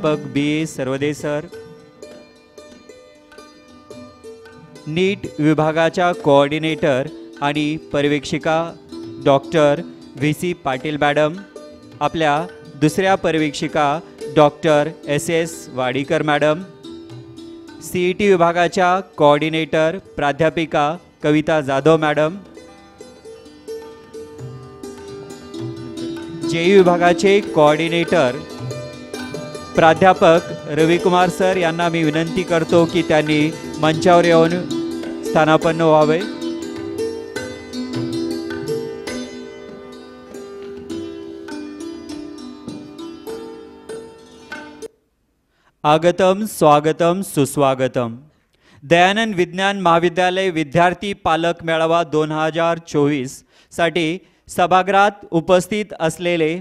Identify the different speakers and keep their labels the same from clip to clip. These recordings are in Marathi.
Speaker 1: प्राध्यापक बी ए सर्वदेसर सर नीट विभागाच्या कोऑर्डिनेटर आणि पर्यवेक्षिका doctor V C Patil madam आपल्या दुसऱ्या पर्यवेक्षिका doctor S S Wadikar madam C E T विभागाच्या कोऑर्डिनेटर प्राध्यापिका कविता जाधव मॅडम जेई विभागाचे कोऑर्डिनेटर प्राध्यापक रविकुमार सर यांना मी विनंती करतो की त्यांनी मंचावर येऊन स्थानापन्न व्हावे आगतम स्वागतम सुस्वागतम दयानंद विज्ञान महाविद्यालय विद्यार्थी पालक मेळावा दोन हजार चोवीससाठी सभागृहात उपस्थित असलेले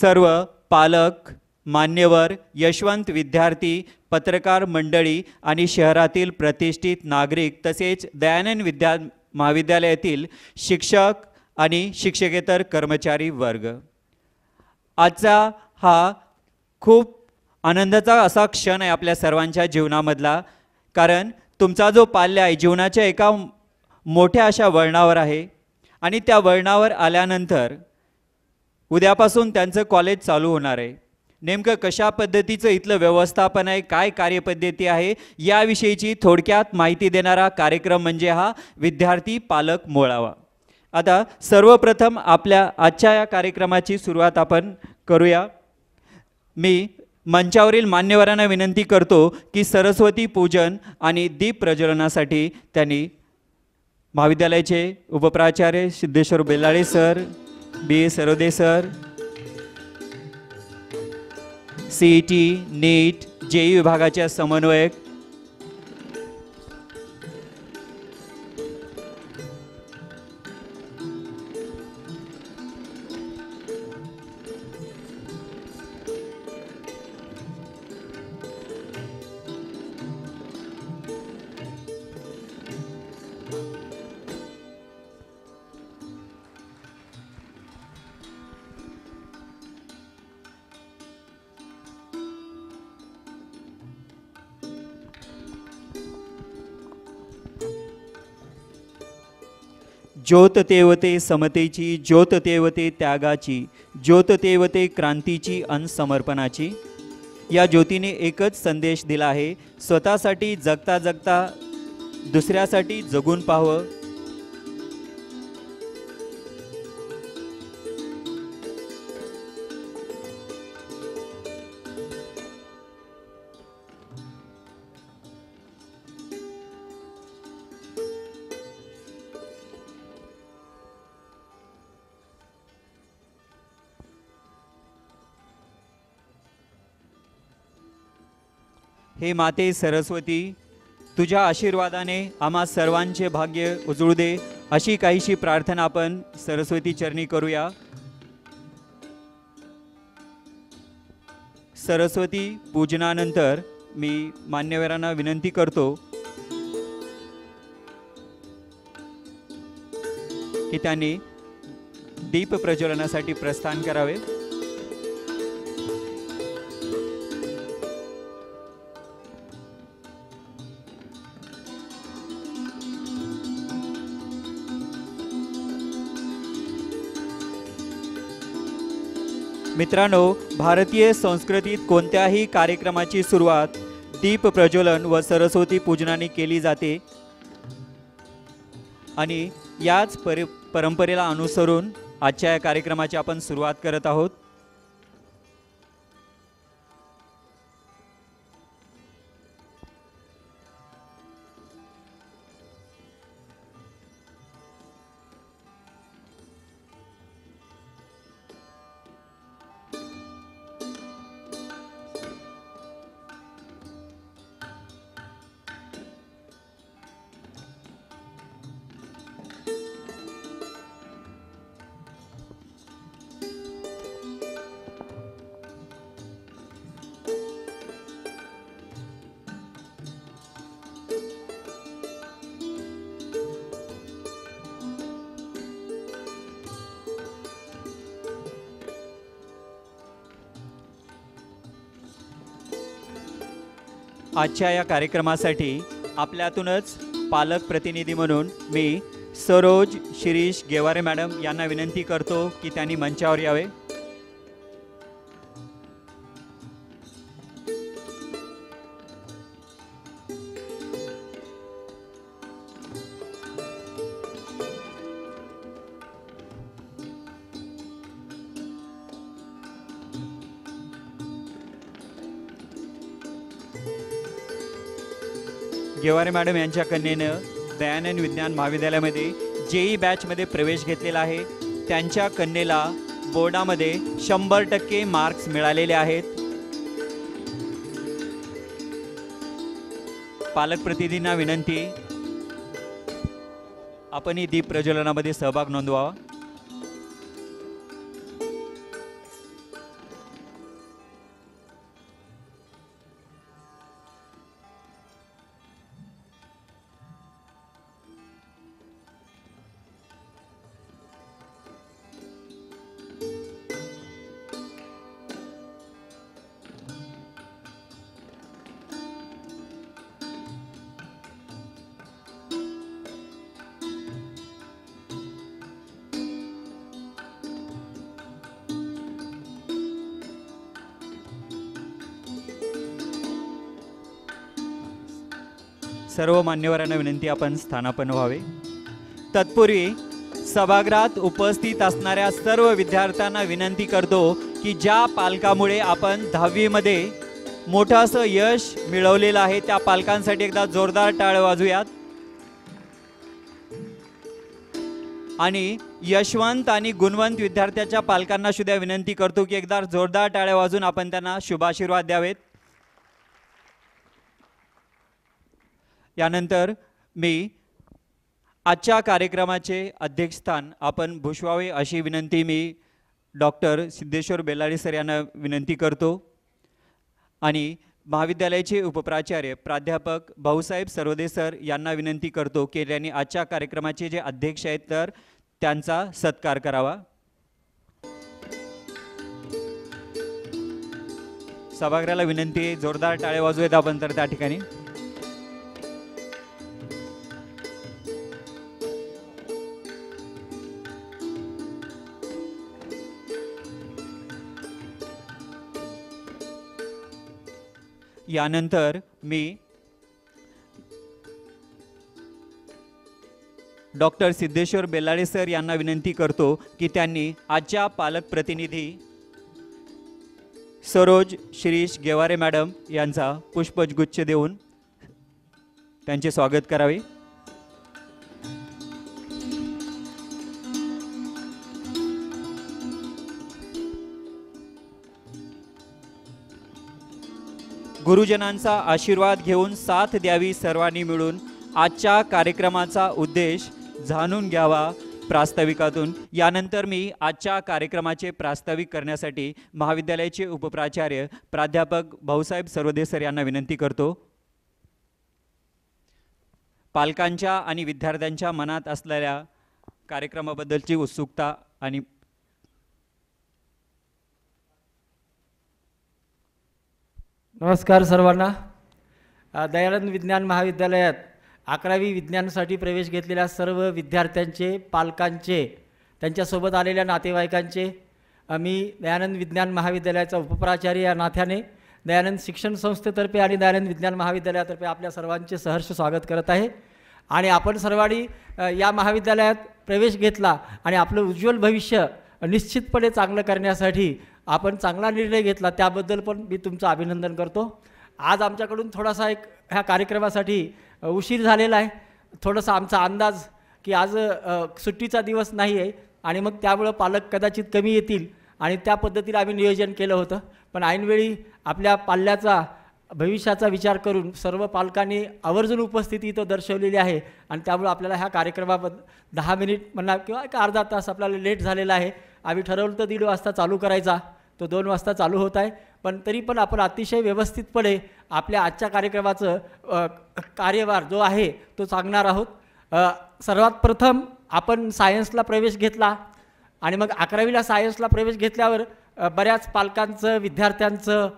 Speaker 1: सर्व पालक मान्यवर यशवंत विद्यार्थी पत्रकार मंडळी आणि शहरातील प्रतिष्ठित नागरिक तसेच दयानंद विद्या महाविद्यालयातील शिक्षक आणि शिक्षकेतर कर्मचारी वर्ग आजचा हा खूप आनंदाचा असा क्षण आहे आपल्या सर्वांच्या जीवनामधला कारण तुमचा जो पाल्य आहे जीवनाच्या एका मोठ्या अशा वळणावर आहे आणि त्या वळणावर आल्यानंतर उद्यापासून त्यांचं कॉलेज चालू होणार आहे नेमकं कशा पद्धतीचं इथलं व्यवस्थापन आहे काय कार्यपद्धती आहे याविषयीची थोडक्यात माहिती देणारा कार्यक्रम म्हणजे हा विद्यार्थी पालक मोळावा आता सर्वप्रथम आपल्या आजच्या या कार्यक्रमाची सुरुवात आपण करूया मी मंचावरील मान्यवरांना विनंती करतो की सरस्वती पूजन आणि दीप प्रज्वलनासाठी त्यांनी महाविद्यालयाचे उपप्राचार्य Siddheshwar Belale sir B A Sarode sir T NEET JEE विभागाच्या समन्वयक ज्योत तेवते समतेची ज्योत तेवते त्यागाची ज्योत तेवते क्रांतीची अन समर्पणाची या ज्योतीने एकच संदेश दिला आहे स्वतःसाठी जगता जगता दुसऱ्यासाठी जगून पाहावं हे माते सरस्वती तुझ्या आशीर्वादाने आम्हा सर्वांचे भाग्य उजळू दे अशी काहीशी प्रार्थना आपण सरस्वती चरणी करूया सरस्वती पूजनानंतर मी मान्यवरांना विनंती करतो की त्यांनी दीप प्रज्वलनासाठी प्रस्थान करावे मित्रांनो भारतीय संस्कृतीत कोणत्याही कार्यक्रमाची सुरुवात दीप प्रज्वलन व सरस्वती पूजनाने केली जाते आणि याच परि परंपरेला अनुसरून आजच्या या कार्यक्रमाची आपण सुरुवात करत आहोत आजच्या या कार्यक्रमासाठी आपल्यातूनच पालक प्रतिनिधी म्हणून मी सरोज शिरीष गेवारे मॅडम यांना विनंती करतो की त्यांनी मंचावर यावे गवारे मॅडम यांच्या कन्येनं दयानंद विज्ञान महाविद्यालयामध्ये जेई बॅचमध्ये प्रवेश घेतलेला आहे त्यांच्या कन्येला बोर्डामध्ये शंभर टक्के मार्क्स मिळालेले आहेत पालक प्रतिनिधींना विनंती आपण ही दीप प्रज्वलनामध्ये सहभाग नोंदवावा सर्व मान्यवरांना विनंती आपण स्थानापन व्हावे तत्पूर्वी सभागृहात उपस्थित असणाऱ्या सर्व विद्यार्थ्यांना विनंती करतो की ज्या पालकामुळे आपण दहावीमध्ये मोठं असं यश मिळवलेलं आहे त्या पालकांसाठी एकदा जोरदार टाळ वाजूयात आणि यशवंत आणि गुणवंत विद्यार्थ्याच्या पालकांना सुद्धा विनंती करतो की एकदा जोरदार टाळ्या वाजून आपण त्यांना शुभाशीर्वाद द्यावेत यानंतर मी आजच्या कार्यक्रमाचे अध्यक्षस्थान आपण भूषवावे अशी विनंती मी डॉक्टर सिद्धेश्वर बेलाडे सर यांना विनंती करतो आणि महाविद्यालयाचे उपप्राचार्य प्राध्यापक भाऊसाहेब सर्वदे सर यांना विनंती करतो की त्यांनी आजच्या कार्यक्रमाचे जे अध्यक्ष आहेत तर त्यांचा सत्कार करावा सभागृहाला विनंती जोरदार टाळे वाजवेत आपण तर त्या ठिकाणी यानंतर मी डॉक्टर सिद्धेश्वर बेलाडे सर यांना विनंती करतो की त्यांनी आजच्या पालक प्रतिनिधी सरोज शिरीष गेवारे मॅडम यांचा पुष्पजगुच्छ देऊन त्यांचे स्वागत करावे गुरुजनांचा आशीर्वाद घेऊन साथ द्यावी सर्वांनी मिळून आजच्या कार्यक्रमाचा उद्देश जाणून घ्यावा प्रास्ताविकातून यानंतर मी आजच्या कार्यक्रमाचे प्रास्ताविक करण्यासाठी महाविद्यालयाचे उपप्राचार्य प्राध्यापक भाऊसाहेब सर्वदेसर यांना विनंती करतो पालकांच्या आणि विद्यार्थ्यांच्या मनात असलेल्या कार्यक्रमाबद्दलची
Speaker 2: उत्सुकता आणि नमस्कार सर्वांना दयानंद विज्ञान महाविद्यालयात अकरावी विज्ञानासाठी प्रवेश घेतलेल्या सर्व विद्यार्थ्यांचे पालकांचे त्यांच्यासोबत आलेल्या नातेवाईकांचे मी दयानंद विज्ञान महाविद्यालयाचा उपप्राचार्य या नात्याने दयानंद शिक्षण संस्थेतर्फे आणि दयानंद विज्ञान महाविद्यालयातर्फे आपल्या सर्वांचे सहर्ष स्वागत करत आहे आणि आपण सर्वांनी या महाविद्यालयात प्रवेश घेतला आणि आपलं उज्ज्वल भविष्य निश्चितपणे चांगलं करण्यासाठी आपण चांगला निर्णय घेतला त्याबद्दल पण मी तुमचं अभिनंदन करतो आज आमच्याकडून थोडासा एक ह्या कार्यक्रमासाठी उशीर झालेला आहे थोडासा आमचा अंदाज की आज सुट्टीचा दिवस नाही आहे आणि मग त्यामुळं पालक कदाचित कमी येतील आणि त्या पद्धतीला आम्ही नियोजन केलं होतं पण ऐनवेळी आपल्या पाल्याचा भविष्याचा विचार करून सर्व पालकांनी आवर्जून उपस्थिती इथं दर्शवलेली आहे आणि त्यामुळं आपल्याला ह्या कार्यक्रमाबद्दल दहा मिनिट म्हणा किंवा एक अर्धा तास आपल्याला लेट झालेला आहे आम्ही ठरवलं तर दीड वाजता चालू करायचा तो दोन वाजता चालू होत आहे पण तरी पण आपण अतिशय व्यवस्थितपणे आपल्या आजच्या कार्यक्रमाचं कार्यभार जो आहे तो सांगणार आहोत सर्वात प्रथम आपण सायन्सला प्रवेश घेतला आणि मग अकरावीला सायन्सला प्रवेश घेतल्यावर बऱ्याच पालकांचं विद्यार्थ्यांचं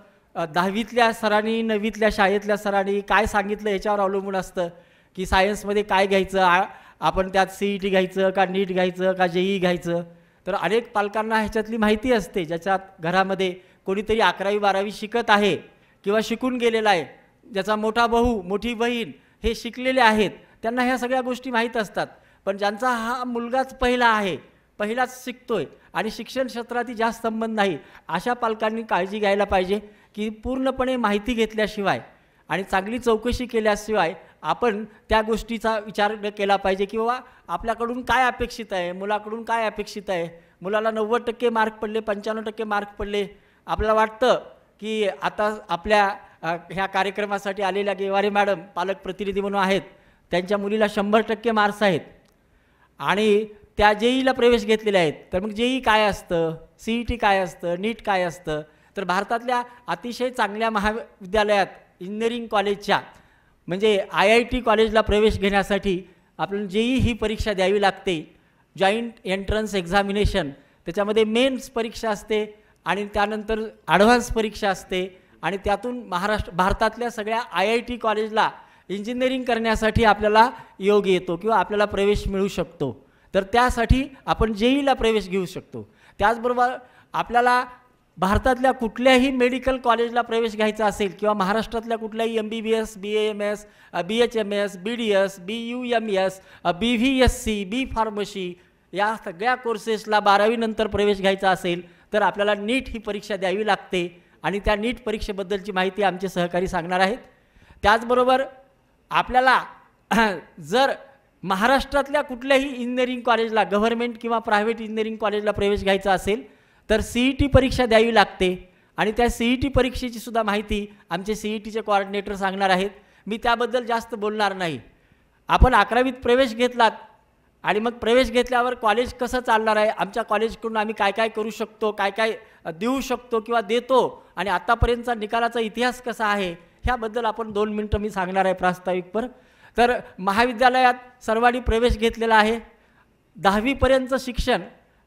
Speaker 2: दहावीतल्या सरांनी नववीतल्या शाळेतल्या सरांनी काय सांगितलं याच्यावर अवलंबून असतं की सायन्समध्ये काय घ्यायचं आपण त्यात सी ई टी घ्यायचं का नीट घ्यायचं का जेई घ्यायचं तर अनेक पालकांना ह्याच्यातली माहिती असते ज्याच्यात घरामध्ये कोणीतरी अकरावी बारावी शिकत आहे किंवा शिकून गेलेला आहे ज्याचा मोठा भाऊ मोठी बहीण हे शिकलेले आहेत त्यांना ह्या सगळ्या गोष्टी माहीत असतात पण ज्यांचा हा मुलगाच पहिला आहे पहिलाच शिकतोय आणि शिक्षण क्षेत्रातही जास्त संबंध नाही अशा पालकांनी काळजी घ्यायला पाहिजे की पूर्णपणे माहिती घेतल्याशिवाय आणि चांगली चौकशी केल्याशिवाय आपण त्या गोष्टीचा विचार केला पाहिजे की बाबा आपल्याकडून काय अपेक्षित आहे मुलाकडून काय अपेक्षित आहे मुलाला नव्वद टक्के मार्क पडले पंच्याण्णव टक्के मार्क पडले आपल्याला वाटतं की आता आपल्या ह्या कार्यक्रमासाठी आलेल्या गेवारे मॅडम पालक प्रतिनिधी म्हणून आहेत त्यांच्या मुलीला शंभर टक्के मार्क्स आहेत आणि त्या जेईला प्रवेश घेतलेले आहेत तर मग जेई काय असतं सी ई टी काय असतं नीट काय असतं तर भारतातल्या अतिशय चांगल्या महाविद्यालयात इंजिनिअरिंग कॉलेजच्या म्हणजे आय आय टी कॉलेजला प्रवेश घेण्यासाठी आपल्याला जेई ही परीक्षा द्यावी लागते जॉईंट एंट्रन्स एक्झामिनेशन त्याच्यामध्ये मेन्स परीक्षा असते आणि त्यानंतर ॲडव्हान्स परीक्षा असते आणि त्यातून महाराष्ट्र भारतातल्या सगळ्या आय आय टी कॉलेजला इंजिनिअरिंग करण्यासाठी आपल्याला योग येतो किंवा आपल्याला प्रवेश मिळू शकतो तर त्यासाठी आपण जेईला प्रवेश घेऊ शकतो त्याचबरोबर आपल्याला भारतातल्या कुठल्याही मेडिकल कॉलेजला प्रवेश घ्यायचा असेल किंवा महाराष्ट्रातल्या कुठल्याही M B B S B A M S B H M S B D S B U M S B V S C B pharmacy या सगळ्या कोर्सेसला बारावीनंतर प्रवेश घ्यायचा असेल तर आपल्याला नीट ही परीक्षा द्यावी लागते आणि त्या नीट परीक्षेबद्दलची माहिती आमचे सहकारी सांगणार आहेत त्याचबरोबर आपल्याला जर महाराष्ट्रातल्या कुठल्याही इंजिनिअरिंग कॉलेजला गव्हर्मेंट किंवा प्रायव्हेट इंजिनिअरिंग कॉलेजला प्रवेश घ्यायचा असेल तर सी ई टी परीक्षा द्यावी लागते आणि त्या सी ई टी परीक्षेची सुद्धा माहिती आमचे सी ई टीचे कॉर्डिनेटर सांगणार आहेत मी त्याबद्दल जास्त बोलणार नाही आपण अकरावीत प्रवेश घेतलात आणि मग प्रवेश घेतल्यावर कॉलेज कसं चालणार आहे आमच्या कॉलेजकडून आम्ही काय काय करू शकतो काय काय देऊ शकतो किंवा देतो आणि आत्तापर्यंतचा निकालाचा इतिहास कसा आहे ह्याबद्दल आपण दोन मिनटं मी सांगणार आहे प्रास्ताविकपर तर महाविद्यालयात सर्वांनी प्रवेश घेतलेला आहे दहावीपर्यंतचं शिक्षण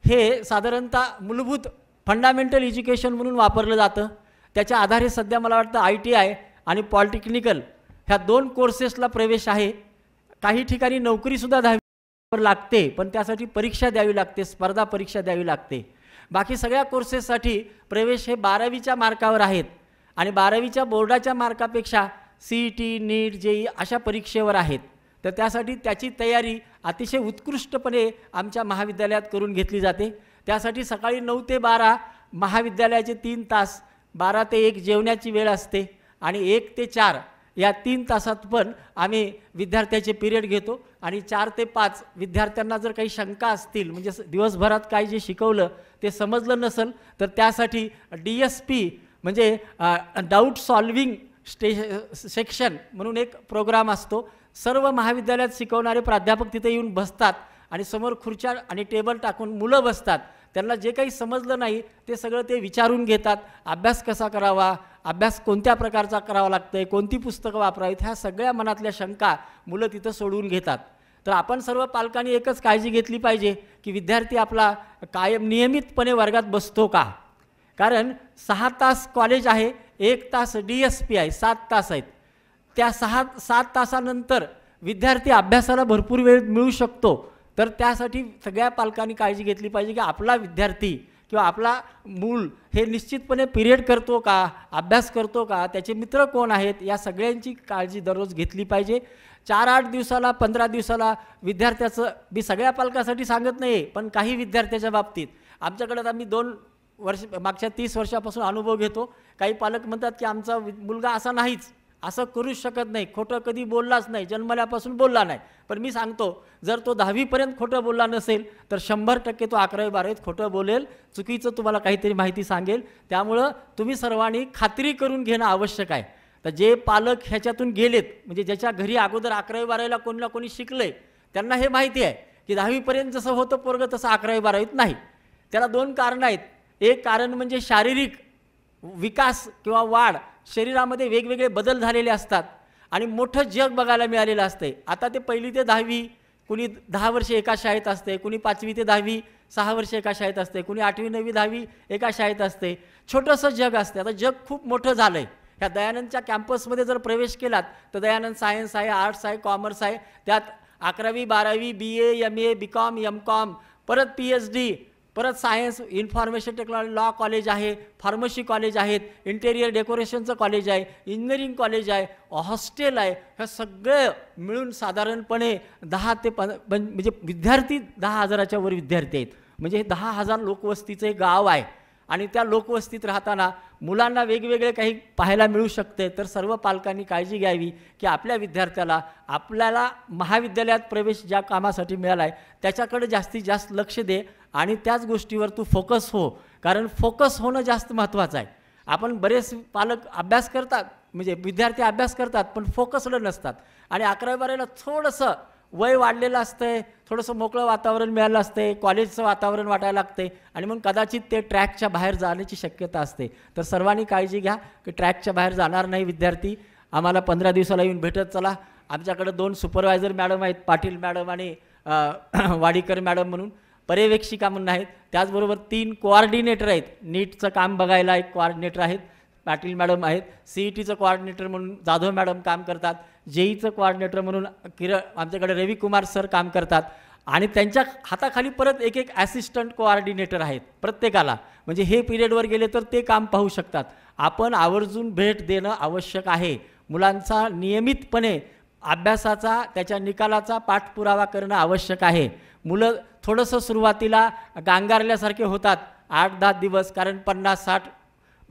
Speaker 2: हे साधारणतः मूलभूत फंडामेंटल एज्युकेशन म्हणून वापरलं जातं त्याच्या आधारे सध्या मला वाटतं आय टी आय आणि पॉलिटेक्निकल ह्या दोन कोर्सेसला प्रवेश आहे काही ठिकाणी नोकरीसुद्धा द्यावी लागते पण त्यासाठी परीक्षा द्यावी लागते स्पर्धा परीक्षा द्यावी लागते बाकी सगळ्या कोर्सेससाठी प्रवेश हे बारावीच्या मार्कावर आहेत आणि बारावीच्या बोर्डाच्या मार्कापेक्षा C E T NEET JEE e अशा परीक्षेवर आहेत तर त्यासाठी त्याची तयारी अतिशय उत्कृष्टपणे आमच्या महाविद्यालयात करून घेतली जाते त्यासाठी सकाळी नऊ ते बारा महाविद्यालयाचे तीन तास बारा ते एक जेवण्याची वेळ असते आणि एक ते चार या तीन तासात पण आम्ही विद्यार्थ्याचे पिरियड घेतो आणि चार ते पाच विद्यार्थ्यांना जर काही शंका असतील म्हणजे दिवसभरात काय जे शिकवलं ते समजलं नसेल तर त्यासाठी डी एस पी म्हणजे डाऊट सॉल्विंग स्टे सेक्शन म्हणून एक प्रोग्राम असतो सर्व महाविद्यालयात शिकवणारे प्राध्यापक तिथे येऊन बसतात आणि समोर खुर्च्या आणि टेबल टाकून मुलं बसतात त्यांना जे काही समजलं नाही ते सगळं ते विचारून घेतात अभ्यास कसा करावा अभ्यास कोणत्या प्रकारचा करावा लागतं आहे कोणती पुस्तकं वापरावीत ह्या सगळ्या मनातल्या शंका मुलं तिथं सोडवून घेतात तर आपण सर्व पालकांनी एकच काळजी घेतली पाहिजे की विद्यार्थी आपला कायम नियमितपणे वर्गात बसतो का कारण सहा तास कॉलेज आहे एक तास डी एस पी आहे सात तास आहेत त्या सहा सात तासानंतर विद्यार्थी अभ्यासाला भरपूर वेळ मिळू शकतो तर त्यासाठी सगळ्या पालकांनी काळजी घेतली पाहिजे की आपला विद्यार्थी किंवा आपला मूल हे निश्चितपणे पिरियड करतो का अभ्यास करतो का त्याचे मित्र कोण आहेत या सगळ्यांची काळजी दररोज घेतली पाहिजे चार आठ दिवसाला पंधरा दिवसाला विद्यार्थ्याचं मी सगळ्या पालकासाठी सांगत नाही पण काही विद्यार्थ्याच्या बाबतीत आमच्याकडे आता मी दोन वर्ष मागच्या तीस वर्षापासून अनुभव घेतो काही पालक म्हणतात की आमचा मुलगा असा नाहीच असं करूच शकत नाही खोटं कधी बोललाच नाही जन्मल्यापासून बोलला नाही पण मी सांगतो जर तो दहावीपर्यंत खोटं बोलला नसेल तर शंभर टक्के तो अकरावी बारावीत खोटं बोलेल चुकीचं तुम्हाला काहीतरी माहिती सांगेल त्यामुळं तुम्ही सर्वांनी खात्री करून घेणं आवश्यक आहे तर जे पालक ह्याच्यातून गेलेत म्हणजे ज्याच्या घरी अगोदर अकरावी बारावीला कोणी ना कोणी शिकलं त्यांना हे माहिती आहे की दहावीपर्यंत जसं होतं पोरग तसं अकरावी बारावीत नाही त्याला दोन कारणं आहेत एक कारण म्हणजे शारीरिक विकास किंवा वाढ शरीरामध्ये वेगवेगळे बदल झालेले असतात आणि मोठं जग बघायला मिळालेलं असते आता ते पहिली ते दहावी कुणी दहा वर्ष एका शाळेत असते कुणी पाचवी ते दहावी सहा वर्ष एका शाळेत असते कुणी आठवी नववी दहावी एका शाळेत असते छोटंसं जग असते आता जग खूप मोठं झालं आहे ह्या दयानंदच्या कॅम्पसमध्ये जर प्रवेश केलात तर दयानंद सायन्स आहे आर्ट्स आहे कॉमर्स आहे त्यात अकरावी बारावी B A M A B com M com परत पी एच डी परत science information technology law college आहे फार्मसी कॉलेज आहेत इंटेरियर डेकोरेशनचं कॉलेज आहे इंजिनिअरिंग कॉलेज आहे हॉस्टेल आहे हे सगळं मिळून साधारणपणे दहा ते प म्हणजे विद्यार्थी दहा हजाराच्या वर विद्यार्थी आहेत म्हणजे हे दहा हजार लोकवस्तीचं गाव आहे आणि त्या लोकवस्तीत राहताना मुलांना वेगवेगळे काही पाहायला मिळू शकते तर सर्व पालकांनी काळजी घ्यावी की आपल्या विद्यार्थ्याला आपल्याला महाविद्यालयात प्रवेश ज्या कामासाठी मिळाला आहे त्याच्याकडे जास्तीत जास्त लक्ष दे आणि त्याच गोष्टीवर तू फोकस हो कारण फोकस होणं जास्त महत्त्वाचं आहे आपण बरेच पालक अभ्यास करतात म्हणजे विद्यार्थी अभ्यास करतात पण फोकसडं नसतात आणि अकरावी बारावीला थोडंसं वय वाढलेलं असतंय थोडंसं मोकळं वातावरण मिळालं असते कॉलेजचं वातावरण वाटायला लागते आणि मग कदाचित ते ट्रॅकच्या बाहेर जाण्याची शक्यता असते तर सर्वांनी काळजी घ्या की ट्रॅकच्या बाहेर जाणार नाही विद्यार्थी आम्हाला पंधरा दिवसाला येऊन भेटत चला आमच्याकडे दोन सुपरवायझर मॅडम आहेत पाटील मॅडम आणि वाडीकर मॅडम म्हणून पर्यवेक्षिका म्हणून आहेत त्याचबरोबर तीन कोऑर्डिनेटर आहेत नीटचं काम बघायला एक कोऑर्डिनेटर आहेत पाटील मॅडम आहेत सी ई टीचं कोऑर्डिनेटर म्हणून जाधव मॅडम काम करतात जेईचं e कोऑर्डिनेटर म्हणून किरण आमच्याकडे रविकुमार सर काम करतात आणि त्यांच्या हाताखाली परत एक एक ॲसिस्टंट कोऑर्डिनेटर आहेत प्रत्येकाला म्हणजे हे पिरियडवर गेले तर ते काम पाहू शकतात आपण आवर्जून भेट देणं आवश्यक आहे मुलांचा नियमितपणे अभ्यासाचा त्याच्या निकालाचा पाठपुरावा करणं आवश्यक आहे मुलं थोडंसं सुरुवातीला गांगारल्यासारखे होतात आठ दहा दिवस कारण पन्नास साठ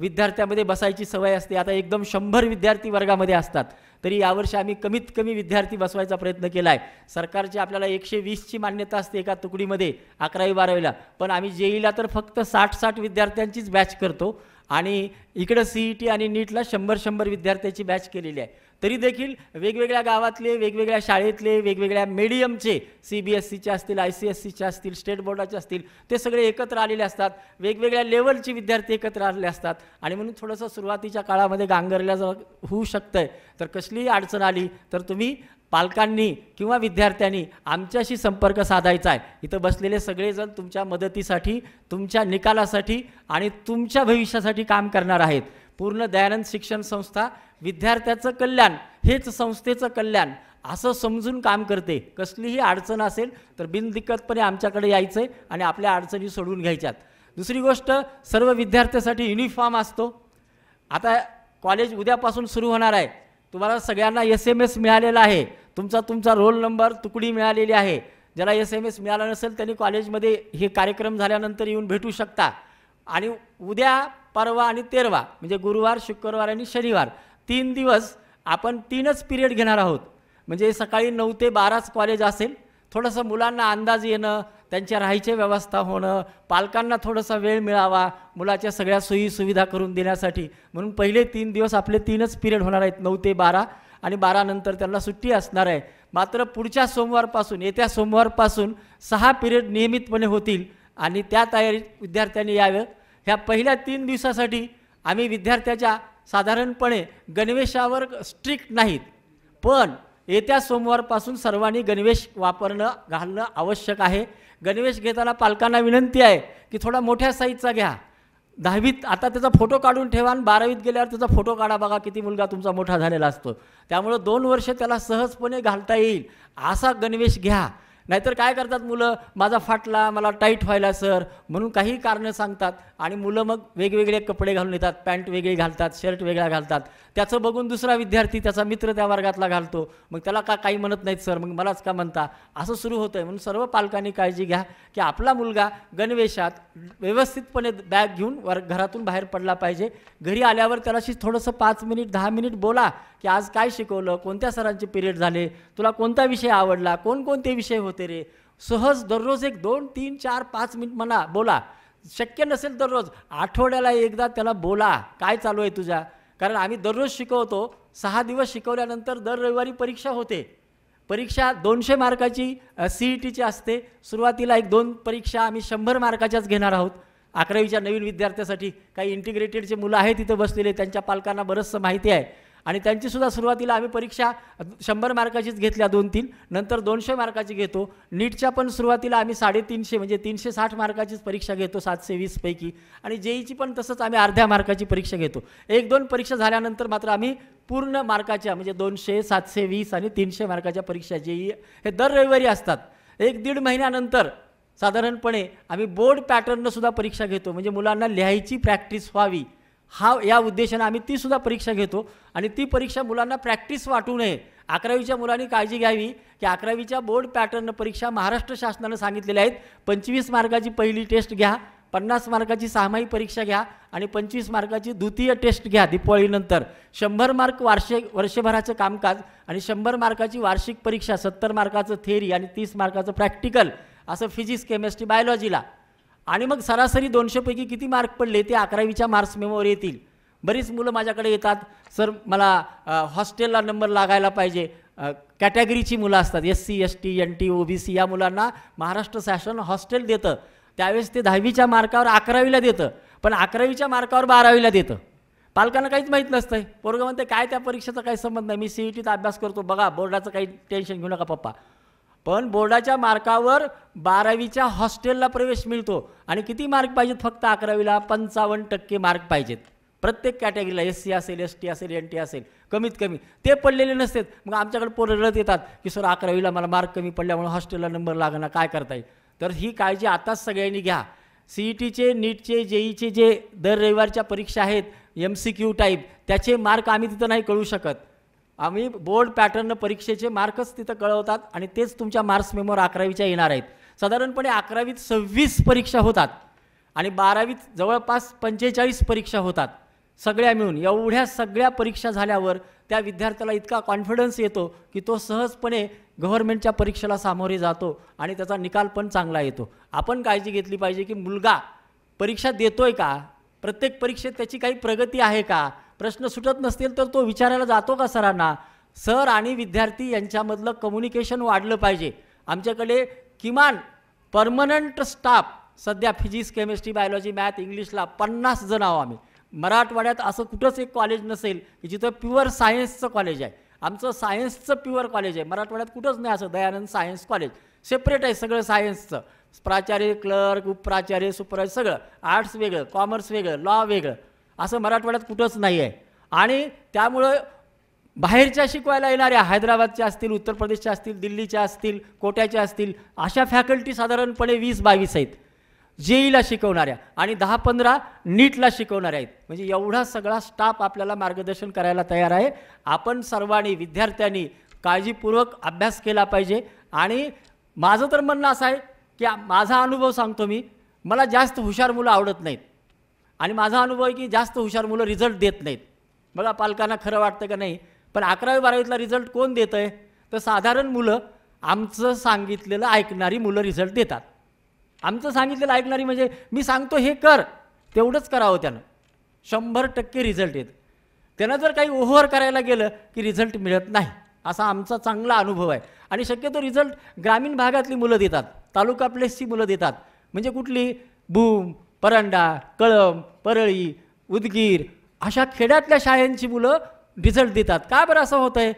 Speaker 2: विद्यार्थ्यामध्ये बसायची सवय असते आता एकदम शंभर विद्यार्थी वर्गामध्ये असतात तरी यावर्षी आम्ही कमीत कमी विद्यार्थी बसवायचा प्रयत्न केला आहे सरकारची आपल्याला एकशे वीसची मान्यता असते एका तुकडीमध्ये अकरावी बारावीला पण आम्ही जेईला तर फक्त साठ साठ विद्यार्थ्यांचीच बॅच करतो आणि इकडं सी ई टी आणि नीटला शंभर शंभर विद्यार्थ्याची बॅच केलेली आहे तरी देखील वेगवेगळ्या गावातले वेगवेगळ्या शाळेतले वेगवेगळ्या मीडियमचे सी बी एस सीचे असतील आय सी एस सीचे असतील स्टेट बोर्डाचे असतील ते सगळे एकत्र आलेले असतात वेगवेगळ्या लेवलचे विद्यार्थी एकत्र आलेले असतात आणि म्हणून थोडंसं सुरुवातीच्या काळामध्ये गांगरल्या जर होऊ शकतं आहे तर कसलीही अडचण आली तर तुम्ही पालकांनी किंवा विद्यार्थ्यांनी आमच्याशी संपर्क साधायचा आहे इथं बसलेले सगळेजण तुमच्या मदतीसाठी तुमच्या निकालासाठी आणि तुमच्या भविष्यासाठी काम करणार आहेत पूर्ण दयानंद शिक्षण संस्था विद्यार्थ्याचं कल्याण हेच संस्थेचं कल्याण असं समजून काम करते कसलीही अडचण असेल तर बिनदिक्कतपणे आमच्याकडे यायचं आहे आणि आपल्या अडचणी सोडून घ्यायच्यात दुसरी गोष्ट सर्व विद्यार्थ्यासाठी युनिफॉर्म असतो आता कॉलेज उद्यापासून सुरू होणार आहे तुम्हाला सगळ्यांना एस एम एस मिळालेला आहे तुमचा तुमचा रोल नंबर तुकडी मिळालेली आहे ज्याला एस एम एस मिळाला नसेल त्यांनी कॉलेजमध्ये हे कार्यक्रम झाल्यानंतर येऊन भेटू शकता आणि उद्या परवा आणि तेरवा म्हणजे गुरुवार शुक्रवार आणि शनिवार तीन दिवस आपण तीनच पिरियड घेणार आहोत म्हणजे सकाळी नऊ ते बाराच कॉलेज असेल थोडंसं मुलांना अंदाज येणं त्यांच्या राहायची व्यवस्था होणं पालकांना थोडासा वेळ मिळावा मुलाच्या सगळ्या सोयी सुविधा करून देण्यासाठी म्हणून पहिले तीन दिवस आपले तीनच पिरियड होणार आहेत नऊ ते बारा आणि बारानंतर त्यांना सुट्टी असणार आहे मात्र पुढच्या सोमवारपासून येत्या सोमवारपासून सहा पिरियड नियमितपणे होतील आणि त्या तयारीत विद्यार्थ्यांनी यावेत ह्या पहिल्या तीन दिवसासाठी आम्ही विद्यार्थ्याच्या साधारणपणे गणवेशावर स्ट्रिक्ट नाहीत पण येत्या सोमवारपासून सर्वांनी गणवेश वापरणं घालणं आवश्यक आहे गणवेश घेताना पालकांना विनंती आहे की थोडा मोठ्या साईजचा घ्या दहावीत आता त्याचा फोटो काढून ठेवा आणि बारावीत गेल्यावर त्याचा फोटो काढा बघा किती मुलगा तुमचा मोठा झालेला असतो त्यामुळं दोन वर्ष त्याला सहजपणे घालता येईल असा गणवेश घ्या नाहीतर काय करतात मुलं माझा फाटला मला टाईट व्हायला सर म्हणून काही कारणं सांगतात आणि मुलं मग वेगवेगळे कपडे घालून येतात पॅन्ट वेगळी घालतात शर्ट वेगळा घालतात त्याचं बघून दुसरा विद्यार्थी त्याचा मित्र त्या वर्गातला घालतो मग त्याला का काही म्हणत नाहीत सर मग मलाच का म्हणता असं सुरू होतं आहे म्हणून सर्व पालकांनी काळजी घ्या की आपला मुलगा गणवेशात व्यवस्थितपणे बॅग घेऊन वर घरातून बाहेर पडला पाहिजे घरी आल्यावर त्यालाशी थोडंसं पाच मिनिट दहा मिनिट बोला की आज काय शिकवलं कोणत्या सरांचे पिरियड झाले तुला कोणता विषय आवडला कोणकोणते विषय होते होते रे सहज दररोज एक दोन तीन चार पाच मिनिट म्हणा बोला शक्य नसेल दररोज आठवड्याला एकदा त्याला बोला काय चालू आहे तुझ्या कारण आम्ही दररोज शिकवतो सहा दिवस शिकवल्यानंतर दर रविवारी परीक्षा होते परीक्षा दोनशे मार्काची सी ई टीची असते सुरुवातीला एक दोन परीक्षा आम्ही शंभर मार्काच्याच घेणार आहोत अकरावीच्या नवीन विद्यार्थ्यासाठी काही इंटिग्रेटेडचे मुलं आहेत तिथं बसलेले त्यांच्या पालकांना बरंचसं माहिती आहे आणि त्यांचीसुद्धा सुरुवातीला आम्ही परीक्षा शंभर मार्काचीच घेतल्या दोन तीन नंतर दोनशे मार्काची घेतो नीटच्या पण सुरुवातीला आम्ही साडेतीनशे म्हणजे तीनशे साठ मार्काचीच परीक्षा घेतो सातशे वीसपैकी आणि जेईची पण तसंच आम्ही अर्ध्या मार्काची परीक्षा घेतो एक दोन परीक्षा झाल्यानंतर मात्र आम्ही पूर्ण मार्काच्या म्हणजे दोनशे सातशे वीस आणि तीनशे मार्काच्या परीक्षा जेई हे दर रविवारी असतात एक दीड महिन्यानंतर साधारणपणे आम्ही बोर्ड सुद्धा परीक्षा घेतो म्हणजे मुलांना लिहायची प्रॅक्टिस व्हावी हा या उद्देशानं आम्ही तीसुद्धा परीक्षा घेतो आणि ती परीक्षा मुलांना प्रॅक्टिस वाटू नये अकरावीच्या मुलांनी काळजी घ्यावी की अकरावीच्या बोर्ड पॅटर्न परीक्षा महाराष्ट्र शासनानं सांगितलेल्या आहेत पंचवीस मार्काची पहिली टेस्ट घ्या पन्नास मार्काची सहामाही परीक्षा घ्या आणि पंचवीस मार्काची द्वितीय टेस्ट घ्या दीपावळीनंतर शंभर मार्क वार्षिक वर्षभराचं कामकाज आणि शंभर मार्काची वार्षिक परीक्षा सत्तर मार्काचं थेरी आणि तीस मार्काचं प्रॅक्टिकल असं फिजिक्स केमिस्ट्री बायोलॉजीला आणि मग सरासरी दोनशेपैकी किती मार्क पडले ते अकरावीच्या मार्क्स मेमोवर येतील बरीच मुलं माझ्याकडे येतात सर मला हॉस्टेलला नंबर लागायला पाहिजे कॅटेगरीची मुलं असतात S C S T N T O B C या मुलांना महाराष्ट्र शासन हॉस्टेल देतं त्यावेळेस ते दहावीच्या मार्कावर अकरावीला देतं पण अकरावीच्या मार्कावर बारावीला देतं पालकांना काहीच माहीत नसतंय पोरगं म्हणते काय त्या परीक्षेचा काही संबंध नाही मी सी टीचा e अभ्यास करतो बघा बोर्डाचं काही टेन्शन घेऊ नका पप्पा पण बोर्डाच्या मार्कावर बारावीच्या हॉस्टेलला प्रवेश मिळतो आणि किती मार्क पाहिजेत फक्त अकरावीला पंचावन्न टक्के मार्क पाहिजेत प्रत्येक कॅटेगरीला एस सी असेल एस टी असेल एन टी असेल कमीत कमी ते पडलेले नसतात मग आमच्याकडे पोरं रडत येतात की सर अकरावीला मला मार्क कमी पडल्यामुळे हॉस्टेलला नंबर लागणार काय करता येईल तर ही काळजी आताच सगळ्यांनी घ्या ई टीचे नीटचे जेईचे जे दर रविवारच्या परीक्षा आहेत एम सी क्यू टाईप त्याचे मार्क आम्ही तिथं नाही कळू शकत आम्ही बोर्ड पॅटर्न परीक्षेचे मार्कच तिथं कळवतात आणि तेच तुमच्या मार्क्स मेमोर अकरावीच्या येणार आहेत साधारणपणे अकरावीत सव्वीस परीक्षा होतात आणि बारावीत जवळपास पंचेचाळीस परीक्षा होतात सगळ्या मिळून एवढ्या सगळ्या परीक्षा झाल्यावर त्या विद्यार्थ्याला इतका कॉन्फिडन्स येतो की तो सहजपणे गव्हर्नमेंटच्या परीक्षेला सामोरे जातो आणि त्याचा निकाल पण चांगला येतो आपण काळजी घेतली पाहिजे की मुलगा परीक्षा देतोय का प्रत्येक परीक्षेत त्याची काही प्रगती आहे का प्रश्न सुटत नसतील तर तो विचारायला जातो का सरांना सर आणि विद्यार्थी यांच्यामधलं कम्युनिकेशन वाढलं पाहिजे आमच्याकडे किमान परमनंट स्टाफ सध्या फिजिक्स केमिस्ट्री बायोलॉजी मॅथ इंग्लिशला पन्नास जण आहो आम्ही मराठवाड्यात असं कुठंच एक कॉलेज नसेल की जिथं प्युअर सायन्सचं कॉलेज आहे आमचं सायन्सचं प्युअर कॉलेज आहे मराठवाड्यात कुठंच नाही असं दयानंद सायन्स कॉलेज सेपरेट आहे सगळं सायन्सचं प्राचार्य क्लर्क उपप्राचार्य सुप्राचार्य सगळं आर्ट्स वेगळं कॉमर्स वेगळं लॉ वेगळं असं मराठवाड्यात कुठंच नाही आहे आणि त्यामुळं बाहेरच्या शिकवायला येणाऱ्या हैदराबादच्या असतील उत्तर प्रदेशच्या असतील दिल्लीच्या असतील कोट्याच्या असतील अशा फॅकल्टी साधारणपणे वीस बावीस आहेत जेईला शिकवणाऱ्या आणि दहा पंधरा नीटला शिकवणाऱ्या आहेत म्हणजे एवढा सगळा स्टाफ आपल्याला मार्गदर्शन करायला तयार आहे आपण सर्वांनी विद्यार्थ्यांनी काळजीपूर्वक अभ्यास केला पाहिजे आणि माझं तर म्हणणं असं आहे की माझा अनुभव सांगतो मी मला जास्त हुशार मुलं आवडत नाहीत आणि माझा अनुभव आहे की जास्त हुशार मुलं रिझल्ट देत नाहीत बघा पालकांना खरं वाटतं का नाही पण अकरावी बारावीतला रिझल्ट कोण देत आहे तर साधारण मुलं आमचं सांगितलेलं ऐकणारी मुलं रिझल्ट देतात आमचं सांगितलेलं ऐकणारी म्हणजे मी सांगतो हे कर तेवढंच करावं त्यानं शंभर टक्के रिझल्ट येत त्यानं जर काही ओव्हर करायला गेलं की रिझल्ट मिळत नाही असा आमचा चांगला अनुभव आहे आणि शक्यतो रिझल्ट ग्रामीण भागातली मुलं देतात तालुका प्लेसची मुलं देतात म्हणजे कुठली भूम परंडा कळम परळी उदगीर अशा खेड्यातल्या शाळेंची मुलं रिझल्ट देतात का बरं असं होतंय आहे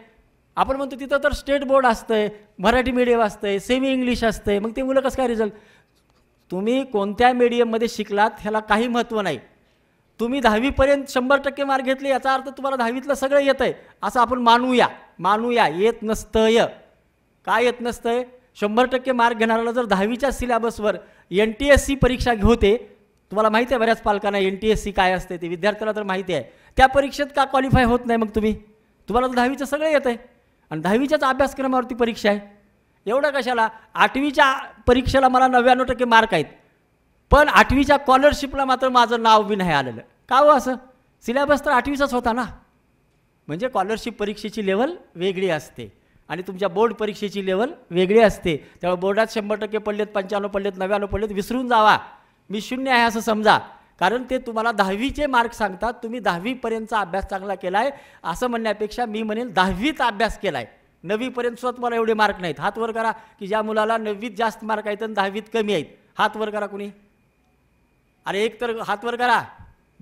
Speaker 2: आपण म्हणतो तिथं तर स्टेट बोर्ड असतंय मराठी मीडियम असतंय सेमी इंग्लिश असतंय मग ते मुलं कसं काय रिझल्ट तुम्ही कोणत्या मीडियममध्ये शिकलात ह्याला काही महत्त्व नाही तुम्ही दहावीपर्यंत शंभर टक्के मार्क घेतले याचा अर्थ तुम्हाला दहावीतलं सगळं येत आहे असं आपण मानूया मानूया येत नसतं य काय येत नसतंय शंभर टक्के मार्क घेणाऱ्याला जर दहावीच्या सिलेबसवर एन टी एस सी परीक्षा घेते तुम्हाला माहिती आहे बऱ्याच पालकांना एन टी एस सी काय असते ते विद्यार्थ्याला तर माहिती आहे त्या परीक्षेत का क्वालिफाय होत नाही मग तुम्ही तुम्हाला तर दहावीचं सगळं येतं आहे आणि दहावीच्याच अभ्यासक्रमावरती परीक्षा आहे एवढं कशाला आठवीच्या परीक्षेला मला नव्याण्णव टक्के मार्क आहेत पण आठवीच्या कॉलरशिपला मात्र माझं नाव बी नाही आलेलं का हो असं सिलेबस तर आठवीचाच होता ना म्हणजे कॉलरशिप परीक्षेची लेवल वेगळी असते आणि तुमच्या बोर्ड परीक्षेची लेवल वेगळी असते त्यामुळे बोर्डात शंभर टक्के पडलेत पंच्याण्णव पडलेत नव्याण्णव पडलेत विसरून जावा मी शून्य आहे असं समजा कारण ते तुम्हाला दहावीचे मार्क सांगतात तुम्ही दहावीपर्यंतचा अभ्यास चांगला केला आहे असं म्हणण्यापेक्षा मी म्हणेन दहावीत अभ्यास केला आहे नववीपर्यंत सुद्धा तुम्हाला एवढे मार्क नाहीत हात वर करा की ज्या मुलाला नववीत जास्त मार्क आहेत आणि दहावीत कमी आहेत हात वर करा कुणी अरे एक तर हात वर करा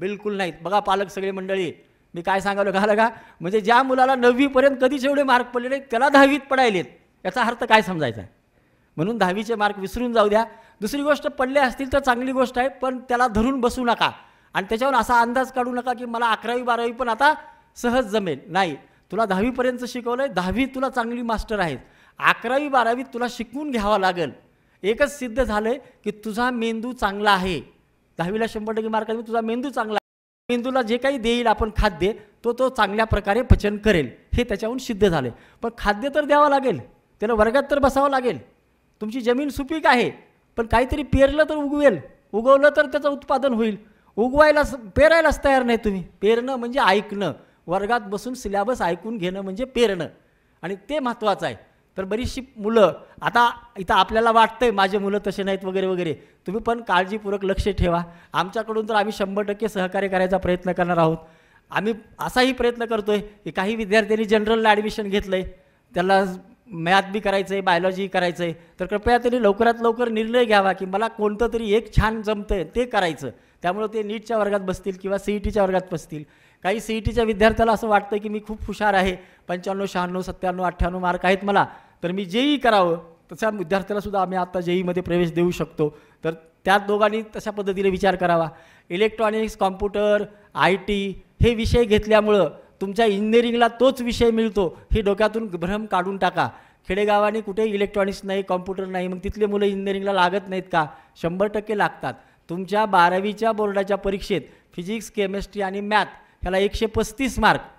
Speaker 2: बिलकुल नाहीत बघा पालक सगळे मंडळी मी काय सांगावलं घालं का म्हणजे ज्या मुलाला नववीपर्यंत कधीच एवढे मार्क पडले नाहीत त्याला दहावीत पडायलेत याचा अर्थ काय समजायचा म्हणून दहावीचे मार्क विसरून जाऊ द्या दुसरी गोष्ट पडले असतील तर चांगली गोष्ट आहे पण त्याला धरून बसू नका आणि त्याच्यावर असा अंदाज काढू नका की मला अकरावी बारावी पण आता सहज जमेल नाही तुला दहावीपर्यंत शिकवलं आहे दहावी तुला चांगली मास्टर आहेत अकरावी बारावी तुला शिकवून घ्यावं लागेल एकच सिद्ध झालं आहे की तुझा मेंदू चांगला आहे दहावीला शंभर टक्के मार्क तुझा मेंदू चांगला आहे मेंदूला जे काही देईल आपण खाद्य तो तो चांगल्या प्रकारे पचन करेल हे त्याच्याहून सिद्ध झालं आहे पण खाद्य तर द्यावं लागेल त्याला वर्गात तर बसावं लागेल तुमची जमीन सुपीक आहे पण काहीतरी पेरलं तर उगवेल उगवलं तर त्याचं उत्पादन होईल उगवायला पेरायलाच तयार नाही तुम्ही पेरणं म्हणजे ऐकणं वर्गात बसून सिलेबस ऐकून घेणं म्हणजे पेरणं आणि ते महत्त्वाचं आहे तर बरीचशी मुलं आता इथं आपल्याला वाटतंय माझे मुलं तसे नाहीत वगैरे वगैरे तुम्ही पण काळजीपूर्वक लक्ष ठेवा आमच्याकडून तर आम्ही शंभर टक्के सहकार्य करायचा प्रयत्न करणार आहोत आम्ही असाही प्रयत्न करतोय की काही विद्यार्थ्यांनी जनरलला ॲडमिशन घेतलं आहे त्याला मॅथ बी करायचं आहे बायोलॉजी करायचं आहे तर कृपया तरी लवकरात लवकर निर्णय घ्यावा की मला कोणतं तरी एक छान जमतं आहे ते करायचं त्यामुळे ते नीटच्या वर्गात बसतील किंवा ई टीच्या वर्गात बसतील काही ई टीच्या विद्यार्थ्याला असं वाटतं की मी खूप हुशार आहे पंच्याण्णव शहाण्णव सत्त्याण्णव अठ्ठ्याण्णव मार्क आहेत मला तर मी जेई करावं तशा विद्यार्थ्यालासुद्धा आम्ही आत्ता जेईमध्ये प्रवेश देऊ शकतो तर त्या दोघांनी तशा पद्धतीने विचार करावा इलेक्ट्रॉनिक्स कॉम्प्युटर आय टी हे विषय घेतल्यामुळं तुमच्या इंजिनिअरिंगला तोच विषय मिळतो हे डोक्यातून भ्रम काढून टाका खेडेगावाने कुठे इलेक्ट्रॉनिक्स नाही कॉम्प्युटर नाही मग तिथले मुलं इंजिनिअरिंगला लागत नाहीत का शंभर टक्के लागतात तुमच्या बारावीच्या बोर्डाच्या परीक्षेत फिजिक्स केमिस्ट्री आणि मॅथ ह्याला एकशे पस्तीस मार्क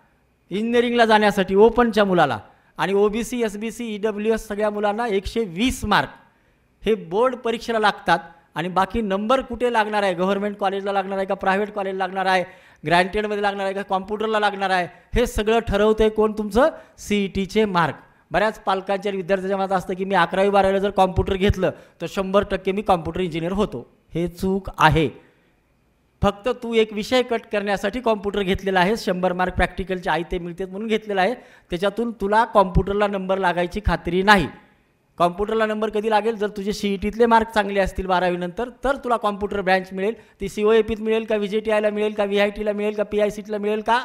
Speaker 2: इंजिनिअरिंगला जाण्यासाठी ओपनच्या मुलाला आणि O B C S B C E W S सगळ्या मुलांना एकशे वीस मार्क हे बोर्ड परीक्षेला लागतात आणि बाकी नंबर कुठे लागणार आहे गव्हर्मेंट कॉलेजला लागणार आहे का प्रायव्हेट कॉलेज लागणार आहे ग्रँटेडमध्ये लागणार आहे का कॉम्प्युटरला लागणार आहे हे सगळं ठरवतं आहे कोण तुमचं सी ई e टीचे मार्क बऱ्याच पालकांच्या आणि विद्यार्थ्यांच्या मनात असतं की मी अकरावी बारावीला जर कॉम्प्युटर घेतलं तर शंभर टक्के मी कॉम्प्युटर इंजिनियर होतो हे चूक आहे फक्त तू एक विषय कट करण्यासाठी कॉम्प्युटर घेतलेला आहे शंभर मार्क प्रॅक्टिकलचे आयते मिळते म्हणून घेतलेला आहे त्याच्यातून तुला कॉम्प्युटरला नंबर लागायची खात्री नाही कॉम्प्युटरला नंबर कधी लागेल जर तुझे सी ई e टीतले मार्क चांगले असतील बारावीनंतर तर तुला कॉम्प्युटर ब्रँच मिळेल ती सी ओ ए पीत मिळेल का व्ही आयला मिळेल का व्ही आय टीला मिळेल का पी आय सीटला मिळेल का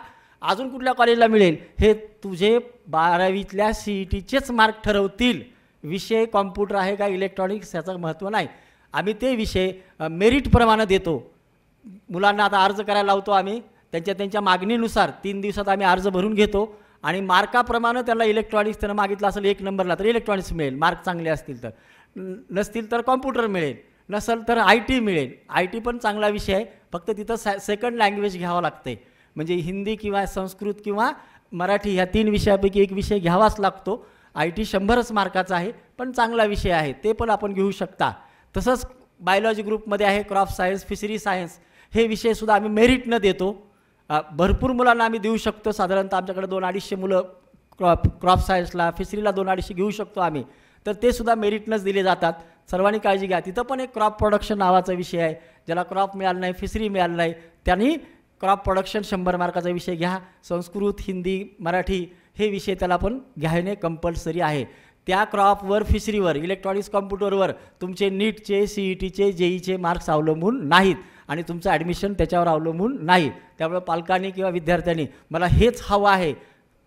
Speaker 2: अजून कुठल्या कॉलेजला मिळेल हे तुझे बारावीतल्या सी ई e टीचेच मार्क ठरवतील विषय कॉम्प्युटर आहे का इलेक्ट्रॉनिक्स याचं महत्त्व नाही आम्ही ते विषय मेरिटप्रमाणे देतो मुलांना आता अर्ज करायला लावतो आम्ही त्यांच्या त्यांच्या मागणीनुसार तीन दिवसात आम्ही अर्ज भरून घेतो आणि मार्काप्रमाणे त्याला इलेक्ट्रॉनिक्स त्यानं मागितलं असेल एक नंबरला तर इलेक्ट्रॉनिक्स मिळेल मार्क चांगले असतील तर नसतील तर कॉम्प्युटर मिळेल नसेल तर आय टी मिळेल आय टी पण चांगला विषय आहे फक्त तिथं सॅ सेकंड लँग्वेज घ्यावं लागते म्हणजे हिंदी किंवा संस्कृत किंवा मराठी ह्या तीन विषयापैकी एक विषय घ्यावाच लागतो आय टी शंभरच मार्काचा आहे पण चांगला विषय आहे ते पण आपण घेऊ शकता तसंच बायोलॉजी ग्रुपमध्ये आहे क्रॉप सायन्स फिशरी सायन्स हे विषयसुद्धा आम्ही मेरिटनं देतो भरपूर मुलांना आम्ही देऊ शकतो साधारणतः आमच्याकडे दोन अडीचशे मुलं क्रॉप क्रॉप सायन्सला फिशरीला दोन अडीचशे घेऊ शकतो आम्ही तर ते सुद्धा मेरिटनंच दिले जातात सर्वांनी काळजी घ्या तिथं पण एक क्रॉप प्रोडक्शन नावाचा विषय आहे ज्याला क्रॉप मिळालं नाही फिशरी मिळालं नाही त्यांनी क्रॉप प्रोडक्शन शंभर मार्काचा विषय घ्या संस्कृत हिंदी मराठी हे विषय त्याला पण घ्यायने कंपल्सरी आहे त्या क्रॉपवर फिशरीवर इलेक्ट्रॉनिक्स कॉम्प्युटरवर तुमचे नीटचे ई टीचे जेईचे मार्क्स अवलंबून नाहीत आणि तुमचं ॲडमिशन त्याच्यावर अवलंबून नाही त्यामुळे पालकांनी किंवा विद्यार्थ्यांनी मला हेच हवं आहे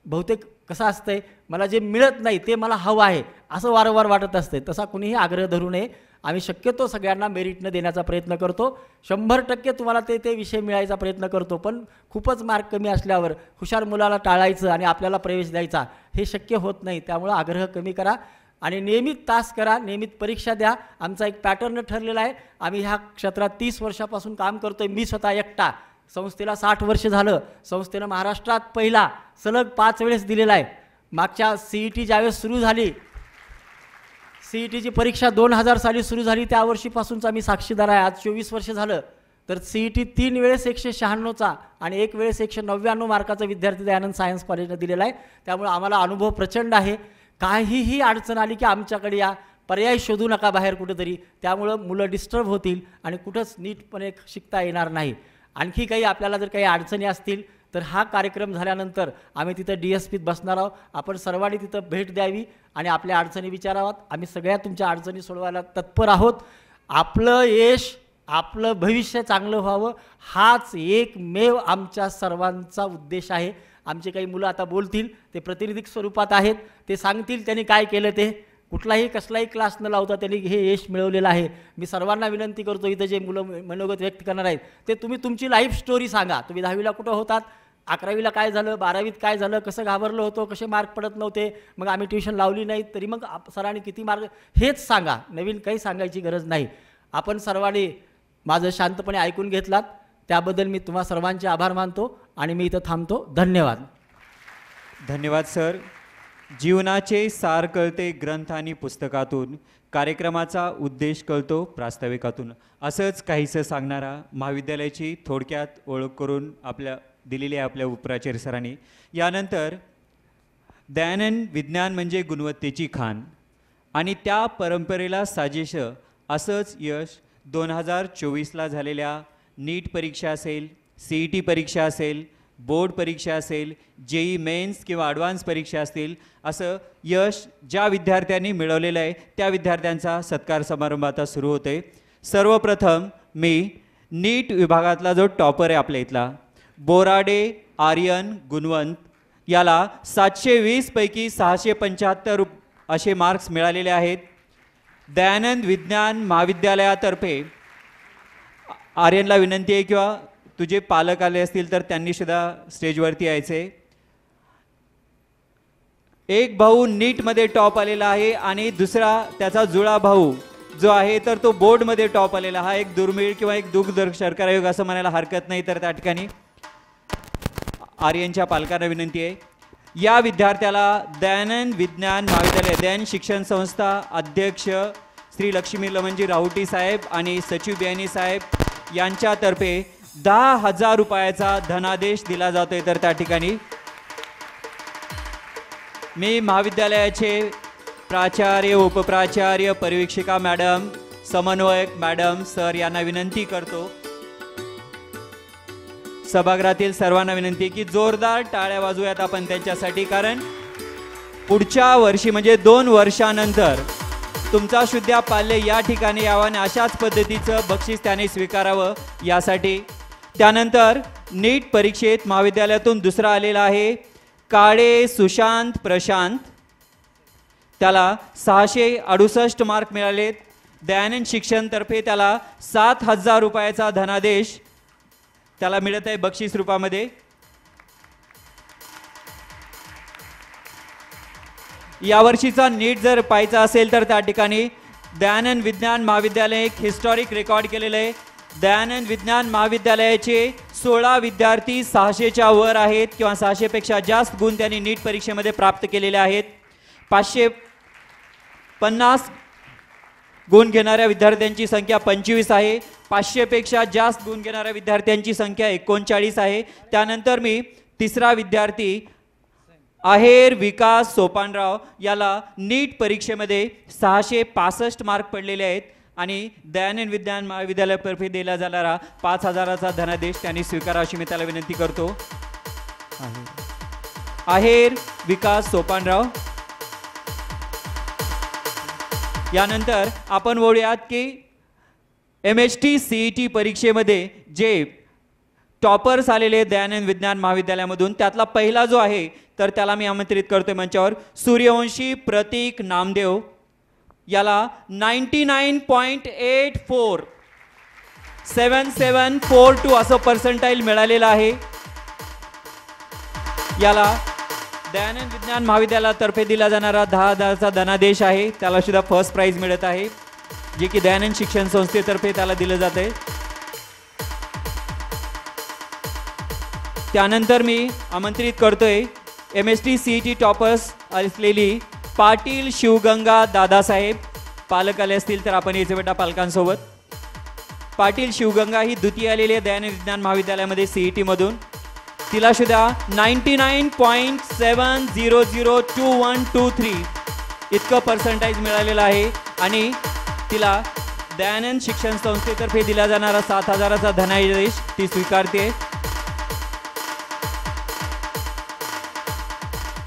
Speaker 2: बहुतेक कसं असतंय मला जे मिळत नाही ते मला हवं आहे असं वारंवार वाटत असते तसा कुणीही आग्रह धरू नये आम्ही शक्यतो सगळ्यांना मेरिटनं देण्याचा प्रयत्न करतो शंभर टक्के तुम्हाला ते ते विषय मिळायचा प्रयत्न करतो पण खूपच मार्क कमी असल्यावर हुशार मुलाला टाळायचं आणि आपल्याला प्रवेश द्यायचा हे शक्य होत नाही त्यामुळं आग्रह कमी करा आणि नियमित तास करा नियमित परीक्षा द्या आमचा एक पॅटर्न ठरलेला आहे आम्ही ह्या क्षेत्रात तीस वर्षापासून काम करतो मी स्वतः एकटा संस्थेला साठ वर्ष झालं संस्थेनं महाराष्ट्रात पहिला सलग पाच वेळेस दिलेला आहे मागच्या ई टी e ज्यावेळेस सुरू झाली ई टीची e परीक्षा दोन हजार साली सुरू झाली त्या वर्षीपासूनचा मी साक्षीदार आहे आज चोवीस वर्ष झालं तर ई टी e तीन वेळेस एकशे शहाण्णवचा आणि एक वेळेस एकशे नव्याण्णव मार्काचा विद्यार्थी दयानंद सायन्स कॉलेजनं दिलेला आहे त्यामुळे आम्हाला अनुभव प्रचंड आहे काहीही अडचण आली की आमच्याकडे या पर्याय शोधू नका बाहेर कुठेतरी त्यामुळं मुलं डिस्टर्ब होतील आणि कुठंच नीटपणे शिकता येणार नाही आणखी काही आपल्याला जर काही अडचणी असतील तर हा कार्यक्रम झाल्यानंतर आम्ही तिथं डी एस पीत बसणार आहोत आपण सर्वांनी तिथं भेट द्यावी आणि आपल्या अडचणी विचाराव्यात आम्ही सगळ्या तुमच्या अडचणी सोडवायला तत्पर आहोत आपलं यश आपलं भविष्य चांगलं व्हावं हाच एकमेव आमच्या सर्वांचा उद्देश आहे आमचे काही मुलं आता बोलतील ते प्रतिनिधिक स्वरूपात आहेत ते सांगतील त्यांनी काय केलं ते कुठलाही कसलाही क्लास न लावता त्यांनी हे यश मिळवलेलं आहे मी सर्वांना विनंती करतो इथं जे मुलं मनोगत व्यक्त करणार आहेत ते तुम्ही तुमची लाईफ स्टोरी सांगा तुम्ही दहावीला कुठं होतात अकरावीला काय झालं बारावीत काय झालं कसं घाबरलं होतं कसे मार्क पडत नव्हते मग आम्ही ट्युशन लावली नाही तरी मग सरांनी किती मार्क हेच सांगा नवीन काही सांगायची गरज नाही आपण सर्वांनी माझं शांतपणे ऐकून घेतलात त्याबद्दल मी तुम्हा सर्वांचे आभार मानतो आणि मी इथं थांबतो धन्यवाद
Speaker 1: धन्यवाद सर जीवनाचे सार कळते ग्रंथ आणि पुस्तकातून कार्यक्रमाचा उद्देश कळतो प्रास्ताविकातून असंच काहीसं सांगणारा महाविद्यालयाची थोडक्यात ओळख करून आपल्या दिलेली आहे आपल्या उपराचार्य सरांनी यानंतर दयानंद विज्ञान म्हणजे गुणवत्तेची खान आणि त्या परंपरेला साजेश असंच यश दोन हजार चोवीसला झालेल्या नीट परीक्षा असेल सी ई टी परीक्षा असेल बोर्ड परीक्षा असेल ई मेन्स किंवा ॲडव्हान्स परीक्षा असतील असं यश ज्या विद्यार्थ्यांनी मिळवलेलं आहे त्या विद्यार्थ्यांचा सत्कार समारंभ आता सुरू होते सर्वप्रथम मी नीट विभागातला जो टॉपर आहे आपल्या इथला बोराडे आर्यन गुणवंत याला सातशे वीसपैकी सहाशे पंच्याहत्तर असे मार्क्स मिळालेले आहेत दयानंद विज्ञान महाविद्यालयातर्फे आर्यनला विनंती आहे किंवा तुझे पालक आले असतील तर त्यांनी सुद्धा स्टेजवरती यायचे एक भाऊ नीटमध्ये टॉप आलेला आहे आणि दुसरा त्याचा जुळा भाऊ जो आहे तर तो बोर्डमध्ये टॉप आलेला हा एक दुर्मिळ किंवा एक दुग्ध शर्करायोग आयोग असं म्हणायला हरकत नाही तर त्या ठिकाणी आर्यनच्या पालकांना विनंती आहे या विद्यार्थ्याला दयानंद विज्ञान महाविद्यालय दयान शिक्षण संस्था अध्यक्ष श्री लक्ष्मी लमनजी राहुटी साहेब आणि सचिव बियानी साहेब यांच्यातर्फे दहा हजार रुपयाचा धनादेश दिला जातोय तर त्या ठिकाणी मी महाविद्यालयाचे प्राचार्य उपप्राचार्य परिवीक्षिका मॅडम समन्वयक मॅडम सर यांना विनंती करतो सभागृहातील सर्वांना विनंती की जोरदार टाळ्या वाजूयात आपण त्यांच्यासाठी कारण पुढच्या वर्षी म्हणजे दोन वर्षानंतर तुमचा शुद्ध्या पाल्य या ठिकाणी यावं आणि अशाच पद्धतीचं बक्षीस त्याने स्वीकारावं यासाठी त्यानंतर नीट परीक्षेत महाविद्यालयातून दुसरा आलेला आहे काळे सुशांत प्रशांत त्याला सहाशे अडुसष्ट मार्क मिळालेत दयानंद शिक्षणतर्फे त्याला सात हजार रुपयाचा धनादेश त्याला मिळत आहे बक्षीस रूपामध्ये यावर्षीचा नीट जर पाहायचा असेल तर त्या ठिकाणी दयानंद विज्ञान महाविद्यालय एक हिस्टॉरिक रेकॉर्ड केलेलं आहे दयानंद विज्ञान महाविद्यालयाचे सोळा विद्यार्थी सहाशेच्या वर आहेत किंवा सहाशेपेक्षा जास्त गुण त्यांनी नीट परीक्षेमध्ये प्राप्त केलेले आहेत पाचशे पन्नास गुण घेणाऱ्या विद्यार्थ्यांची संख्या पंचवीस आहे पाचशेपेक्षा जास्त गुण घेणाऱ्या विद्यार्थ्यांची संख्या एकोणचाळीस आहे त्यानंतर मी तिसरा विद्यार्थी अहेर विकास सोपानराव याला नीट परीक्षेमध्ये सहाशे पासष्ट मार्क पडलेले आहेत आणि दयानंद विज्ञान महाविद्यालयातर्फे दिला जाणारा पाच हजाराचा धनादेश त्यांनी स्वीकारा अशी मी त्याला विनंती करतो अहेर विकास सोपानराव यानंतर आपण बोलूयात की M H T C E T परीक्षेमध्ये जे टॉपर्स आलेले दयानंद विज्ञान महाविद्यालयामधून त्यातला पहिला जो आहे तर त्याला मी आमंत्रित करतोय मंचावर सूर्यवंशी प्रतीक नामदेव याला ninety nine point eight four seven seven four two असं पर्सेंटाईल मिळालेलं आहे याला दयानंद विज्ञान महाविद्यालयातर्फे दिला जाणारा दहा हजारचा धनादेश आहे त्याला सुद्धा फर्स्ट प्राईज मिळत आहे जे की दयानंद शिक्षण संस्थेतर्फे त्याला दिलं जात आहे त्यानंतर मी आमंत्रित करतोय M S T C T toppers असलेली पाटील शिवगंगा दादासाहेब पालक आले असतील तर आपण यायचं बेटा पालकांसोबत पाटील शिवगंगा ही द्वितीय आलेली आहे दयानंद विज्ञान महाविद्यालयामध्ये सीई टीमधून e तिला सुद्धा ninety nine point seven zero zero two one two three इतकं पर्सेंटाईज मिळालेलं आहे आणि तिला दयानंद शिक्षण संस्थेतर्फे दिला जाणारा सात हजाराचा धनादेश ती स्वीकारते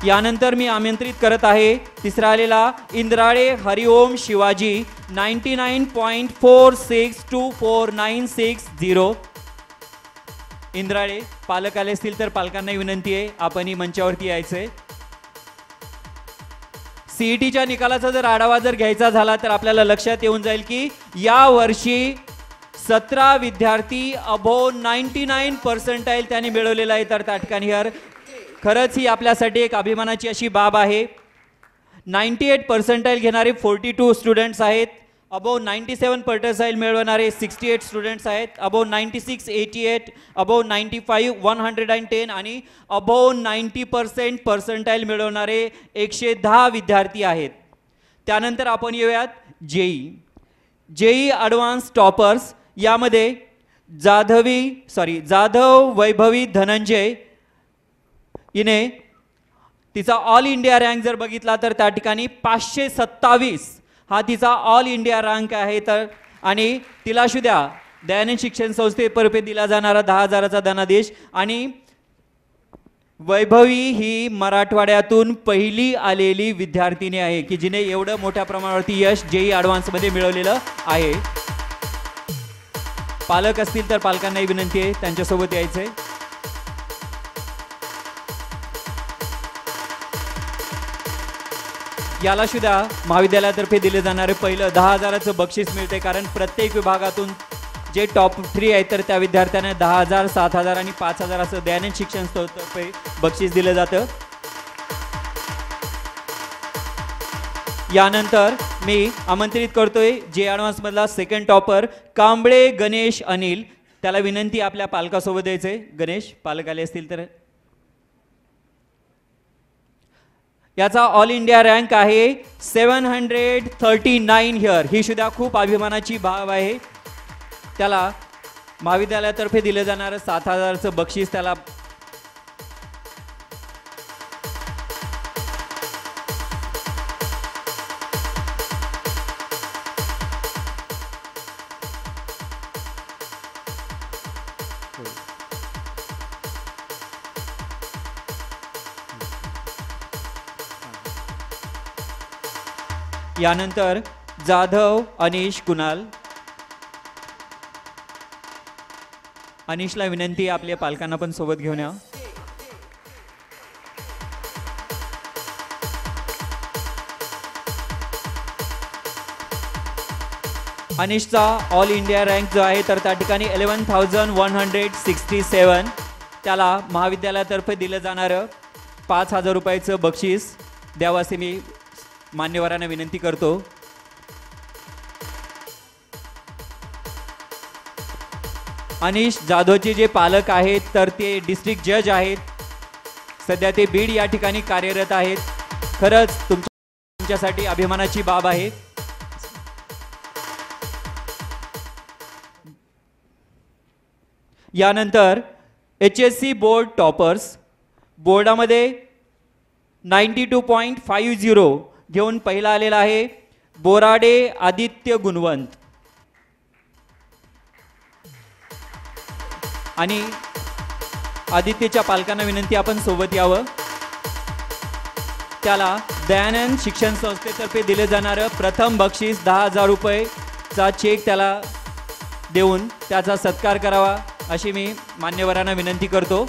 Speaker 1: यानंतर मी आमंत्रित करत आहे तिसरा आलेला Indrale Hariom Shivaji ninety nine point four six two four nine six zero Indrale पालक आले असतील तर पालकांनाही विनंती आहे आपणही मंचावरती यायचंय सीईटीच्या निकालाचा जर आढावा जर घ्यायचा झाला तर आपल्याला लक्षात येऊन जाईल की या वर्षी सतरा विद्यार्थी अबो नाईन्टी नाईन पर्सेंटाईल त्यांनी मिळवलेला आहे तर त्या ठिकाणी हर खरंच ही आपल्यासाठी एक अभिमानाची अशी बाब आहे नाईंटी एट पर्सेंटाईल घेणारे फोर्टी टू स्टुडंट्स आहेत अबोव नाईंटी सेवन पर्टेसाईल मिळवणारे सिक्स्टी एट स्टुडंट्स आहेत above ninety six eighty eight above ninety five one hundred and ten आणि अबोव नाईंटी पर्सेंट पर्सेंटाईल मिळवणारे एकशे दहा विद्यार्थी आहेत त्यानंतर आपण येऊयात जेई जेई अडव्हान्स टॉपर्स यामध्ये जाधवी सॉरी जाधव वैभवी धनंजय हिने तिचा ऑल इंडिया रँक जर बघितला तर त्या ठिकाणी पाचशे सत्तावीस हा तिचा ऑल इंडिया रँक आहे तर आणि तिला सुद्धा दयानंद शिक्षण संस्थेतर्फे दिला जाणारा दहा हजाराचा धनादेश आणि वैभवी ही मराठवाड्यातून पहिली आलेली विद्यार्थिनी आहे की जिने एवढं मोठ्या प्रमाणावरती यश जेई ॲडव्हान्समध्ये e मिळवलेलं आहे पालक असतील तर पालकांनाही विनंती आहे त्यांच्यासोबत यायचं याला सुद्धा महाविद्यालयातर्फे दिले जाणारे पहिलं दहा हजाराचं बक्षीस मिळते कारण प्रत्येक विभागातून जे टॉप थ्री आहे तर त्या विद्यार्थ्यांना दहा हजार सात हजार आणि पाच हजार असं दयानंद शिक्षण संस्थेतर्फे बक्षीस दिलं जातं यानंतर मी आमंत्रित करतोय जे मधला सेकंड टॉपर कांबळे गणेश अनिल त्याला विनंती आपल्या पालकासोबत द्यायचे गणेश पालक आले असतील तर याचा ऑल इंडिया रँक आहे seven hundred thirty nine here ही सुद्धा खूप अभिमानाची बाब आहे त्याला महाविद्यालयातर्फे दिलं जाणारं सात हजारचं बक्षीस त्याला यानंतर जाधव अनिश कुणाल अनिशला विनंती आपल्या पालकांना पण सोबत घेऊन या अनिशचा ऑल इंडिया रँक जो आहे तर त्या ठिकाणी eleven thousand one hundred sixty seven त्याला महाविद्यालयातर्फे दिलं जाणारं पाच हजार रुपयाचं बक्षीस द्यावं असे मी मान्यवरांना विनंती करतो अनिश जाधवचे जे पालक आहेत तर ते डिस्ट्रिक्ट जज आहेत सध्या ते बीड या ठिकाणी कार्यरत आहेत खरंच तुमच्या तुमच्यासाठी अभिमानाची बाब आहे यानंतर H S C board toppers बोर्डामध्ये ninety two point five zero घेऊन पहिला आलेला आहे बोराडे आदित्य गुणवंत आणि आदित्यच्या पालकांना विनंती आपण सोबत यावं त्याला दयानंद शिक्षण संस्थेतर्फे दिले जाणारं प्रथम बक्षीस दहा हजार रुपयेचा चेक त्याला देऊन त्याचा सत्कार करावा अशी मी मान्यवरांना विनंती करतो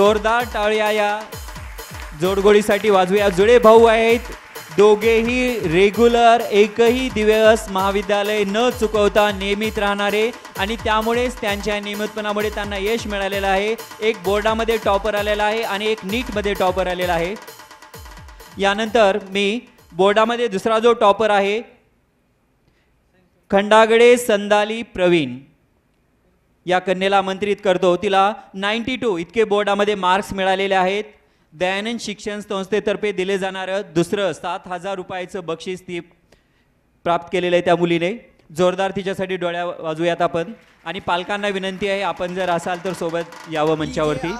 Speaker 1: जोरदार टाळ्या या जोडगोळीसाठी वाजवूया जुळे भाऊ आहेत दोघेही रेग्युलर एकही दिवस महाविद्यालय न चुकवता नियमित राहणारे आणि त्यामुळेच त्यांच्या नियमितपणामुळे त्यांना यश मिळालेलं आहे एक बोर्डामध्ये टॉपर आलेला आहे आणि एक नीटमध्ये टॉपर आलेला आहे यानंतर मी बोर्डामध्ये दुसरा जो टॉपर आहे खंडागडे संदाली प्रवीण या कन्येला आमंत्रित करतो तिला नाईन्टी टू इतके बोर्डामध्ये मार्क्स मिळालेले आहेत दयानंद शिक्षण संस्थेतर्फे दिले जाणारं दुसरं सात हजार रुपयाचं बक्षीस ती प्राप्त केलेलं आहे त्या मुलीने जोरदार तिच्यासाठी डोळ्या वाजूयात आपण आणि पालकांना विनंती आहे आपण जर असाल तर सोबत यावं मंचावरती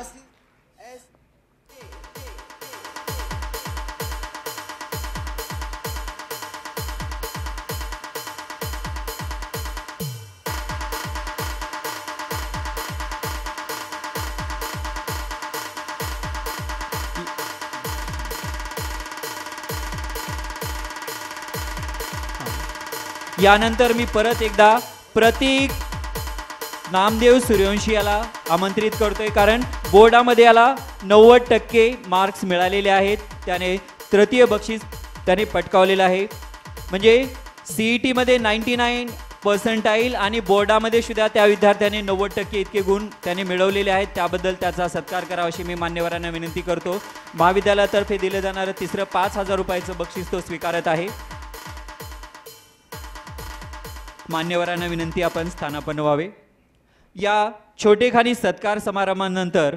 Speaker 1: यानंतर मी परत एकदा प्रतीक नामदेव सूर्यवंशी याला आमंत्रित करतोय कारण बोर्डामध्ये याला नव्वद टक्के मार्क्स मिळालेले आहेत त्याने तृतीय बक्षीस त्याने पटकावलेलं आहे म्हणजे ई टीमध्ये नाईंटी नाईन पर्सेंटाईल आणि बोर्डामध्ये सुद्धा त्या विद्यार्थ्याने नव्वद टक्के इतके गुण त्याने मिळवलेले आहेत त्याबद्दल त्याचा सत्कार करावा अशी मी मान्यवरांना विनंती करतो महाविद्यालयातर्फे दिलं जाणारं तिसरं पाच हजार रुपयाचं बक्षीस तो स्वीकारत आहे मान्यवरांना विनंती आपण स्थानापन व्हावे या छोटेखानी सत्कार समारंभानंतर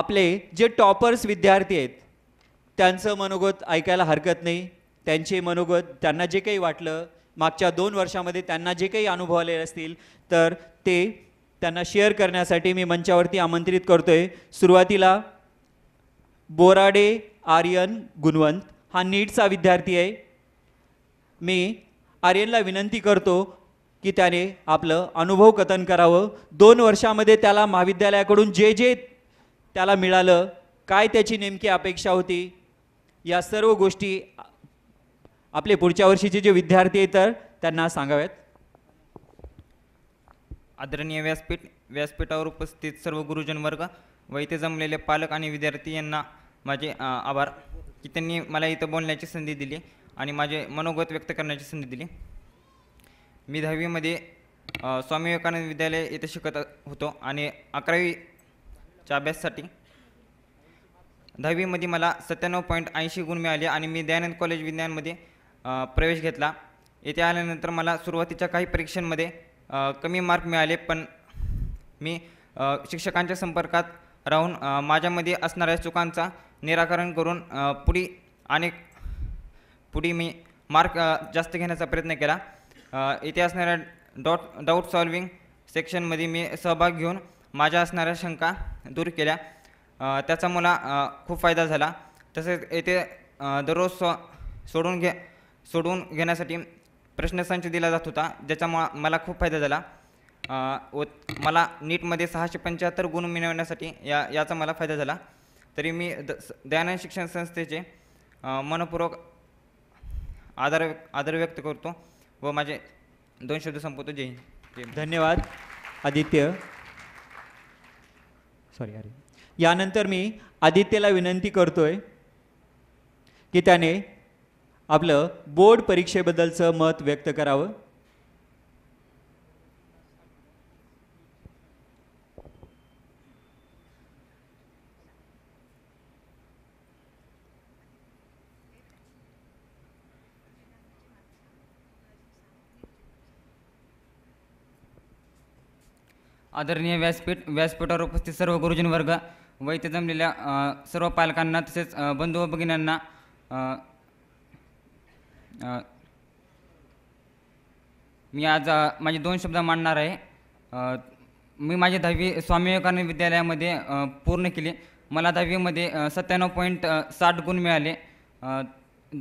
Speaker 1: आपले जे टॉपर्स विद्यार्थी आहेत त्यांचं मनोगत ऐकायला हरकत नाही त्यांचे मनोगत त्यांना जे काही वाटलं मागच्या दोन वर्षामध्ये त्यांना जे काही अनुभव आले असतील तर ते त्यांना शेअर करण्यासाठी मी मंचावरती आमंत्रित करतोय सुरुवातीला बोराडे आर्यन गुणवंत हा नीटचा विद्यार्थी आहे मी आर्यनला विनंती करतो की त्याने आपलं अनुभव कथन करावं दोन वर्षामध्ये त्याला महाविद्यालयाकडून जे जे त्याला मिळालं काय त्याची नेमकी अपेक्षा होती या सर्व गोष्टी आपले पुढच्या वर्षीचे जे विद्यार्थी आहेत तर त्यांना सांगाव्यात
Speaker 3: आदरणीय व्यासपीठ व्यासपीठावर उपस्थित सर्व गुरुजन वर्ग व इथे जमलेले पालक आणि विद्यार्थी यांना माझे आभार की त्यांनी मला इथं बोलण्याची संधी दिली आणि माझे मनोगत व्यक्त करण्याची संधी दिली मी दहावीमध्ये स्वामी विवेकानंद विद्यालय येथे शिकत होतो आणि अकरावीच्या अभ्यासासाठी दहावीमध्ये मला सत्त्याण्णव पॉईंट ऐंशी गुण मिळाले आणि मी दयानंद कॉलेज विज्ञानमध्ये प्रवेश घेतला येथे आल्यानंतर मला सुरुवातीच्या काही परीक्षांमध्ये कमी मार्क मिळाले पण मी शिक्षकांच्या संपर्कात राहून माझ्यामध्ये असणाऱ्या चुकांचा निराकरण करून पुढे अनेक पुढे मी मार्क जास्त घेण्याचा प्रयत्न केला इथे असणाऱ्या डॉट डाऊट सॉल्विंग सेक्शनमध्ये मी सहभाग घेऊन माझ्या असणाऱ्या शंका दूर केल्या त्याचा मला खूप फायदा झाला तसेच येथे दररोज सो सोडून घे सोडून घेण्यासाठी प्रश्नसंच दिला जात होता ज्याच्यामुळं मला खूप फायदा झाला व मला नीटमध्ये सहाशे पंच्याहत्तर गुण मिळवण्यासाठी या याचा मला फायदा झाला तरी मी द दयानंद शिक्षण संस्थेचे मनपूर्वक आदर आदर व्यक्त करतो व माझे दोन शब्द संपवतो जय
Speaker 1: धन्यवाद आदित्य सॉरी अरे यानंतर मी आदित्यला विनंती करतोय की त्याने आपलं बोर्ड परीक्षेबद्दलचं मत व्यक्त करावं
Speaker 3: आदरणीय व्यासपीठ व्यासपीठावर उपस्थित सर्व गुरुजन वर्ग व इथे जमलेल्या सर्व पालकांना तसेच बंधू व मी आज माझे दोन शब्द मांडणार आहे मी माझी दहावी स्वामी विवेकानंद विद्यालयामध्ये पूर्ण केले मला दहावीमध्ये सत्त्याण्णव पॉईंट साठ गुण मिळाले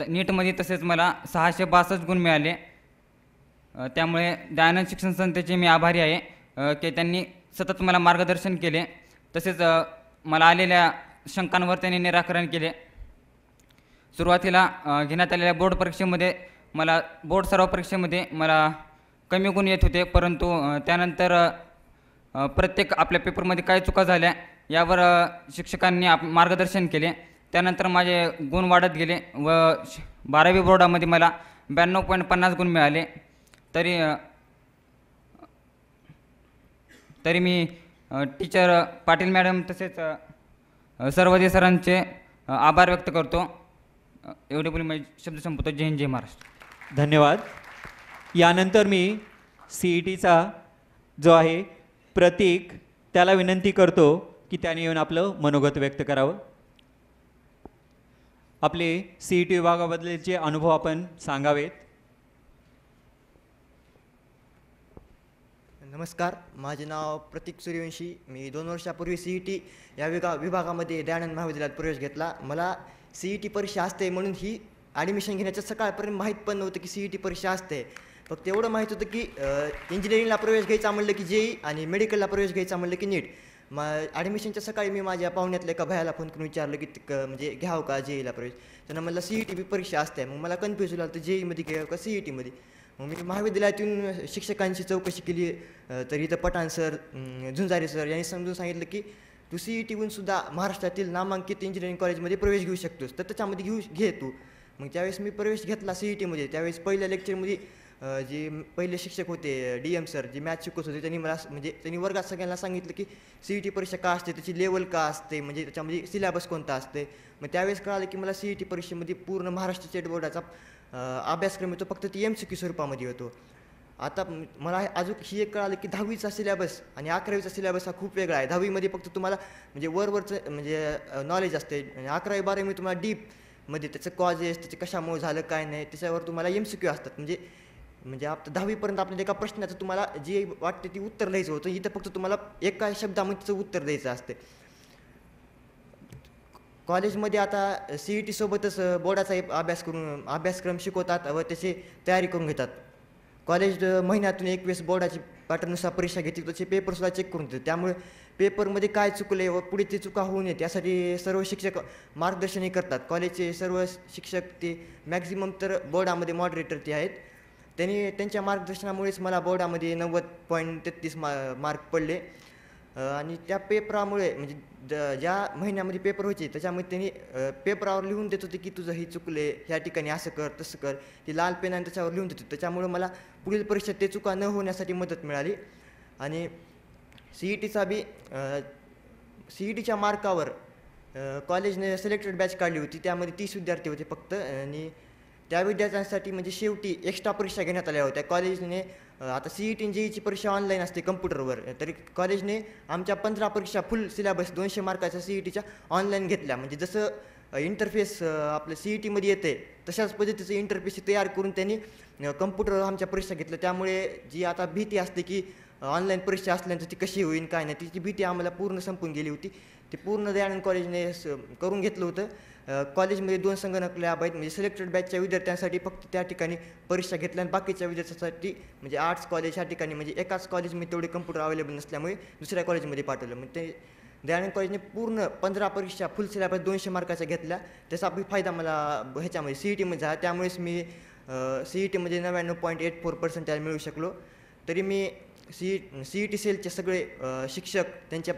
Speaker 3: नीटमध्ये तसेच मला सहाशे बासष्ट गुण मिळाले त्यामुळे दयानंद शिक्षण संस्थेचे मी आभारी आहे ते त्यांनी सतत मला मार्गदर्शन केले तसेच मला आलेल्या शंकांवर त्यांनी निराकरण केले सुरुवातीला घेण्यात आलेल्या बोर्ड परीक्षेमध्ये मला बोर्ड सर्व परीक्षेमध्ये मला कमी गुण येत होते परंतु त्यानंतर प्रत्येक आपल्या पेपरमध्ये काय चुका झाल्या यावर शिक्षकांनी आप मार्गदर्शन केले त्यानंतर माझे गुण वाढत गेले व बारावी बोर्डामध्ये मला ब्याण्णव पॉईंट पन्नास गुण मिळाले तरी तरी मी टीचर पाटील मॅडम तसेच सर्वजय सरांचे आभार व्यक्त करतो एवढे बोलून माझे शब्द संपतो जय हिंद जय
Speaker 1: महाराष्ट्र धन्यवाद यानंतर मी सी ई e टीचा जो आहे प्रतीक त्याला विनंती करतो की त्याने येऊन आपलं मनोगत व्यक्त करावं आपले सी ई टी विभागाबद्दलचे अनुभव आपण सांगावेत
Speaker 4: नमस्कार माझे नाव प्रतीक सूर्यवंशी मी दोन वर्षापूर्वी सी ई टी या विगा विभागामध्ये दयानंद महाविद्यालयात प्रवेश घेतला मला सी ई टी परीक्षा असते म्हणून ही ॲडमिशन घेण्याच्या सकाळपर्यंत माहीत पण नव्हतं की सी ई टी परीक्षा असते फक्त एवढं माहीत होतं की इंजिनिअरिंगला प्रवेश घ्यायचा म्हणलं की जेई e आणि मेडिकलला प्रवेश घ्यायचा म्हणलं की नीट मा ॲडमिशनच्या सकाळी मी माझ्या पाहुण्यातल्या एका भयाला फोन करून विचारलं की म्हणजे घ्यावं का जेईला e प्रवेश त्यांना मला सी ई टी परीक्षा असते मग मला कन्फ्युज झालं तर जेईमध्ये e घ्यावं का सी ई टीमध्ये मी महाविद्यालयातून शिक्षकांची चौकशी केली तर इथं पठाण सर झुंजारे सर यांनी समजून सांगितलं की तू सी ई टीहून सुद्धा महाराष्ट्रातील नामांकित इंजिनिअरिंग कॉलेजमध्ये प्रवेश घेऊ शकतोस तर त्याच्यामध्ये घेऊ घे तू मग ज्यावेळेस मी प्रवेश घेतला सी ई टीमध्ये त्यावेळेस पहिल्या लेक्चरमध्ये जे पहिले शिक्षक होते डी एम सर जे मॅथ शिकवत होते त्यांनी मला म्हणजे त्यांनी वर्गात सगळ्यांना सांगितलं की सी ई टी परीक्षा का असते त्याची लेवल का असते म्हणजे त्याच्यामध्ये सिलेबस कोणता असते मग त्यावेळेस कळालं की मला सी ई टी परीक्षेमध्ये पूर्ण महाराष्ट्र स्टेट बोर्डाचा अभ्यासक्रम येतो फक्त ती एम सी क्यू स्वरूपामध्ये येतो आता मला अजून ही एक कळालं की दहावीचा सिलेबस आणि अकरावीचा सिलेबस हा खूप वेगळा आहे दहावीमध्ये फक्त तुम्हाला म्हणजे वरवरचं म्हणजे नॉलेज असते आणि अकरावी बारावी तुम्हाला डीप मध्ये त्याचं कॉजेस त्याचे कशामुळे झालं काय नाही त्याच्यावर तुम्हाला एम सी क्यू असतात म्हणजे म्हणजे आप दहावीपर्यंत आपल्याला एका प्रश्नाचं तुम्हाला जे वाटते ती उत्तर द्यायचं होतं इथं फक्त तुम्हाला एका शब्दामध्ये त्याचं उत्तर द्यायचं असते कॉलेजमध्ये आता सी ई e टीसोबतच बोर्डाचा अभ्यास करून अभ्यासक्रम शिकवतात व त्याची तयारी करून घेतात कॉलेज महिन्यातून एक वेळेस बोर्डाची पॅटर्ननुसार परीक्षा घेतली त्याचे पेपरसुद्धा चेक करून देतात त्यामुळे पेपरमध्ये काय चुकले व पुढे ती चुका होऊ नये यासाठी सर्व शिक्षक मार्गदर्शनही करतात कॉलेजचे सर्व शिक्षक ते मॅक्झिमम तर बोर्डामध्ये मॉडरेटर ते आहेत त्यांनी त्यांच्या मार्गदर्शनामुळेच मला बोर्डामध्ये नव्वद पॉईंट तेहतीस मा मार्क पडले आणि त्या पेपरामुळे म्हणजे ज ज्या महिन्यामध्ये पेपर व्हायचे त्याच्यामध्ये त्यांनी पेपरावर लिहून देत होते की तुझं हे चुकले ह्या ठिकाणी असं कर तसं कर ती लाल पेन आणि त्याच्यावर लिहून देत होते त्याच्यामुळं मला पुढील परीक्षा ते चुका न होण्यासाठी मदत मिळाली आणि सी ई e टीचा बी सी ई टीच्या e मार्कावर कॉलेजने सिलेक्टेड बॅच काढली होती त्यामध्ये तीस विद्यार्थी होते फक्त आणि त्या विद्यार्थ्यांसाठी म्हणजे शेवटी एक्स्ट्रा परीक्षा घेण्यात आल्या होत्या कॉलेजने आता सी ई टी ईची परीक्षा ऑनलाईन असते कम्प्युटरवर तरी कॉलेजने आमच्या पंधरा परीक्षा फुल सिलेबस दोनशे मार्काच्या सी ई टीच्या ऑनलाईन घेतल्या म्हणजे जसं इंटरफेस आपलं सी ई e टीमध्ये येते तशाच पद्धतीचं इंटरफेस तयार करून त्यांनी कम्प्युटरवर आमच्या परीक्षा घेतल्या त्यामुळे जी आता भीती असते की ऑनलाईन परीक्षा असल्यानंतर ती कशी होईल काय नाही तिची भीती आम्हाला पूर्ण संपून गेली होती ते पूर्ण दयानंद कॉलेजने करून घेतलं होतं कॉलेजमध्ये दोन संगणक लॅब आहेत म्हणजे सिलेक्टेड बॅचच्या विद्यार्थ्यांसाठी फक्त त्या ठिकाणी परीक्षा घेतल्या आणि बाकीच्या विद्यार्थ्यांसाठी म्हणजे आर्ट्स कॉलेज ह्या ठिकाणी म्हणजे एकाच कॉलेजमध्ये तेवढे कम्प्युटर अवेलेबल नसल्यामुळे दुसऱ्या कॉलेजमध्ये पाठवलं मग ते दयानंद कॉलेजने पूर्ण पंधरा परीक्षा फुल सिलेबस दोनशे मार्काच्या घेतल्या त्याचा फायदा मला ह्याच्यामध्ये सी ई टीमध्ये झाला त्यामुळेच मी सी ई टीमध्ये नव्याण्णव पॉईंट एट फोर पर्सेंट त्याला मिळू शकलो तरी मी सी सी ई टी सेलचे सगळे शिक्षक त्यांच्या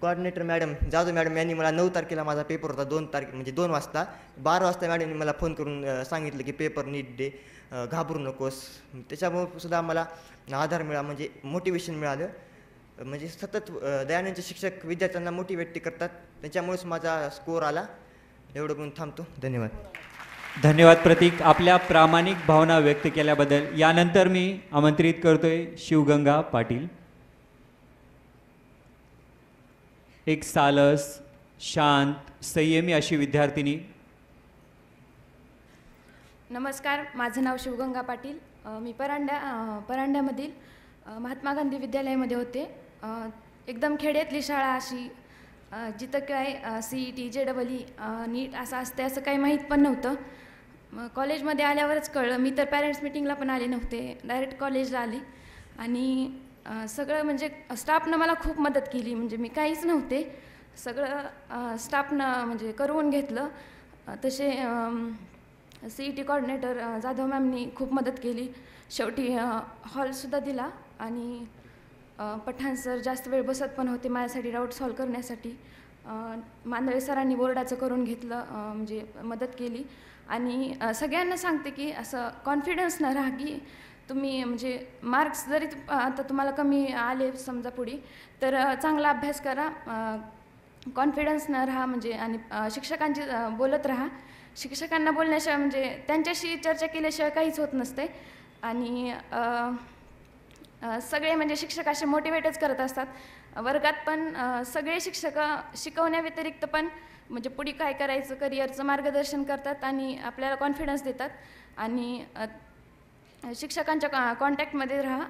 Speaker 4: कॉर्डिनेटर मॅडम जाधव मॅडम यांनी मला नऊ तारखेला माझा पेपर होता दोन तारखे म्हणजे दोन वाजता बारा वाजता मॅडमनी मला फोन करून सांगितलं की पेपर नीट दे घाबरू नकोस त्याच्यामुळे सुद्धा मला आधार मिळा म्हणजे मोटिवेशन मिळालं म्हणजे सतत दयानंदचे शिक्षक विद्यार्थ्यांना व्यक्ती करतात त्याच्यामुळेच माझा स्कोअर आला एवढं करून थांबतो
Speaker 1: धन्यवाद धन्यवाद प्रतीक आपल्या प्रामाणिक भावना व्यक्त केल्याबद्दल यानंतर मी आमंत्रित करतोय शिवगंगा पाटील एक सालस शांत संयमी अशी विद्यार्थिनी
Speaker 5: नमस्कार माझं नाव शिवगंगा पाटील मी परांड्या परांड्यामधील महात्मा गांधी विद्यालयामध्ये होते एकदम खेड्यातली शाळा अशी जिथं काय C E T J double E NEET असं असते असं काही माहीत पण नव्हतं मग कॉलेजमध्ये आल्यावरच कळलं मी तर पॅरेंट्स मिटिंगला पण आले नव्हते डायरेक्ट कॉलेजला आले आणि सगळं म्हणजे स्टाफनं मला खूप मदत केली म्हणजे मी काहीच नव्हते सगळं स्टाफनं म्हणजे करवून घेतलं तसे C E T coordinator Jadhav मॅमनी खूप मदत केली शेवटी हॉलसुद्धा दिला आणि पठाण सर जास्त वेळ बसत पण होते माझ्यासाठी डाऊट सॉल्व करण्यासाठी मांदळे सरांनी बोर्डाचं करून घेतलं म्हणजे मदत केली आणि सगळ्यांना सांगते की असं कॉन्फिडन्स न राहा की तुम्ही म्हणजे मार्क्स जरी आता तुम्हाला कमी आले समजा पुढे तर चांगला अभ्यास करा न राहा म्हणजे आणि शिक्षकांची बोलत राहा शिक्षकांना बोलण्याशिवाय म्हणजे त्यांच्याशी चर्चा केल्याशिवाय काहीच होत नसते आणि सगळे म्हणजे शिक्षक असे मोटिवेटच करत असतात वर्गात पण सगळे शिक्षक शिकवण्याव्यतिरिक्त पण म्हणजे पुढे काय करायचं करिअरचं मार्गदर्शन करतात आणि आपल्याला कॉन्फिडन्स देतात आणि शिक्षकांच्या कॉन्टॅक्टमध्ये राहा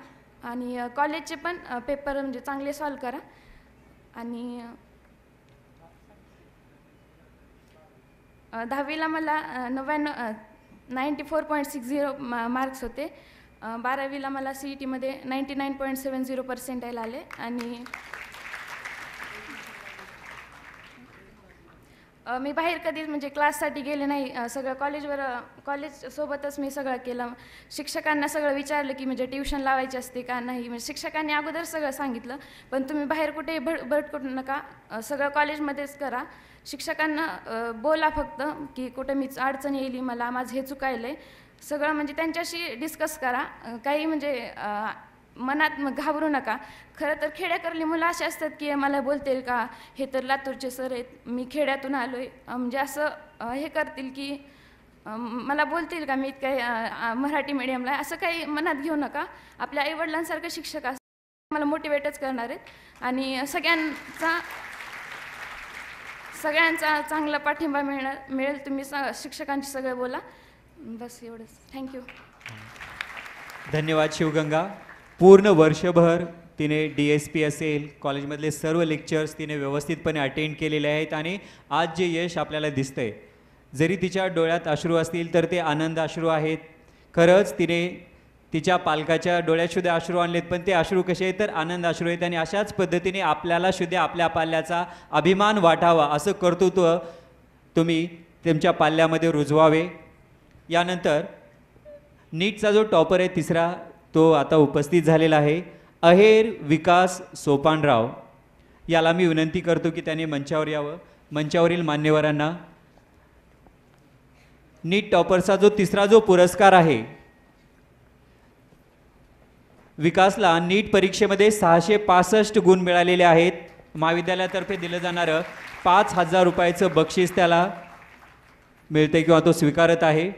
Speaker 5: आणि कॉलेजचे पण पेपर म्हणजे चांगले सॉल्व करा आणि दहावीला मला नव्याण्णव ninety four point six zero मा मार्क्स होते बारावीला मला सी ई टीमध्ये ninety nine point seven zero percentile आले आणि मी बाहेर कधीच म्हणजे क्लाससाठी गेले नाही सगळं कॉलेजवर कॉलेजसोबतच मी सगळं केलं शिक्षकांना सगळं विचारलं की म्हणजे ट्युशन लावायची असते का नाही म्हणजे शिक्षकांनी अगोदर सगळं सांगितलं पण तुम्ही बाहेर कुठेही भट भटकू नका सगळं कॉलेजमध्येच करा शिक्षकांना बोला फक्त की कुठं मीच अडचण येईल मला माझं हे चुकायलं आहे सगळं म्हणजे त्यांच्याशी डिस्कस करा काही म्हणजे मनात मग घाबरू नका खरं तर खेड्याकडली मुलं असे असतात की मला बोलतील का हे तर लातूरचे सर आहेत मी खेड्यातून आलो आहे म्हणजे असं हे करतील की मला बोलतील का मी इतका मराठी मीडियमला असं काही मनात घेऊ नका आपल्या आईवडिलांसारखं शिक्षक असतात मला मोटिवेटच करणार आहेत आणि सगळ्यांचा सगळ्यांचा चांगला पाठिंबा मिळणार मिळेल तुम्ही स शिक्षकांशी सगळे बोला बस एवढंच थँक्यू
Speaker 1: धन्यवाद शिवगंगा पूर्ण वर्षभर तिने डी एस पी असेल कॉलेजमधले सर्व लेक्चर्स तिने व्यवस्थितपणे अटेंड केलेले आहेत आणि आज जे यश आपल्याला आहे जरी तिच्या डोळ्यात अश्रू असतील तर ते आनंद अश्रू आहेत खरंच तिने तिच्या पालकाच्या डोळ्यातसुद्धा अश्रू आणलेत पण ते अश्रू कसे आहेत तर आनंद अश्रू आहेत आणि अशाच पद्धतीने आपल्याला आपल्या पाल्याचा अभिमान वाटावा असं कर्तृत्व तुम्ही तुमच्या पाल्यामध्ये रुजवावे यानंतर नीटचा जो टॉपर आहे तिसरा तो आता उपस्थित झालेला आहे अहेर विकास सोपानराव याला मी विनंती करतो की त्याने मंचावर यावं मंचावरील मान्यवरांना नीट टॉपरचा जो तिसरा जो पुरस्कार आहे विकासला नीट परीक्षेमध्ये सहाशे पासष्ट गुण मिळालेले आहेत महाविद्यालयातर्फे दिलं जाणारं पाच हजार रुपयाचं बक्षीस त्याला मिळते किंवा तो स्वीकारत आहे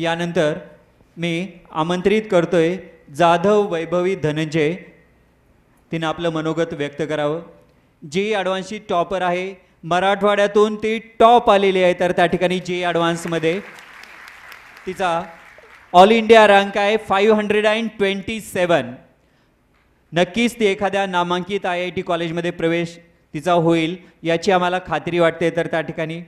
Speaker 1: यानंतर मी आमंत्रित करतो आहे जाधव वैभवी धनंजय तिनं आपलं मनोगत व्यक्त करावं जे ॲडव्हान्सची टॉपर आहे मराठवाड्यातून ती टॉप आलेली आहे तर त्या ठिकाणी जे ॲडव्हान्समध्ये तिचा ऑल इंडिया रँक आहे five hundred and twenty seven नक्कीच ती एखाद्या नामांकित आय आय टी कॉलेजमध्ये प्रवेश तिचा होईल याची आम्हाला खात्री वाटते तर त्या ठिकाणी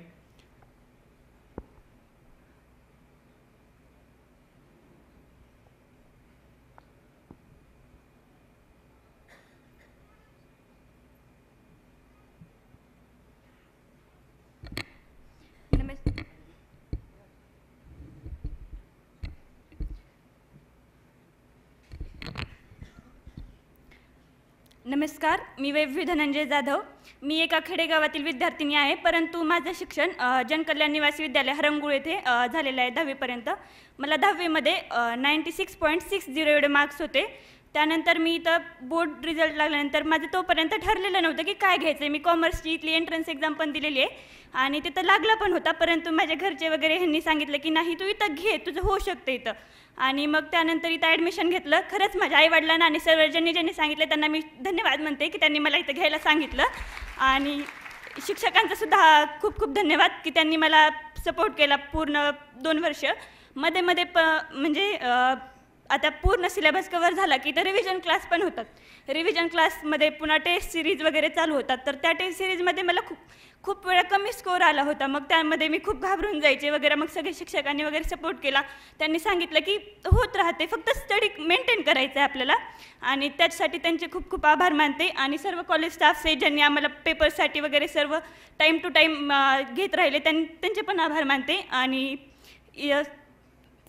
Speaker 6: नमस्कार मी वैभवी धनंजय जाधव मी एका खेडेगावातील विद्यार्थिनी आहे परंतु माझं शिक्षण जनकल्याण निवासी विद्यालय हरंगुळ येथे झालेलं आहे दहावीपर्यंत मला दहावीमध्ये ninety six point six zero एवढे मार्क्स होते त्यानंतर मी इथं बोर्ड रिझल्ट लागल्यानंतर माझं तोपर्यंत ठरलेलं नव्हतं की काय घ्यायचं मी कॉमर्सची इथली एंट्रन्स एक्झाम पण दिलेली आहे आणि तिथं लागला पण होता परंतु माझ्या घरचे वगैरे ह्यांनी सांगितलं की नाही तू इथं घे तुझं होऊ शकतं इथं आणि मग त्यानंतर इथं ॲडमिशन घेतलं खरंच माझ्या आईवडिलांना आणि सर्वजणी ज्यांनी सांगितलं त्यांना मी धन्यवाद म्हणते की त्यांनी मला इथं घ्यायला सांगितलं आणि शिक्षकांचासुद्धा सुद्धा खूप खूप धन्यवाद की त्यांनी मला सपोर्ट केला पूर्ण दोन वर्ष मध्ये मध्ये प म्हणजे आता पूर्ण सिलेबस कवर झाला की तर रिव्हिजन क्लास पण होतात रिव्हिजन क्लासमध्ये पुन्हा टेस्ट सिरीज वगैरे चालू होतात तर त्या टेस्ट सिरीजमध्ये मला खूप खूप वेळा कमी स्कोअर आला होता मग त्यामध्ये मी खूप घाबरून जायचे वगैरे मग सगळे शिक्षकांनी वगैरे सपोर्ट केला त्यांनी सांगितलं की होत राहते फक्त स्टडी मेंटेन करायचं आहे आपल्याला आणि त्याच्यासाठी त्यांचे खूप खूप आभार मानते आणि सर्व कॉलेज स्टाफ आहे ज्यांनी आम्हाला पेपरसाठी वगैरे सर्व टाईम टू टाईम घेत राहिले त्यां त्यांचे पण आभार मानते आणि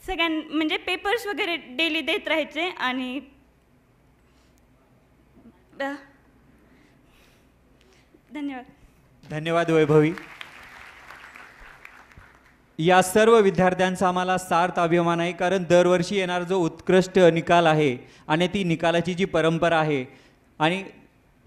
Speaker 6: सगळ्यां म्हणजे पेपर्स वगैरे डेली देत राहायचे आणि धन्यवाद
Speaker 1: धन्यवाद वैभवी या सर्व विद्यार्थ्यांचा आम्हाला सार्थ अभिमान आहे कारण दरवर्षी येणारा जो उत्कृष्ट निकाल आहे आणि ती निकालाची जी परंपरा आहे आणि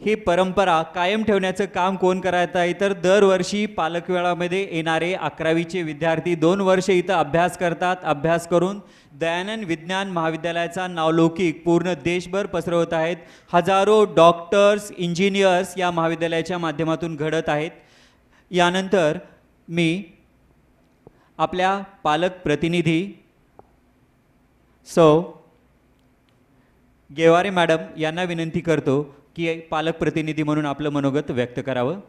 Speaker 1: ही परंपरा कायम ठेवण्याचं काम कोण करायचं आहे तर दरवर्षी पालकवेळामध्ये येणारे अकरावीचे विद्यार्थी दोन वर्षे इथं अभ्यास करतात अभ्यास करून दयानंद विज्ञान महाविद्यालयाचा नावलौकिक पूर्ण देशभर पसरवत आहेत हजारो डॉक्टर्स इंजिनियर्स या महाविद्यालयाच्या माध्यमातून घडत आहेत यानंतर मी आपल्या पालक प्रतिनिधी सौ गेवारे मॅडम यांना विनंती करतो की पालक प्रतिनिधी म्हणून आपलं मनोगत व्यक्त करावं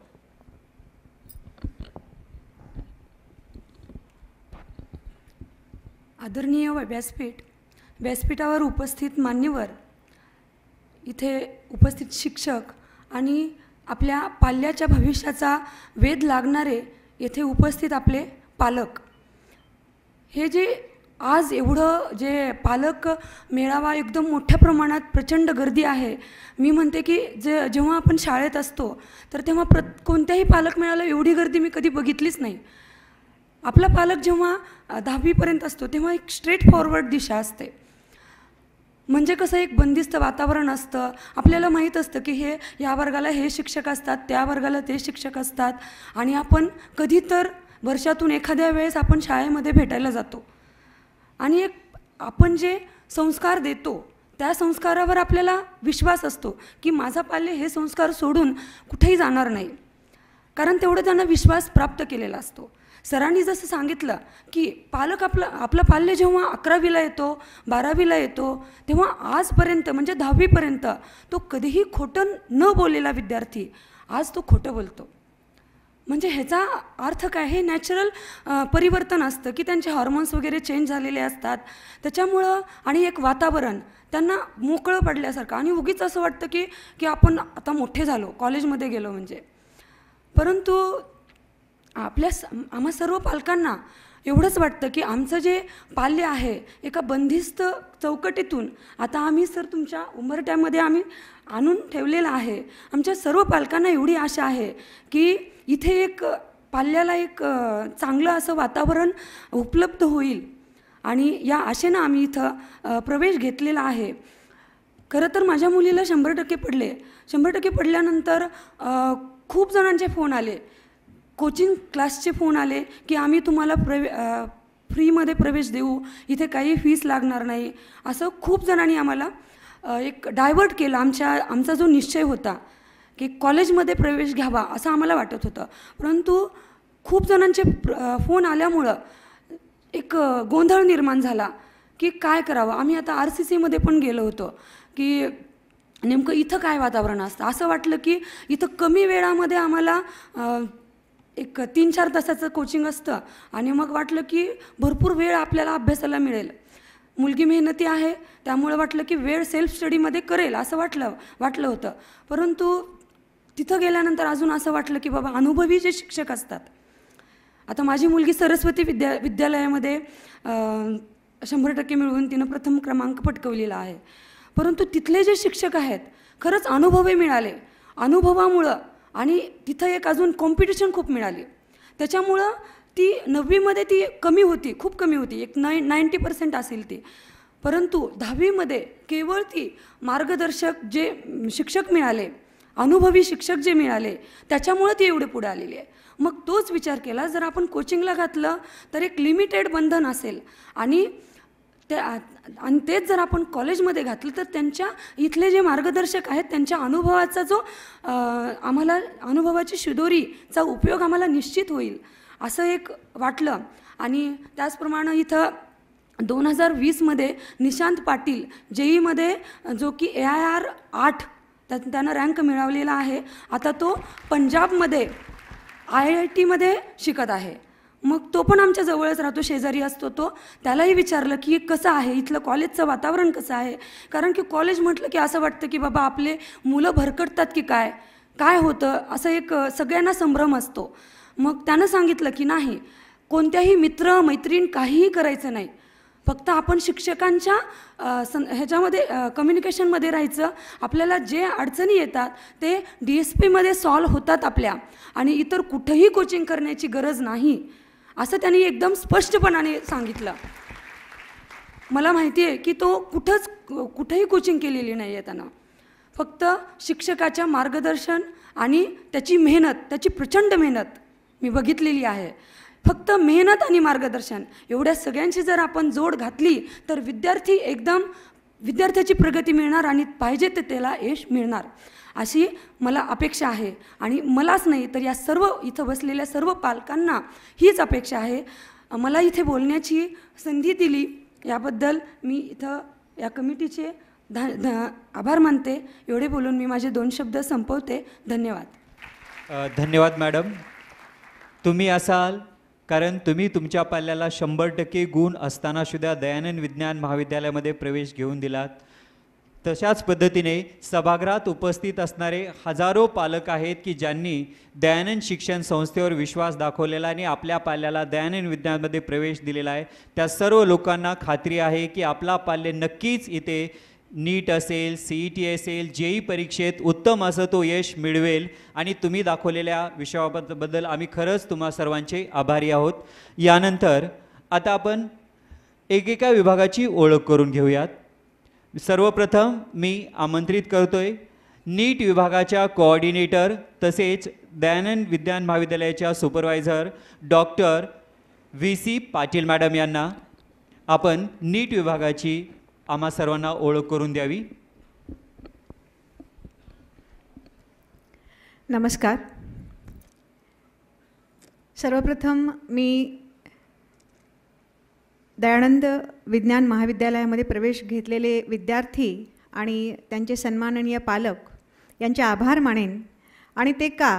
Speaker 7: आदरणीय व्यासपीठ व्यासपीठावर उपस्थित मान्यवर इथे उपस्थित शिक्षक आणि आपल्या पाल्याच्या भविष्याचा वेध लागणारे येथे उपस्थित आपले पालक हे जे आज एवढं जे पालक मेळावा एकदम मोठ्या प्रमाणात प्रचंड गर्दी आहे मी म्हणते की जे जेव्हा आपण शाळेत असतो तर तेव्हा प्र कोणत्याही पालक मेळाला एवढी गर्दी मी कधी बघितलीच नाही आपला पालक जेव्हा दहावीपर्यंत असतो तेव्हा एक स्ट्रेट फॉरवर्ड दिशा असते म्हणजे कसं एक बंदिस्त वातावरण असतं आपल्याला माहीत असतं की हे या वर्गाला हे शिक्षक असतात त्या वर्गाला ते शिक्षक असतात आणि आपण कधी तर वर्षातून एखाद्या वेळेस आपण शाळेमध्ये भेटायला जातो आणि एक आपण जे संस्कार देतो त्या संस्कारावर आपल्याला विश्वास असतो की माझा पाल्य हे संस्कार सोडून कुठेही जाणार नाही कारण तेवढं त्यांना विश्वास प्राप्त केलेला असतो सरांनी जसं सांगितलं की पालक आपलं आपलं पाल्य जेव्हा अकरावीला येतो बारावीला येतो तेव्हा आजपर्यंत म्हणजे दहावीपर्यंत तो कधीही खोटं न बोललेला विद्यार्थी आज तो खोटं बोलतो म्हणजे ह्याचा अर्थ काय हे नॅचरल परिवर्तन असतं की त्यांचे हॉर्मोन्स वगैरे चेंज झालेले असतात त्याच्यामुळं आणि एक वातावरण त्यांना मोकळं पडल्यासारखं आणि उगीच असं वाटतं की की आपण आता मोठे झालो कॉलेजमध्ये गेलो म्हणजे परंतु आपल्या स आम्हा सर्व पालकांना एवढंच वाटतं की आमचं जे पाल्य आहे एका बंदिस्त चौकटीतून आता आम्ही सर तुमच्या उमरट्यामध्ये आम्ही आणून ठेवलेलं आहे आमच्या सर्व पालकांना एवढी आशा आहे की इथे एक पाल्याला एक चांगलं असं वातावरण उपलब्ध होईल आणि या आशेनं आम्ही इथं प्रवेश घेतलेला आहे खरं तर माझ्या मुलीला शंभर टक्के पडले शंभर टक्के पडल्यानंतर खूप जणांचे फोन आले कोचिंग क्लासचे फोन आले की आम्ही तुम्हाला प्रवे फ्रीमध्ये प्रवेश देऊ इथे काही फीस लागणार नाही असं खूप जणांनी आम्हाला एक डायवर्ट केलं आमच्या आमचा जो निश्चय होता की कॉलेजमध्ये प्रवेश घ्यावा असं आम्हाला वाटत होतं परंतु खूप जणांचे फोन आल्यामुळं एक गोंधळ निर्माण झाला की काय करावं आम्ही आता आर सी सीमध्ये पण गेलो होतो की नेमकं इथं काय वातावरण असतं असं वाटलं की इथं कमी वेळामध्ये आम्हाला एक तीन चार तासाचं कोचिंग असतं आणि मग वाटलं की भरपूर वेळ आपल्याला अभ्यासाला मिळेल मुलगी मेहनती आहे त्यामुळं वाटलं की वेळ सेल्फ स्टडीमध्ये करेल असं वाटलं वाटलं होतं परंतु तिथं गेल्यानंतर अजून असं वाटलं की बाबा अनुभवी जे शिक्षक असतात आता माझी मुलगी सरस्वती विद्या विद्यालयामध्ये शंभर टक्के मिळवून तिनं प्रथम क्रमांक पटकवलेला आहे परंतु तिथले जे शिक्षक आहेत खरंच अनुभवही मिळाले अनुभवामुळं आणि तिथं एक अजून कॉम्पिटिशन खूप मिळाली त्याच्यामुळं ती नववीमध्ये ती कमी होती खूप कमी होती एक नाय नाईंटी पर्सेंट असेल ती परंतु दहावीमध्ये केवळ ती मार्गदर्शक जे शिक्षक मिळाले अनुभवी शिक्षक जे मिळाले त्याच्यामुळे ती एवढे पुढे आलेली आहे मग तोच विचार केला जर आपण कोचिंगला घातलं तर एक लिमिटेड बंधन असेल आणि ते आणि तेच जर आपण कॉलेजमध्ये घातलं तर त्यांच्या इथले जे मार्गदर्शक आहेत त्यांच्या अनुभवाचा जो आम्हाला अनुभवाची शिदोरीचा उपयोग आम्हाला निश्चित होईल असं एक वाटलं आणि त्याचप्रमाणे इथं दोन हजार वीसमध्ये निशांत पाटील जेईमध्ये जो की ए आय आर आठ त्या त्यानं रँक मिळवलेला आहे आता तो पंजाबमध्ये आय आय टीमध्ये शिकत आहे मग तो पण आमच्या जवळच राहतो शेजारी असतो तो त्यालाही विचारलं की कसं आहे इथलं कॉलेजचं वातावरण कसं आहे कारण की कॉलेज म्हटलं की असं वाटतं की बाबा आपले मुलं भरकटतात की काय काय होतं असं एक सगळ्यांना संभ्रम असतो मग त्यानं सांगितलं की नाही कोणत्याही मित्र मैत्रीण काहीही करायचं नाही फक्त आपण शिक्षकांच्या सं ह्याच्यामध्ये कम्युनिकेशनमध्ये राहायचं आपल्याला जे अडचणी येतात ते डी एस पीमध्ये सॉल्व्ह होतात आपल्या आणि इतर कुठंही कोचिंग करण्याची गरज नाही असं त्यांनी एकदम स्पष्टपणाने सांगितलं मला माहिती आहे की तो कुठंच कुठंही कोचिंग केलेली नाही आहे त्यांना फक्त शिक्षकाच्या मार्गदर्शन आणि त्याची मेहनत त्याची प्रचंड मेहनत मी बघितलेली आहे फक्त मेहनत आणि मार्गदर्शन एवढ्या सगळ्यांशी जर आपण जोड घातली तर विद्यार्थी एकदम विद्यार्थ्याची प्रगती मिळणार आणि पाहिजे ते त्याला यश मिळणार अशी मला अपेक्षा आहे आणि मलाच नाही तर या सर्व इथं बसलेल्या सर्व पालकांना हीच अपेक्षा आहे मला इथे बोलण्याची संधी दिली याबद्दल मी इथं या कमिटीचे धा, धा आभार मानते एवढे बोलून मी माझे दोन शब्द संपवते धन्यवाद
Speaker 1: धन्यवाद मॅडम तुम्ही असाल कारण तुम्ही तुमच्या पाल्याला शंभर टक्के गुण असतानासुद्धा दयानंद विज्ञान महाविद्यालयामध्ये प्रवेश घेऊन दिलात तशाच पद्धतीने सभागृहात उपस्थित असणारे हजारो पालक आहेत की ज्यांनी दयानंद शिक्षण संस्थेवर विश्वास दाखवलेला आणि आपल्या पाल्याला दयानंद विज्ञानमध्ये प्रवेश दिलेला आहे त्या सर्व लोकांना खात्री आहे की आपला पाल्य नक्कीच इथे नीट असेल सी ई टी असेल जेई परीक्षेत उत्तम असं तो यश मिळवेल आणि तुम्ही दाखवलेल्या विषयाबद्दल आम्ही खरंच तुम्हा सर्वांचे आभारी आहोत यानंतर आता आपण एकेका विभागाची ओळख करून घेऊयात सर्वप्रथम मी आमंत्रित करतोय नीट विभागाच्या कोऑर्डिनेटर तसेच दयानंद विज्ञान महाविद्यालयाच्या supervisor doctor V C Patil madam यांना आपण नीट विभागाची आम्हा सर्वांना ओळख करून द्यावी
Speaker 8: नमस्कार सर्वप्रथम मी दयानंद विज्ञान महाविद्यालयामध्ये प्रवेश घेतलेले विद्यार्थी आणि त्यांचे सन्माननीय पालक यांचे आभार मानेन आणि ते का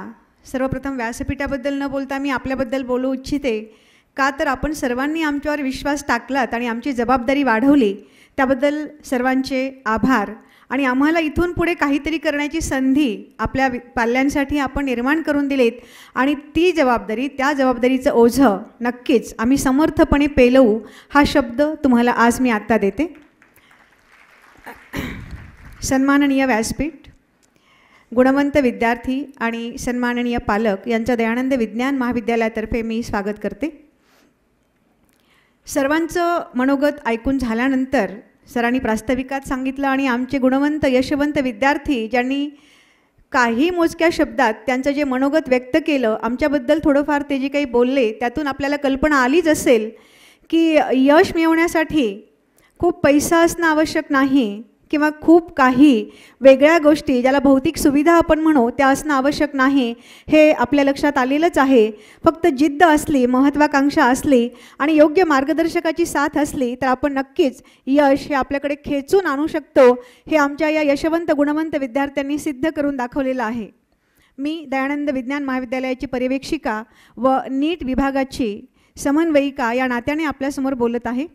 Speaker 8: सर्वप्रथम व्यासपीठाबद्दल न बोलता मी आपल्याबद्दल बोलू इच्छिते का तर आपण सर्वांनी आमच्यावर विश्वास टाकलात आणि आमची जबाबदारी वाढवली त्याबद्दल सर्वांचे आभार आणि आम्हाला इथून पुढे काहीतरी करण्याची संधी आपल्या पाल्यांसाठी आपण निर्माण करून दिलीत आणि ती जबाबदारी त्या जबाबदारीचं ओझं नक्कीच आम्ही समर्थपणे पेलवू हा शब्द तुम्हाला आज मी आत्ता देते सन्माननीय व्यासपीठ गुणवंत विद्यार्थी आणि सन्माननीय पालक यांचं दयानंद विज्ञान महाविद्यालयातर्फे मी स्वागत करते सर्वांचं मनोगत ऐकून झाल्यानंतर सरांनी प्रास्ताविकात सांगितलं आणि आमचे गुणवंत यशवंत विद्यार्थी ज्यांनी काही मोजक्या शब्दात त्यांचं जे मनोगत व्यक्त केलं आमच्याबद्दल थोडंफार ते जे काही बोलले त्यातून आपल्याला कल्पना आलीच असेल की यश मिळवण्यासाठी खूप पैसा असणं आवश्यक नाही किंवा खूप काही वेगळ्या गोष्टी ज्याला भौतिक सुविधा आपण म्हणू त्या असणं आवश्यक नाही हे आपल्या लक्षात आलेलंच आहे फक्त जिद्द असली महत्त्वाकांक्षा असली आणि योग्य मार्गदर्शकाची साथ असली तर आपण नक्कीच यश हे आपल्याकडे खेचून आणू शकतो हे आमच्या या यशवंत गुणवंत विद्यार्थ्यांनी सिद्ध करून दाखवलेलं आहे मी दयानंद विज्ञान महाविद्यालयाची पर्यवेक्षिका व नीट विभागाची समन्वयिका या नात्याने आपल्यासमोर बोलत आहे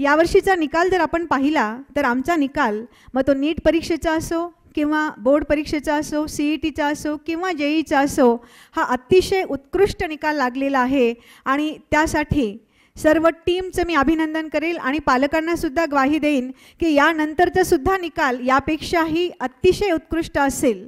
Speaker 8: यावर्षीचा निकाल जर आपण पाहिला तर आमचा निकाल मग तो नीट परीक्षेचा असो किंवा बोर्ड परीक्षेचा असो सी ई टीचा असो किंवा जे ईचा असो हा अतिशय उत्कृष्ट निकाल लागलेला आहे आणि त्यासाठी सर्व टीमचं मी अभिनंदन करेल आणि पालकांनासुद्धा ग्वाही देईन की यानंतरचा सुद्धा निकाल यापेक्षाही अतिशय उत्कृष्ट असेल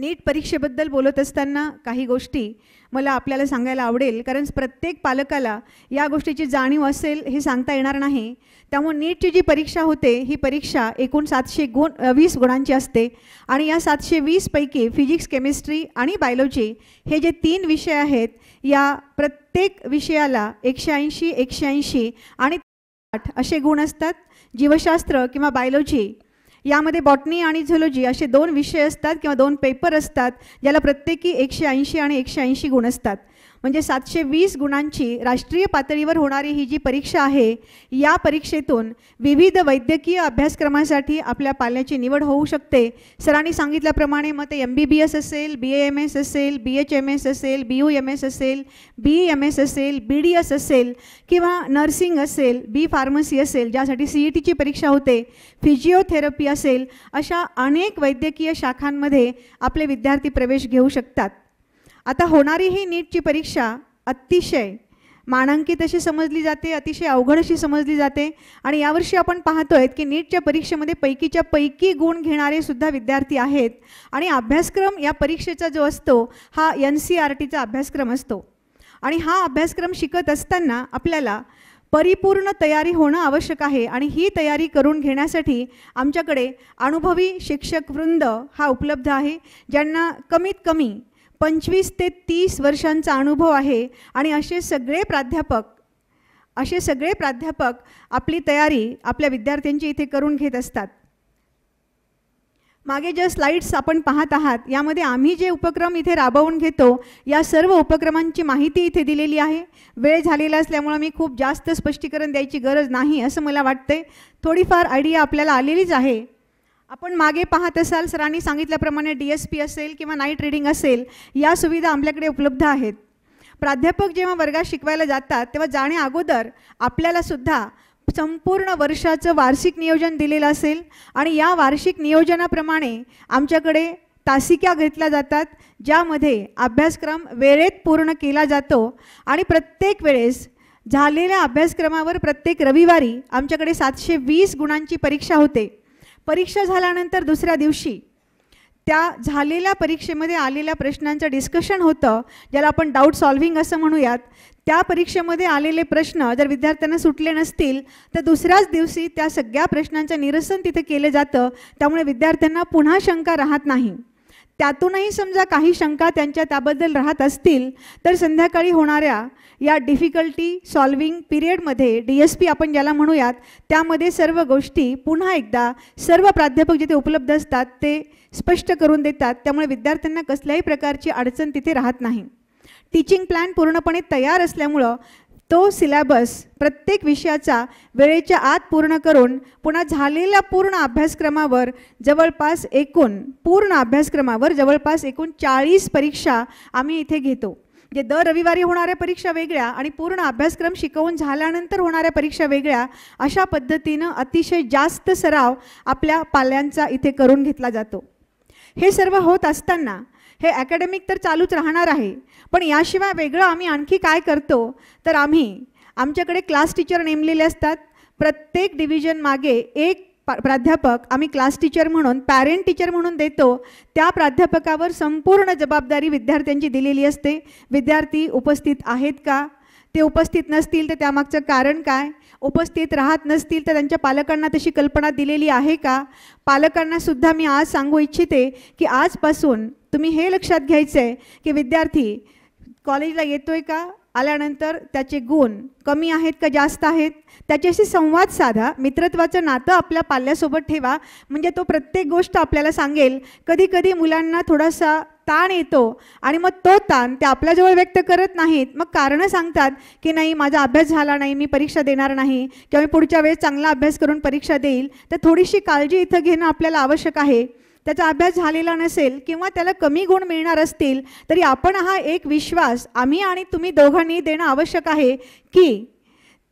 Speaker 8: नीट परीक्षेबद्दल बोलत असताना काही गोष्टी मला आपल्याला सांगायला आवडेल कारण प्रत्येक पालकाला या गोष्टीची जाणीव असेल हे सांगता येणार नाही त्यामुळे नीटची जी परीक्षा होते ही परीक्षा एकूण सातशे गुण वीस गुणांची असते आणि या सातशे वीसपैकी फिजिक्स केमिस्ट्री आणि बायोलॉजी हे जे तीन विषय आहेत या प्रत्येक विषयाला एकशे ऐंशी एकशे ऐंशी आणि आठ असे गुण असतात जीवशास्त्र किंवा बायोलॉजी यामध्ये बॉटनी आणि झोलॉजी असे दोन विषय असतात किंवा दोन पेपर असतात ज्याला प्रत्येकी एकशे ऐंशी आणि एकशे ऐंशी गुण असतात म्हणजे सातशे वीस गुणांची राष्ट्रीय पातळीवर होणारी ही जी परीक्षा आहे या परीक्षेतून विविध वैद्यकीय अभ्यासक्रमासाठी आपल्या पाल्याची निवड होऊ शकते सरांनी सांगितल्याप्रमाणे मग ते एम बी बी एस असेल बी ए एम एस असेल बी एच एम एस असेल बी यू एम एस असेल बी एम एस असेल बी डी एस असेल किंवा नर्सिंग असेल बी फार्मसी असेल ज्यासाठी सी ई e टीची परीक्षा होते फिजिओथेरपी असेल अशा अनेक वैद्यकीय शाखांमध्ये आपले विद्यार्थी प्रवेश घेऊ शकतात आता होणारी ही नीटची परीक्षा अतिशय मानांकित अशी समजली जाते अतिशय अवघड अशी समजली जाते आणि यावर्षी आपण पाहतोय की नीटच्या परीक्षेमध्ये पैकीच्या पैकी गुण घेणारे सुद्धा विद्यार्थी आहेत आणि अभ्यासक्रम या परीक्षेचा जो असतो हा एन सी आर टीचा अभ्यासक्रम असतो आणि हा अभ्यासक्रम शिकत असताना आपल्याला परिपूर्ण तयारी होणं आवश्यक आहे आणि ही तयारी करून घेण्यासाठी आमच्याकडे अनुभवी शिक्षकवृंद हा उपलब्ध आहे ज्यांना कमीत कमी पंचवीस ते तीस वर्षांचा अनुभव आहे आणि असे सगळे प्राध्यापक असे सगळे प्राध्यापक आपली तयारी आपल्या विद्यार्थ्यांची इथे करून घेत असतात मागे ज्या स्लाइड्स आपण पाहत आहात यामध्ये आम्ही जे उपक्रम इथे राबवून घेतो या सर्व उपक्रमांची माहिती इथे दिलेली आहे वेळ झालेला असल्यामुळं मी खूप जास्त स्पष्टीकरण द्यायची गरज नाही असं मला वाटतंय थोडीफार आयडिया आपल्याला आलेलीच आहे आपण मागे पाहत असाल सरांनी सांगितल्याप्रमाणे डी एस पी असेल किंवा नाईट रिडिंग असेल या सुविधा आपल्याकडे उपलब्ध आहेत प्राध्यापक जेव्हा वर्गात शिकवायला जातात तेव्हा जाण्या अगोदर आपल्यालासुद्धा संपूर्ण वर्षाचं वार्षिक नियोजन दिलेलं असेल आणि या वार्षिक नियोजनाप्रमाणे आमच्याकडे तासिका घेतल्या जातात ज्यामध्ये अभ्यासक्रम वेळेत पूर्ण केला जातो आणि प्रत्येक वेळेस झालेल्या अभ्यासक्रमावर प्रत्येक रविवारी आमच्याकडे सातशे वीस गुणांची परीक्षा होते परीक्षा झाल्यानंतर दुसऱ्या दिवशी त्या झालेल्या परीक्षेमध्ये आलेल्या प्रश्नांचं डिस्कशन होतं ज्याला आपण डाऊट सॉल्व्हिंग असं म्हणूयात त्या परीक्षेमध्ये आलेले प्रश्न जर विद्यार्थ्यांना सुटले नसतील तर दुसऱ्याच दिवशी त्या सगळ्या प्रश्नांचं निरसन तिथे केलं जातं त्यामुळे विद्यार्थ्यांना पुन्हा शंका राहत नाही त्यातूनही समजा काही शंका त्यांच्या त्याबद्दल राहत असतील तर संध्याकाळी होणाऱ्या या डिफिकल्टी सॉल्विंग पिरियडमध्ये डी एस पी आपण ज्याला म्हणूयात त्यामध्ये सर्व गोष्टी पुन्हा एकदा सर्व प्राध्यापक जिथे उपलब्ध असतात ते स्पष्ट करून देतात त्यामुळे विद्यार्थ्यांना कसल्याही प्रकारची अडचण तिथे राहत नाही टीचिंग प्लॅन पूर्णपणे तयार असल्यामुळं तो सिलॅबस प्रत्येक विषयाचा वेळेच्या आत पूर्ण करून पुन्हा झालेल्या पूर्ण अभ्यासक्रमावर जवळपास एकूण पूर्ण अभ्यासक्रमावर जवळपास एकूण चाळीस परीक्षा आम्ही इथे घेतो म्हणजे दर रविवारी होणाऱ्या परीक्षा वेगळ्या आणि पूर्ण अभ्यासक्रम शिकवून झाल्यानंतर होणाऱ्या परीक्षा वेगळ्या अशा पद्धतीनं अतिशय जास्त सराव आपल्या पाल्यांचा इथे करून घेतला जातो हे सर्व होत असताना हे अकॅडमिक तर चालूच राहणार आहे पण याशिवाय वेगळं आम्ही आणखी काय करतो तर आम्ही आमच्याकडे क्लास टीचर नेमलेले असतात प्रत्येक डिव्हिजन मागे एक प्राध्यापक आम्ही क्लास टीचर म्हणून पॅरेंट टीचर म्हणून देतो त्या प्राध्यापकावर संपूर्ण जबाबदारी विद्यार्थ्यांची दिलेली असते विद्यार्थी उपस्थित आहेत का ते उपस्थित नसतील तर त्यामागचं कारण काय उपस्थित राहत नसतील तर त्यांच्या पालकांना तशी कल्पना दिलेली आहे का पालकांनासुद्धा मी आज सांगू इच्छिते की आजपासून तुम्ही हे लक्षात घ्यायचं आहे की विद्यार्थी कॉलेजला येतो आहे का आल्यानंतर त्याचे गुण कमी आहेत का जास्त आहेत त्याच्याशी संवाद साधा मित्रत्वाचं नातं आपल्या पाल्यासोबत ठेवा म्हणजे तो प्रत्येक गोष्ट आपल्याला सांगेल कधी कधी मुलांना थोडासा ताण येतो आणि मग तो ताण ते आपल्याजवळ व्यक्त करत नाहीत मग कारणं सांगतात की नाही माझा अभ्यास झाला नाही मी परीक्षा देणार नाही किंवा मी पुढच्या वेळेस चांगला अभ्यास करून परीक्षा देईल तर थोडीशी काळजी इथं घेणं आपल्याला आवश्यक आहे त्याचा अभ्यास झालेला नसेल किंवा त्याला कमी गुण मिळणार असतील तरी आपण हा एक विश्वास आम्ही आणि तुम्ही दोघांनी देणं आवश्यक आहे की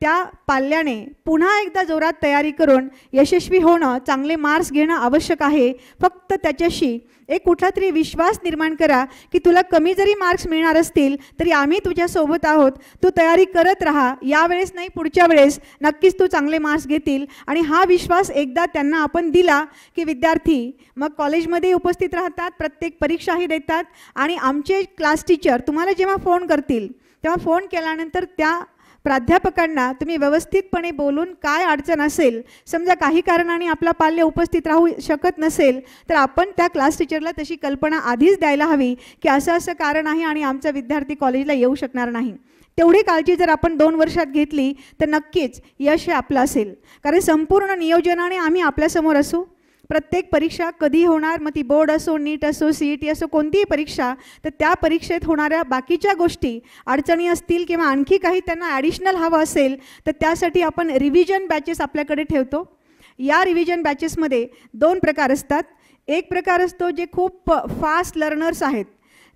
Speaker 8: त्या पाल्याने पुन्हा एकदा जोरात तयारी करून यशस्वी होणं चांगले मार्क्स घेणं आवश्यक आहे फक्त त्याच्याशी एक कुठला तरी विश्वास निर्माण करा की तुला कमी जरी मार्क्स मिळणार असतील तरी आम्ही तुझ्यासोबत आहोत तू तयारी करत राहा यावेळेस नाही पुढच्या वेळेस नक्कीच तू चांगले मार्क्स घेतील आणि हा विश्वास एकदा त्यांना आपण दिला की विद्यार्थी मग कॉलेजमध्ये उपस्थित राहतात प्रत्येक परीक्षाही देतात आणि आमचे क्लास टीचर तुम्हाला जेव्हा फोन करतील तेव्हा फोन केल्यानंतर त्या प्राध्यापकांना तुम्ही व्यवस्थितपणे बोलून काय अडचण असेल समजा काही कारणाने आपला पाल्य उपस्थित राहू शकत नसेल तर आपण त्या क्लास टीचरला तशी कल्पना आधीच द्यायला हवी की असं असं कारण आहे आणि आमचा विद्यार्थी कॉलेजला येऊ शकणार नाही तेवढी काळजी जर आपण दोन वर्षात घेतली तर नक्कीच यश हे आपलं असेल कारण संपूर्ण नियोजनाने आम्ही आपल्यासमोर असू प्रत्येक परीक्षा कधी होणार मग ती बोर्ड असो नीट असो सी टी e असो कोणतीही परीक्षा तर त्या परीक्षेत होणाऱ्या बाकीच्या गोष्टी अडचणी असतील किंवा आणखी काही त्यांना ॲडिशनल हवं असेल तर त्यासाठी आपण रिव्हिजन बॅचेस आपल्याकडे ठेवतो या रिव्हिजन बॅचेसमध्ये दोन प्रकार असतात एक प्रकार असतो जे खूप फास्ट लर्नर्स आहेत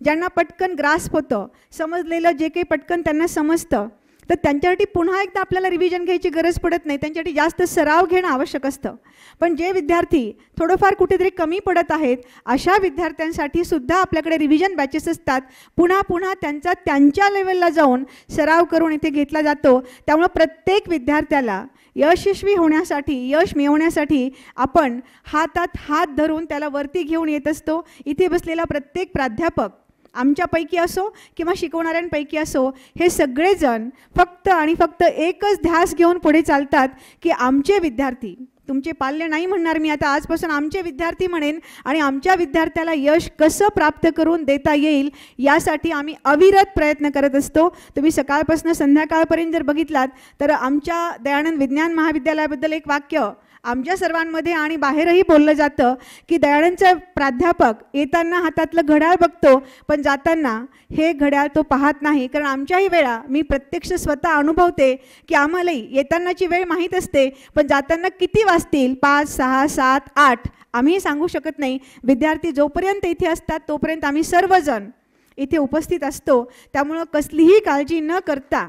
Speaker 8: ज्यांना पटकन ग्रास्प होतं समजलेलं जे काही पटकन त्यांना समजतं तर त्यांच्यासाठी पुन्हा एकदा आपल्याला रिव्हिजन घ्यायची गरज पडत नाही त्यांच्यासाठी जास्त सराव घेणं आवश्यक असतं पण जे विद्यार्थी थोडंफार कुठेतरी कमी पडत आहेत अशा विद्यार्थ्यांसाठी सुद्धा आपल्याकडे रिव्हिजन बॅचेस असतात पुन्हा पुन्हा त्यांचा त्यांच्या लेवलला जाऊन सराव करून इथे घेतला जातो त्यामुळं प्रत्येक विद्यार्थ्याला यशस्वी होण्यासाठी यश मिळवण्यासाठी आपण हातात हात धरून त्याला वरती घेऊन येत असतो इथे बसलेला प्रत्येक प्राध्यापक आमच्यापैकी असो किंवा शिकवणाऱ्यांपैकी असो हे सगळेजण फक्त आणि फक्त एकच ध्यास घेऊन पुढे चालतात की आमचे विद्यार्थी तुमचे पाल्य नाही म्हणणार मी आता आजपासून आमचे विद्यार्थी म्हणेन आणि आमच्या विद्यार्थ्याला यश कसं प्राप्त करून देता येईल यासाठी आम्ही अविरत प्रयत्न करत असतो तुम्ही सकाळपासून संध्याकाळपर्यंत जर बघितलात तर आमच्या दयानंद विज्ञान महाविद्यालयाबद्दल एक वाक्य आमच्या सर्वांमध्ये आणि बाहेरही बोललं जातं की दयाळांचा प्राध्यापक येताना हातातलं घड्याळ बघतो पण जाताना हे घड्याळ तो पाहत नाही कारण आमच्याही वेळा मी प्रत्यक्ष स्वतः अनुभवते की आम्हालाही येतानाची वेळ माहीत असते पण जाताना किती वाजतील पाच सहा सात आठ आम्ही सांगू शकत नाही विद्यार्थी जोपर्यंत इथे असतात तोपर्यंत आम्ही सर्वजण इथे उपस्थित असतो त्यामुळं कसलीही काळजी न करता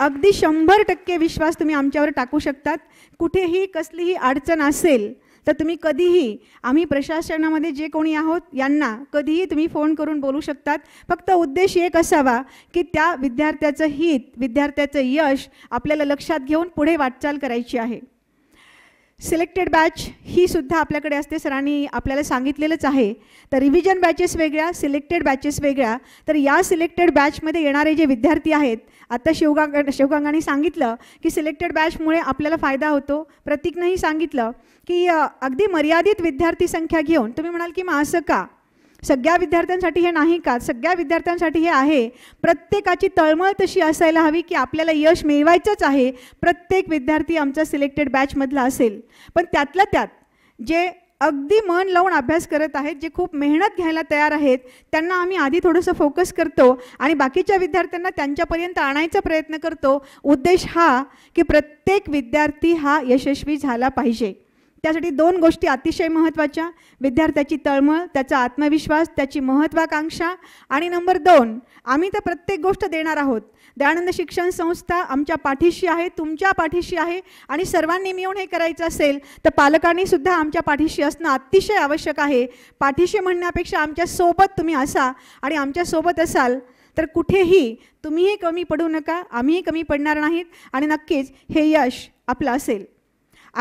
Speaker 8: अगदी शंभर टक्के विश्वास तुम्ही आमच्यावर टाकू शकतात कुठेही कसलीही अडचण असेल तर तुम्ही कधीही आम्ही प्रशासनामध्ये जे कोणी आहोत यांना कधीही तुम्ही फोन करून बोलू शकतात फक्त उद्देश एक असावा की त्या विद्यार्थ्याचं हित विद्यार्थ्याचं यश आपल्याला लक्षात घेऊन पुढे वाटचाल करायची आहे सिलेक्टेड बॅच ही सुद्धा आपल्याकडे असते सरांनी आपल्याला सांगितलेलंच आहे तर रिव्हिजन बॅचेस वेगळ्या सिलेक्टेड बॅचेस वेगळ्या तर या सिलेक्टेड बॅचमध्ये येणारे जे विद्यार्थी आहेत आता शिवगांग शिवगंगाने सांगितलं की सिलेक्टेड बॅचमुळे आपल्याला फायदा होतो प्रतीकनंही सांगितलं की अगदी मर्यादित विद्यार्थी संख्या घेऊन तुम्ही म्हणाल की मग असं का सगळ्या विद्यार्थ्यांसाठी हे नाही का सगळ्या विद्यार्थ्यांसाठी हे आहे प्रत्येकाची तळमळ तशी असायला हवी की आपल्याला यश मिळवायचंच आहे प्रत्येक विद्यार्थी आमचा सिलेक्टेड बॅचमधला असेल पण त्यातल्या त्यात जे अगदी मन लावून अभ्यास करत आहेत जे खूप मेहनत घ्यायला तयार आहेत त्यांना आम्ही आधी थोडंसं फोकस करतो आणि बाकीच्या विद्यार्थ्यांना त्यांच्यापर्यंत आणायचा प्रयत्न करतो उद्देश हा की प्रत्येक विद्यार्थी हा यशस्वी झाला पाहिजे त्यासाठी दोन गोष्टी अतिशय महत्त्वाच्या विद्यार्थ्याची तळमळ त्याचा आत्मविश्वास त्याची महत्त्वाकांक्षा आणि नंबर दोन आम्ही तर प्रत्येक गोष्ट देणार आहोत दयानंद शिक्षण संस्था आमच्या पाठीशी आहे तुमच्या पाठीशी आहे आणि सर्वांनी मिळून हे करायचं असेल तर पालकांनीसुद्धा आमच्या पाठीशी असणं अतिशय आवश्यक आहे पाठीशी म्हणण्यापेक्षा आमच्यासोबत तुम्ही असा आणि आमच्यासोबत असाल तर कुठेही तुम्हीही कमी पडू नका आम्हीही कमी पडणार नाहीत आणि नक्कीच हे यश आपलं असेल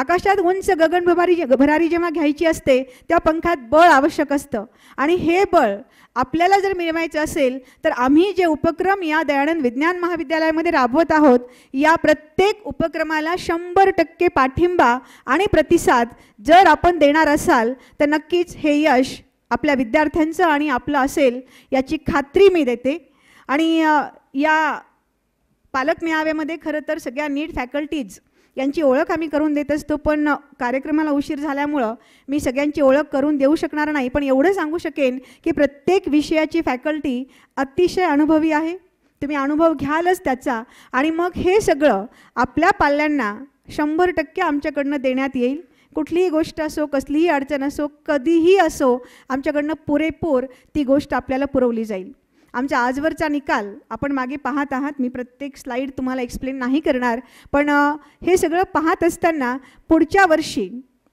Speaker 8: आकाशात उंच गगनभरारी भरारी जेव्हा घ्यायची असते त्या पंखात बळ आवश्यक असतं आणि हे बळ आपल्याला जर मिळवायचं असेल तर आम्ही जे उपक्रम या दयानंद विज्ञान महाविद्यालयामध्ये राबवत आहोत या प्रत्येक उपक्रमाला शंभर टक्के पाठिंबा आणि प्रतिसाद जर आपण देणार असाल तर नक्कीच हे यश आपल्या विद्यार्थ्यांचं आणि आपलं असेल याची खात्री मी देते आणि या पालक मेळाव्यामध्ये खरं तर सगळ्या नीट फॅकल्टीज यांची ओळख आम्ही करून देत असतो पण कार्यक्रमाला उशीर झाल्यामुळं मी सगळ्यांची ओळख करून देऊ शकणार नाही पण एवढं सांगू शकेन की प्रत्येक विषयाची फॅकल्टी अतिशय अनुभवी आहे तुम्ही अनुभव घ्यालच त्याचा आणि मग हे सगळं आपल्या पाल्यांना शंभर टक्के आमच्याकडनं देण्यात येईल कुठलीही गोष्ट असो कसलीही अडचण असो कधीही असो आमच्याकडनं पुरेपूर ती गोष्ट आपल्याला पुरवली जाईल आमच्या आजवरचा निकाल आपण मागे पाहत आहात मी प्रत्येक स्लाईड तुम्हाला एक्सप्लेन नाही करणार पण हे सगळं पाहत असताना पुढच्या वर्षी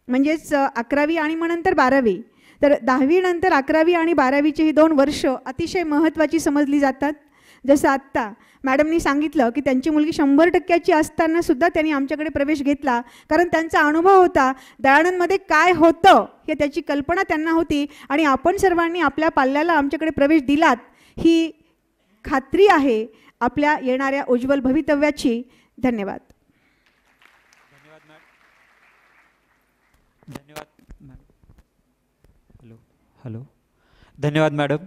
Speaker 8: म्हणजेच अकरावी आणि मग नंतर बारावी तर दहावीनंतर अकरावी आणि बारावीची हे दोन वर्ष अतिशय महत्त्वाची समजली जातात जसं आत्ता मॅडमनी सांगितलं की त्यांची मुलगी शंभर टक्क्याची असताना सुद्धा त्यांनी आमच्याकडे प्रवेश घेतला कारण त्यांचा अनुभव होता दळाणंदमध्ये काय होतं हे त्याची कल्पना त्यांना होती आणि आपण सर्वांनी आपल्या पाल्याला आमच्याकडे प्रवेश दिलात ही खात्री आहे आपल्या येणाऱ्या उज्ज्वल भवितव्याची धन्यवाद
Speaker 1: धन्यवाद हॅलो हॅलो धन्यवाद मॅडम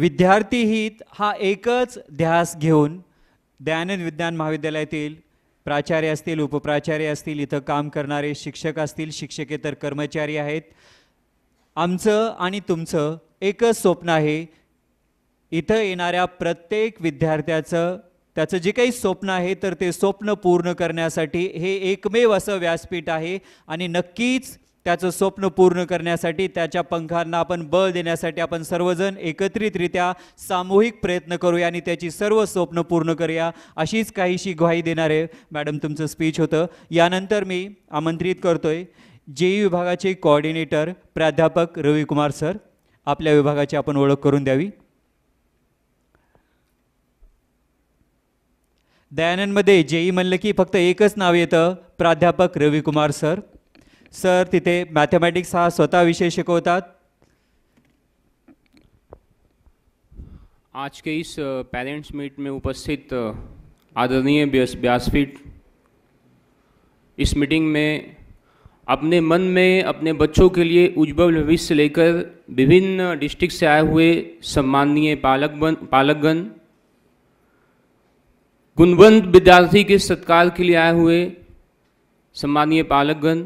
Speaker 1: विद्यार्थी हित हा एकच ध्यास घेऊन दयानंद विज्ञान महाविद्यालयातील प्राचार्य असतील उपप्राचार्य असतील इथं काम करणारे शिक्षक असतील शिक्षकेतर कर्मचारी आहेत आमचं आणि तुमचं एकच स्वप्न आहे इथं येणाऱ्या प्रत्येक विद्यार्थ्याचं त्याचं जे काही स्वप्न आहे तर ते स्वप्न पूर्ण करण्यासाठी हे एकमेव असं व्यासपीठ आहे आणि नक्कीच त्याचं स्वप्न पूर्ण करण्यासाठी त्याच्या पंखांना आपण बळ देण्यासाठी आपण सर्वजण एकत्रितरित्या सामूहिक प्रयत्न करूया आणि त्याची सर्व स्वप्न पूर्ण करूया अशीच काहीशी ग्वाही देणारे मॅडम तुमचं स्पीच होतं यानंतर मी आमंत्रित करतोय जेई विभागाचे कोऑर्डिनेटर प्राध्यापक रविकुमार सर आपल्या विभागाची आपण ओळख करून द्यावी दयानंदमध्ये जेई म्हणलं की फक्त एकच नाव येतं प्राध्यापक रविकुमार सर सर तिथे मॅथमॅटिक्स हा स्वतः विषय शिकवतात
Speaker 9: आज के इस पेरेंट्स मीट में उपस्थित आदरणीय व्यासपीठ इस मीटिंग में अपने मन में अपने बच्चों के लिए उज्जवल भविष्य लेकर विभिन्न डिस्ट्रिक्ट से आए हुए सम्माननीय पालक बन पालकगण गुणवंत विद्यार्थी के सत्कार के लिए आए हुए सम्माननीय पालकगण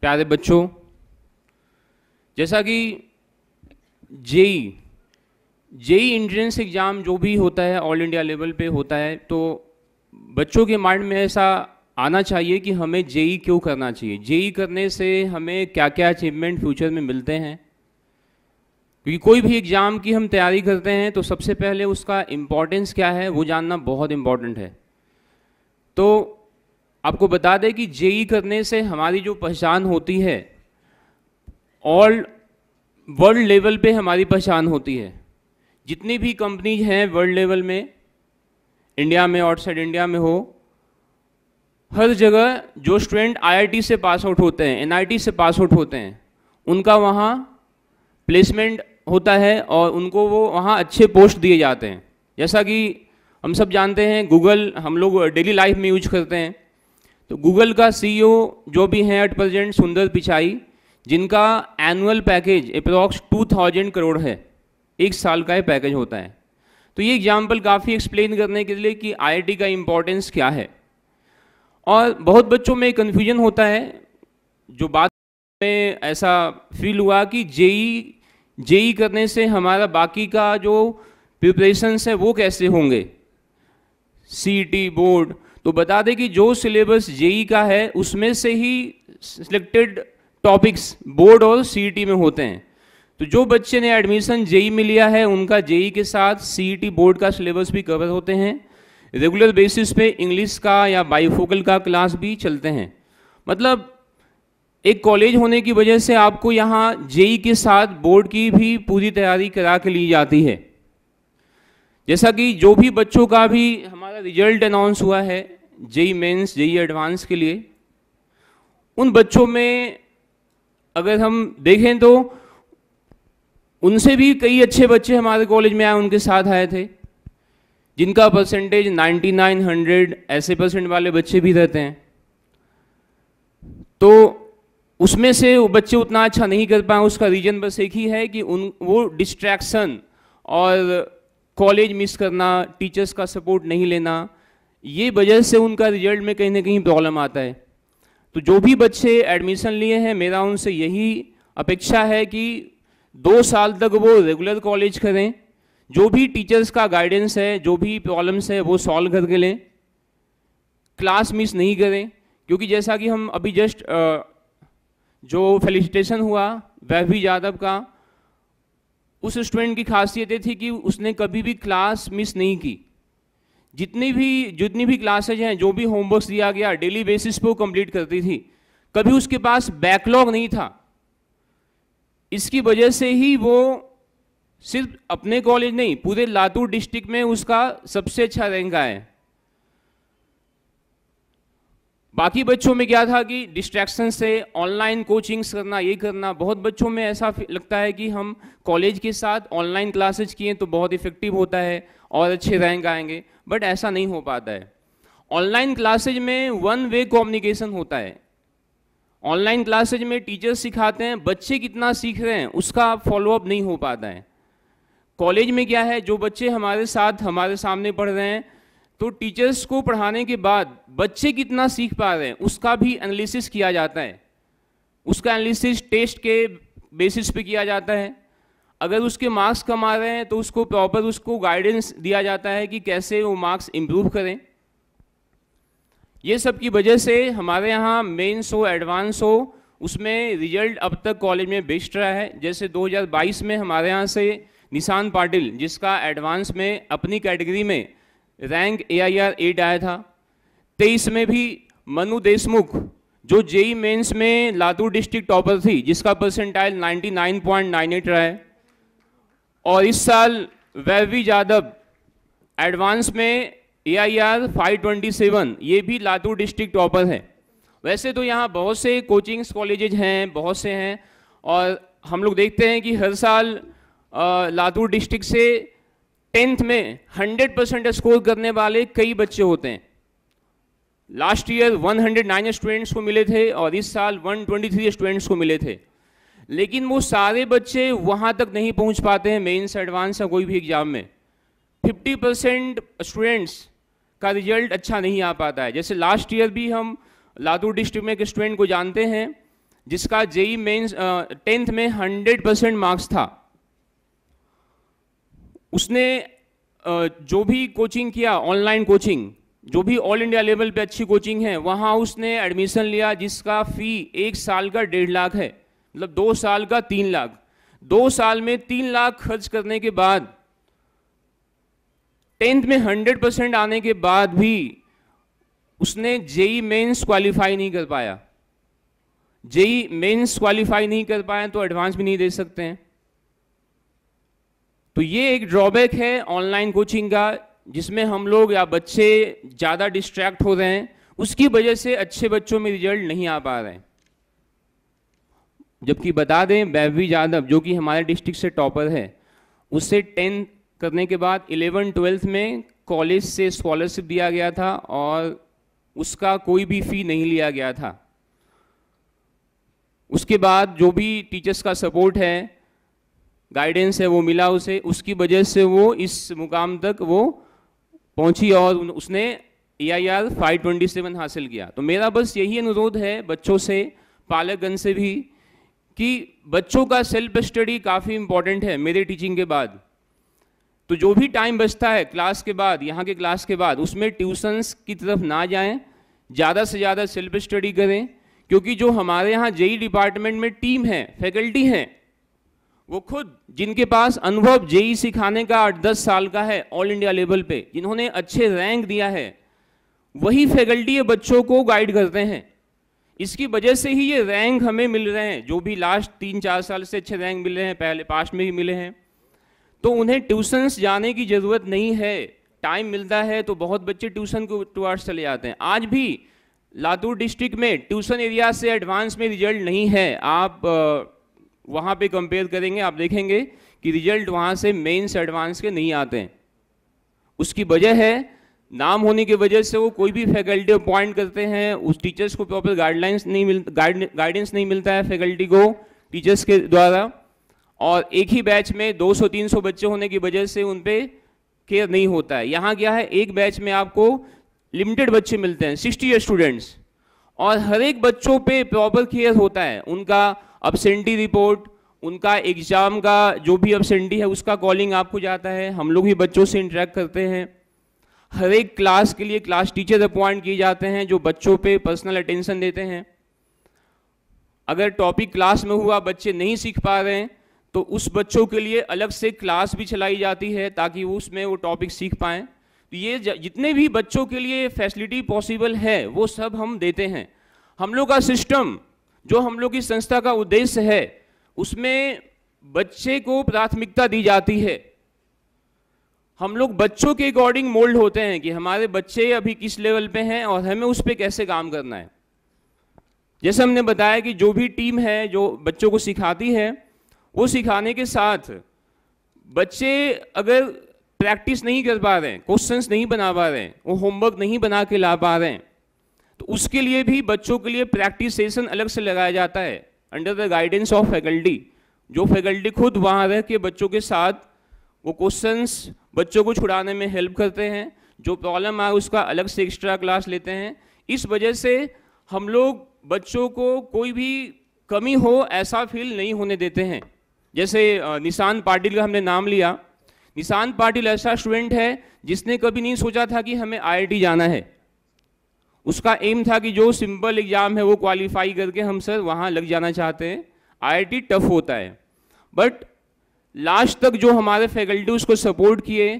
Speaker 9: प्यारे बच्चों जैसा कि जेई जेई इंट्रेंस एग्ज़ाम जो भी होता है ऑल इंडिया लेवल पे होता है तो बच्चों के माइंड में ऐसा आना चाहिए कि हमें जेई क्यों करना चाहिए जेई करने से हमें क्या क्या अचीवमेंट फ्यूचर में मिलते हैं क्योंकि कोई भी एग्ज़ाम की हम तैयारी करते हैं तो सबसे पहले उसका इम्पोर्टेंस क्या है वो जानना बहुत इम्पॉर्टेंट है तो आपको बता दें कि जेई करने से हमारी जो पहचान होती है ऑल वर्ल्ड लेवल पे हमारी पहचान होती है जितनी भी कंपनीज हैं वर्ल्ड लेवल में इंडिया में आउटसाइड इंडिया में हो हर जगह जो स्टूडेंट आईआईटी से पास आउट होते हैं एनआईटी से पास आउट होते हैं उनका वहाँ प्लेसमेंट होता है और उनको वो वहाँ अच्छे पोस्ट दिए जाते हैं जैसा कि हम सब जानते हैं गूगल हम लोग डेली लाइफ में यूज करते हैं तो गूगल का सी e जो भी हैं एट प्रजेंट सुंदर पिचाई जिनका annual package approx two thousand crore है एक साल का ये पैकेज होता है तो ये एग्जाम्पल काफ़ी एक्सप्लेन करने के लिए कि आईआईटी का इम्पोर्टेंस क्या है और बहुत बच्चों में कन्फ्यूजन होता है जो बात में ऐसा फील हुआ कि जेई जेई करने से हमारा बाकी का जो प्रिपरेशंस है वो कैसे होंगे सी बोर्ड e तो बता दें कि जो सिलेबस जेई का है उसमें से ही सिलेक्टेड टॉपिक्स बोर्ड और सी e में होते हैं तो जो बच्चे ने एडमिशन जेई में लिया है उनका जेई के साथ सी बोर्ड e का सिलेबस भी कवर होते हैं रेगुलर बेसिस पे इंग्लिश का या बाईफोकल का क्लास भी चलते हैं मतलब एक कॉलेज होने की वजह से आपको यहाँ जेई e के साथ बोर्ड की भी पूरी तैयारी करा के ली जाती है जैसा कि जो भी बच्चों का भी हमारा रिजल्ट अनाउंस हुआ है जेई मेंस जेई एडवांस के लिए उन बच्चों में अगर हम देखें तो उनसे भी कई अच्छे बच्चे हमारे कॉलेज में आए उनके साथ आए थे जिनका परसेंटेज 9900 ऐसे परसेंट वाले बच्चे भी रहते हैं तो उसमें से वो बच्चे उतना अच्छा नहीं कर पाए उसका रीज़न बस एक ही है कि उन वो डिस्ट्रैक्शन और कॉलेज मिस करना टीचर्स का सपोर्ट नहीं लेना ये वजह से उनका रिजल्ट में कहीं ना कहीं प्रॉब्लम आता है तो जो भी बच्चे एडमिशन लिए हैं मेरा उनसे यही अपेक्षा है कि दो साल तक वो रेगुलर कॉलेज करें जो भी टीचर्स का गाइडेंस है जो भी प्रॉब्लम्स है वो सॉल्व करके लें क्लास मिस नहीं करें क्योंकि जैसा कि हम अभी जस्ट जो फेलिसिटेशन हुआ वह भी यादव का उस स्टूडेंट की खासियत ये थी कि उसने कभी भी क्लास मिस नहीं की जितनी भी जितनी भी क्लासेज हैं जो भी होमवर्क दिया गया डेली बेसिस पे वो कंप्लीट करती थी कभी उसके पास बैकलॉग नहीं था इसकी वजह से ही वो सिर्फ अपने कॉलेज नहीं पूरे लातूर डिस्ट्रिक्ट में उसका सबसे अच्छा रैंक आया बाकी बच्चों में क्या था कि डिस्ट्रैक्शन से ऑनलाइन कोचिंग्स करना ये करना बहुत बच्चों में ऐसा लगता है कि हम कॉलेज के साथ ऑनलाइन क्लासेज किए तो बहुत इफेक्टिव होता है और अच्छे रैंक आएंगे बट ऐसा नहीं हो पाता है ऑनलाइन क्लासेज में वन वे कम्युनिकेशन होता है ऑनलाइन क्लासेज में टीचर्स सिखाते हैं बच्चे कितना सीख रहे हैं उसका फॉलोअप नहीं हो पाता है कॉलेज में क्या है जो बच्चे हमारे साथ हमारे सामने पढ़ रहे हैं तो टीचर्स को पढ़ाने के बाद बच्चे कितना सीख पा रहे हैं उसका भी एनालिसिस किया जाता है उसका एनालिसिस टेस्ट के बेसिस पे किया जाता है अगर उसके मार्क्स कम आ रहे हैं तो उसको प्रॉपर उसको गाइडेंस दिया जाता है कि कैसे वो मार्क्स इम्प्रूव करें ये सब की वजह से हमारे यहाँ मेन्स हो एडवांस हो उसमें रिजल्ट अब तक कॉलेज में बेस्ट रहा है जैसे 2022 में हमारे यहाँ से निशान पाटिल जिसका एडवांस में अपनी कैटेगरी में rank A I R eight आया था तेईस में भी मनु देशमुख जो जेई मेंस e में लातूर डिस्ट्रिक्ट टॉपर थी जिसका परसेंटाइल 99.98 रहा है और इस साल वैवी यादव एडवांस में A I R five twenty seven ये भी लातूर डिस्ट्रिक्ट टॉपर है वैसे तो यहाँ बहुत से कोचिंग्स कॉलेजेज हैं बहुत से हैं और हम लोग देखते हैं कि हर साल लातूर डिस्ट्रिक्ट से टेंथ में 100 परसेंट स्कोर करने वाले कई बच्चे होते हैं लास्ट ईयर 109 स्टूडेंट्स को मिले थे और इस साल 123 स्टूडेंट्स को मिले थे लेकिन वो सारे बच्चे वहाँ तक नहीं पहुँच पाते हैं मेन्स एडवांस या कोई भी एग्ज़ाम में 50 परसेंट स्टूडेंट्स का रिजल्ट अच्छा नहीं आ पाता है जैसे लास्ट ईयर भी हम लातूर डिस्ट्रिक्ट में एक स्टूडेंट को जानते हैं जिसका जेई मेन्स टेंथ में हंड्रेड परसेंट मार्क्स था उसने जो भी कोचिंग किया ऑनलाइन कोचिंग जो भी ऑल इंडिया लेवल पे अच्छी कोचिंग है वहाँ उसने एडमिशन लिया जिसका फ़ी एक साल का डेढ़ लाख है मतलब दो साल का तीन लाख दो साल में तीन लाख खर्च करने के बाद टेंथ में हंड्रेड परसेंट आने के बाद भी उसने जेई मेंस क्वालिफाई नहीं कर पाया जेई मेंस क्वालिफाई नहीं कर पाया तो एडवांस भी नहीं दे सकते हैं तो ये एक ड्रॉबैक है ऑनलाइन कोचिंग का जिसमें हम लोग या बच्चे ज़्यादा डिस्ट्रैक्ट हो रहे हैं उसकी वजह से अच्छे बच्चों में रिजल्ट नहीं आ पा रहे हैं जबकि बता दें बैवी यादव जो कि हमारे डिस्ट्रिक्ट से टॉपर है उससे टेंथ करने के बाद इलेवन ट्वेल्थ में कॉलेज से स्कॉलरशिप दिया गया था और उसका कोई भी फी नहीं लिया गया था उसके बाद जो भी टीचर्स का सपोर्ट है गाइडेंस है वो मिला उसे उसकी वजह से वो इस मुकाम तक वो पहुंची और उसने A I R five twenty seven हासिल किया तो मेरा बस यही अनुरोध है बच्चों से पालकगण से भी कि बच्चों का सेल्फ स्टडी काफ़ी इम्पॉर्टेंट है मेरे टीचिंग के बाद तो जो भी टाइम बचता है क्लास के बाद यहाँ के क्लास के बाद उसमें ट्यूशंस की तरफ ना जाएं ज़्यादा से ज़्यादा सेल्फ स्टडी करें क्योंकि जो हमारे यहाँ जेई डिपार्टमेंट e में टीम है फैकल्टी हैं वो खुद जिनके पास अनुभव जेई सिखाने का आठ दस साल का है ऑल इंडिया लेवल पे जिन्होंने अच्छे रैंक दिया है वही फैकल्टी ये बच्चों को गाइड करते हैं इसकी वजह से ही ये रैंक हमें मिल रहे हैं जो भी लास्ट तीन चार साल से अच्छे रैंक मिल रहे हैं पहले पास्ट में भी मिले हैं तो उन्हें ट्यूशन्स जाने की ज़रूरत नहीं है टाइम मिलता है तो बहुत बच्चे ट्यूशन को टुवार्ड्स चले जाते हैं आज भी लातूर डिस्ट्रिक्ट में ट्यूशन एरिया से एडवांस में रिजल्ट नहीं है आप वहाँ पे कंपेयर करेंगे आप देखेंगे कि रिजल्ट वहाँ से मेंस एडवांस के नहीं आते हैं उसकी वजह है नाम होने की वजह से वो कोई भी फैकल्टी अपॉइंट करते हैं उस टीचर्स को प्रॉपर गाइडलाइंस नहीं मिल गाइडेंस नहीं मिलता है फैकल्टी को टीचर्स के द्वारा और एक ही बैच में 200-300 बच्चे होने की वजह से उन पर केयर नहीं होता है यहाँ क्या है एक बैच में आपको लिमिटेड बच्चे मिलते हैं सिक्सटी स्टूडेंट्स और हर एक बच्चों पे प्रॉपर केयर होता है उनका अपसेंटी रिपोर्ट उनका एग्ज़ाम का जो भी अपसेंटी है उसका कॉलिंग आपको जाता है हम लोग ही बच्चों से इंटरेक्ट करते हैं हर एक क्लास के लिए क्लास टीचर अपॉइंट किए जाते हैं जो बच्चों पे पर्सनल अटेंशन देते हैं अगर टॉपिक क्लास में हुआ बच्चे नहीं सीख पा रहे हैं तो उस बच्चों के लिए अलग से क्लास भी चलाई जाती है ताकि उसमें वो टॉपिक सीख पाएँ तो ये जितने भी बच्चों के लिए फैसिलिटी पॉसिबल है वो सब हम देते हैं हम लोग का सिस्टम जो हम लोग की संस्था का उद्देश्य है उसमें बच्चे को प्राथमिकता दी जाती है हम लोग बच्चों के अकॉर्डिंग मोल्ड होते हैं कि हमारे बच्चे अभी किस लेवल पे हैं और हमें उस पर कैसे काम करना है जैसे हमने बताया कि जो भी टीम है जो बच्चों को सिखाती है वो सिखाने के साथ बच्चे अगर प्रैक्टिस नहीं कर पा रहे हैं क्वेश्चंस नहीं बना पा रहे हैं वो होमवर्क नहीं बना के ला पा रहे हैं तो उसके लिए भी बच्चों के लिए प्रैक्टिस सेशन अलग से लगाया जाता है under the guidance of faculty जो फैकल्टी खुद वहाँ रह के बच्चों के साथ वो क्वेश्चंस बच्चों को छुड़ाने में हेल्प करते हैं जो प्रॉब्लम आए उसका अलग से एक्स्ट्रा क्लास लेते हैं इस वजह से हम लोग बच्चों को कोई भी कमी हो ऐसा फील नहीं होने देते हैं जैसे निशान पाटिल का हमने नाम लिया निशान पाटिल ऐसा स्टूडेंट है जिसने कभी नहीं सोचा था कि हमें आई जाना है उसका एम था कि जो सिंपल एग्ज़ाम है वो क्वालिफाई करके हम सर वहाँ लग जाना चाहते हैं आईआईटी टफ होता है बट लास्ट तक जो हमारे फैकल्टी उसको सपोर्ट किए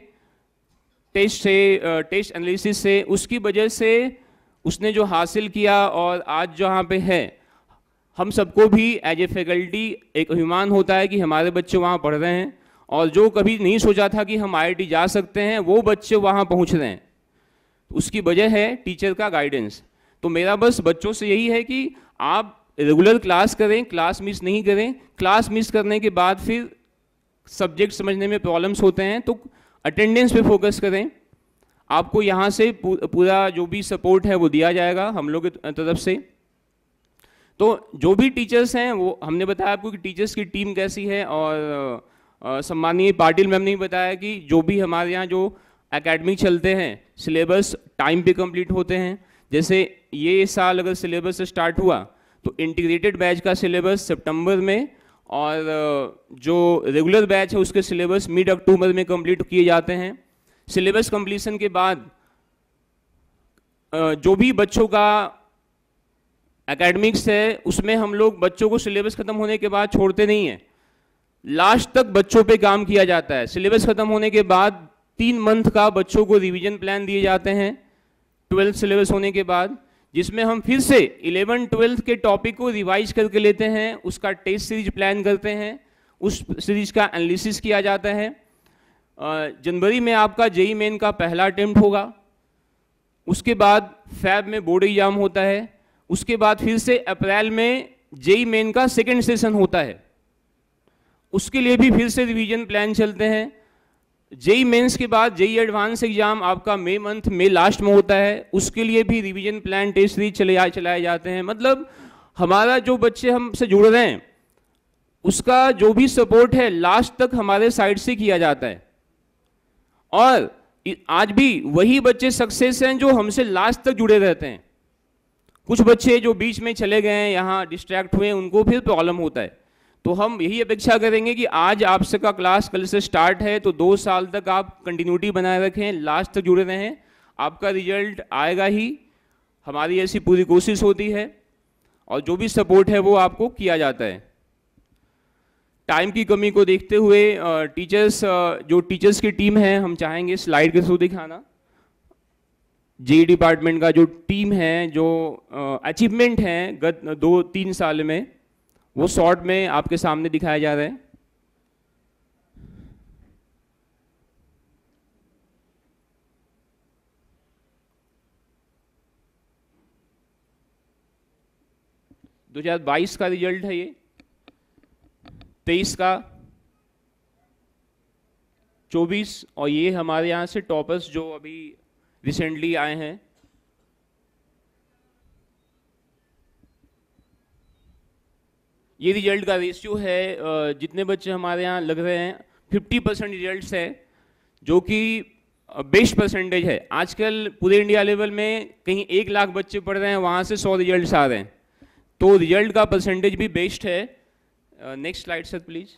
Speaker 9: टेस्ट से टेस्ट एनालिसिस से उसकी वजह से उसने जो हासिल किया और आज जहाँ पे है हम सबको भी एज ए फैकल्टी एक अभिमान होता है कि हमारे बच्चे वहाँ पढ़ रहे हैं और जो कभी नहीं सोचा था कि हम आई जा सकते हैं वो बच्चे वहाँ पहुँच रहे हैं उसकी वजह है टीचर का गाइडेंस तो मेरा बस बच्चों से यही है कि आप रेगुलर क्लास करें क्लास मिस नहीं करें क्लास मिस करने के बाद फिर सब्जेक्ट समझने में प्रॉब्लम्स होते हैं तो अटेंडेंस पे फोकस करें आपको यहाँ से पूरा जो भी सपोर्ट है वो दिया जाएगा हम लोग की तरफ से तो जो भी टीचर्स हैं वो हमने बताया आपको कि टीचर्स की टीम कैसी है और सम्मानीय पाटिल मैम ने बताया कि जो भी हमारे यहाँ जो एकेडमिक चलते हैं सिलेबस टाइम पे कंप्लीट होते हैं जैसे ये साल अगर सिलेबस स्टार्ट हुआ तो इंटीग्रेटेड बैच का सिलेबस सितंबर में और जो रेगुलर बैच है उसके सिलेबस मिड अक्टूबर में कंप्लीट किए जाते हैं सिलेबस कंप्लीसन के बाद जो भी बच्चों का एकेडमिक्स है उसमें हम लोग बच्चों को सिलेबस ख़त्म होने के बाद छोड़ते नहीं हैं लास्ट तक बच्चों पे काम किया जाता है सिलेबस ख़त्म होने के बाद तीन मंथ का बच्चों को रिवीजन प्लान दिए जाते हैं ट्वेल्थ सिलेबस होने के बाद जिसमें हम फिर से इलेवन ट्वेल्थ के टॉपिक को रिवाइज करके लेते हैं उसका टेस्ट सीरीज प्लान करते हैं उस सीरीज का एनालिसिस किया जाता है जनवरी में आपका जेई मेन का पहला अटेम्प्ट होगा उसके बाद फैब में बोर्ड एग्जाम होता है उसके बाद फिर से अप्रैल में जेई मेन का सेकेंड सेशन होता है उसके लिए भी फिर से रिवीजन प्लान चलते हैं जेई मेंस e e के बाद जेई एडवांस एग्जाम आपका मई मंथ में लास्ट में होता है उसके लिए भी रिवीजन प्लान टेस्ट सीरीज चले चलाए जाते हैं मतलब हमारा जो बच्चे हमसे जुड़ रहे हैं उसका जो भी सपोर्ट है लास्ट तक हमारे साइड से किया जाता है और आज भी वही बच्चे सक्सेस हैं जो हमसे लास्ट तक जुड़े रहते हैं कुछ बच्चे जो बीच में चले गए हैं यहाँ डिस्ट्रैक्ट हुए उनको फिर प्रॉब्लम होता है तो हम यही अपेक्षा करेंगे कि आज आपसे का क्लास कल से स्टार्ट है तो दो साल तक आप कंटिन्यूटी बनाए रखें लास्ट तक जुड़े रहें आपका रिजल्ट आएगा ही हमारी ऐसी पूरी कोशिश होती है और जो भी सपोर्ट है वो आपको किया जाता है टाइम की कमी को देखते हुए टीचर्स जो टीचर्स की टीम है हम चाहेंगे स्लाइड के थ्रू दिखाना जी डिपार्टमेंट का जो टीम है जो अचीवमेंट है गत दो तीन साल में वो शॉर्ट में आपके सामने दिखाया जा रहा है दो हजार बाईस का रिजल्ट है ये तेईस का चौबीस और ये हमारे यहाँ से टॉपर्स जो अभी रिसेंटली आए हैं ये रिजल्ट का रेशियो है जितने बच्चे हमारे यहाँ लग रहे हैं फिफ्टी परसेंट रिजल्ट है जो कि बेस्ट परसेंटेज है आजकल पूरे इंडिया लेवल में कहीं एक लाख बच्चे पढ़ रहे हैं वहाँ से सौ रिजल्ट आ रहे हैं तो रिजल्ट का परसेंटेज भी बेस्ट है नेक्स्ट स्लाइड सर प्लीज़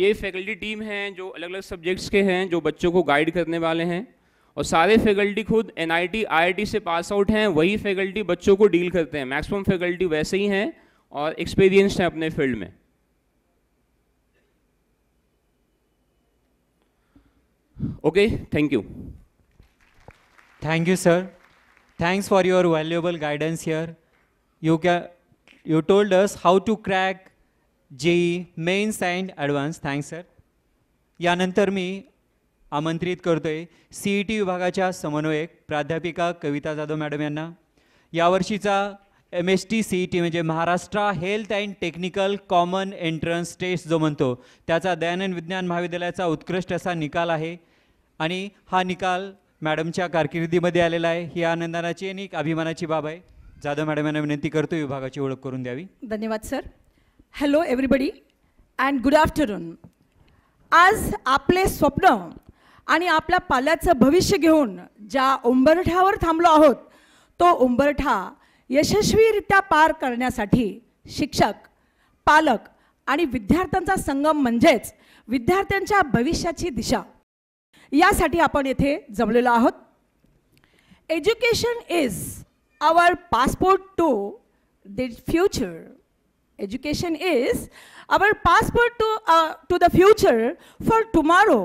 Speaker 9: ये फैकल्टी टीम हैं जो अलग अलग सब्जेक्ट्स के हैं जो बच्चों को गाइड करने वाले हैं और सारे फैकल्टी खुद एन आई टी से पास आउट हैं वही फैकल्टी बच्चों को डील करते हैं मैक्सिमम फैकल्टी वैसे ही हैं और एक्सपीरियंस्ड हैं अपने फील्ड में
Speaker 1: okay thank you thank you sir thanks for your valuable guidance here you क्या you told us how to crack JEE mains and advance thanks sir यानंतर मी आमंत्रित करतो आहे सी e ई टी विभागाच्या समन्वयक प्राध्यापिका कविता जाधव मॅडम यांना यावर्षीचा M S T C E T म्हणजे Maharashtra health and technical common entrance test जो म्हणतो त्याचा दयानंद विज्ञान महाविद्यालयाचा उत्कृष्ट असा निकाल आहे आणि हा निकाल मॅडमच्या कारकिर्दीमध्ये आलेला आहे ही आनंदानाची आणि एक अभिमानाची बाब आहे जाधव मॅडम यांना विनंती करतो विभागाची ओळख करून द्यावी
Speaker 10: धन्यवाद sir hello everybody and good afternoon आज आपले स्वप्न आणि आपल्या पाल्याचं भविष्य घेऊन ज्या उंबरठ्यावर थांबलो आहोत तो उंबरठा यशस्वीरित्या पार करण्यासाठी शिक्षक पालक आणि विद्यार्थ्यांचा संगम म्हणजेच विद्यार्थ्यांच्या भविष्याची दिशा यासाठी आपण येथे जमलेलो आहोत education is our passport to the future education is our passport to to the future for tomorrow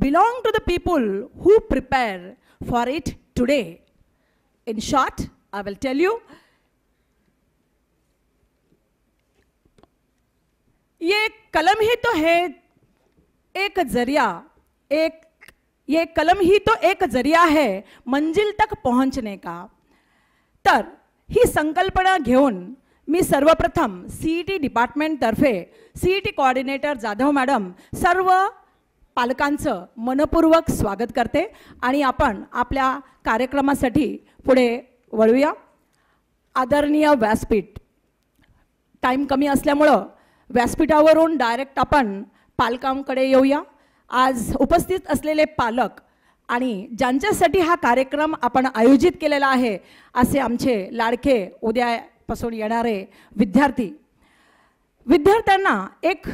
Speaker 10: belong to the people who prepare for it today in short I will tell you. ये कलम ही तो है एक जरिया एक ये कलम ही तो एक जरिया है मंजिल तक पहुंचने का तर ही संकल्पना घेऊन मी सर्वप्रथम सीईटी डिपार्टमेंट e तर्फे CET T e Jadhav madam सर्व पालकांचं मनपूर्वक स्वागत करते आणि आपण आपल्या कार्यक्रमासाठी पुढे वळूया आदरणीय व्यासपीठ टाईम कमी असल्यामुळं व्यासपीठावरून डायरेक्ट आपण पालकांकडे येऊया आज उपस्थित असलेले पालक आणि ज्यांच्यासाठी हा कार्यक्रम आपण आयोजित केलेला आहे असे आमचे लाडके उद्यापासून येणारे विद्यार्थी विद्यार्थ्यांना एक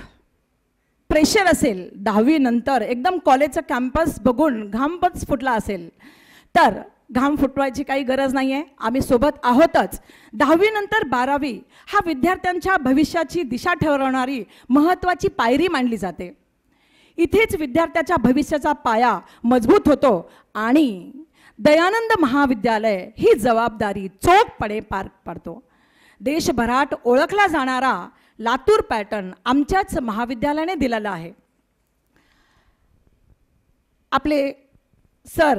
Speaker 10: प्रेशर असेल दहावीनंतर एकदम कॉलेजचं कॅम्पस बघून घामपच फुटला असेल तर घाम फुटवायची काही गरज नाही आहे आम्ही सोबत आहोतच दहावीनंतर बारावी हा विद्यार्थ्यांच्या भविष्याची दिशा ठरवणारी महत्त्वाची पायरी मांडली जाते इथेच विद्यार्थ्याच्या भविष्याचा पाया मजबूत होतो आणि दयानंद महाविद्यालय ही जबाबदारी चोखपणे पार पडतो देशभरात ओळखला जाणारा लातूर पॅटर्न आमच्याच महाविद्यालयाने दिलेला आहे आपले सर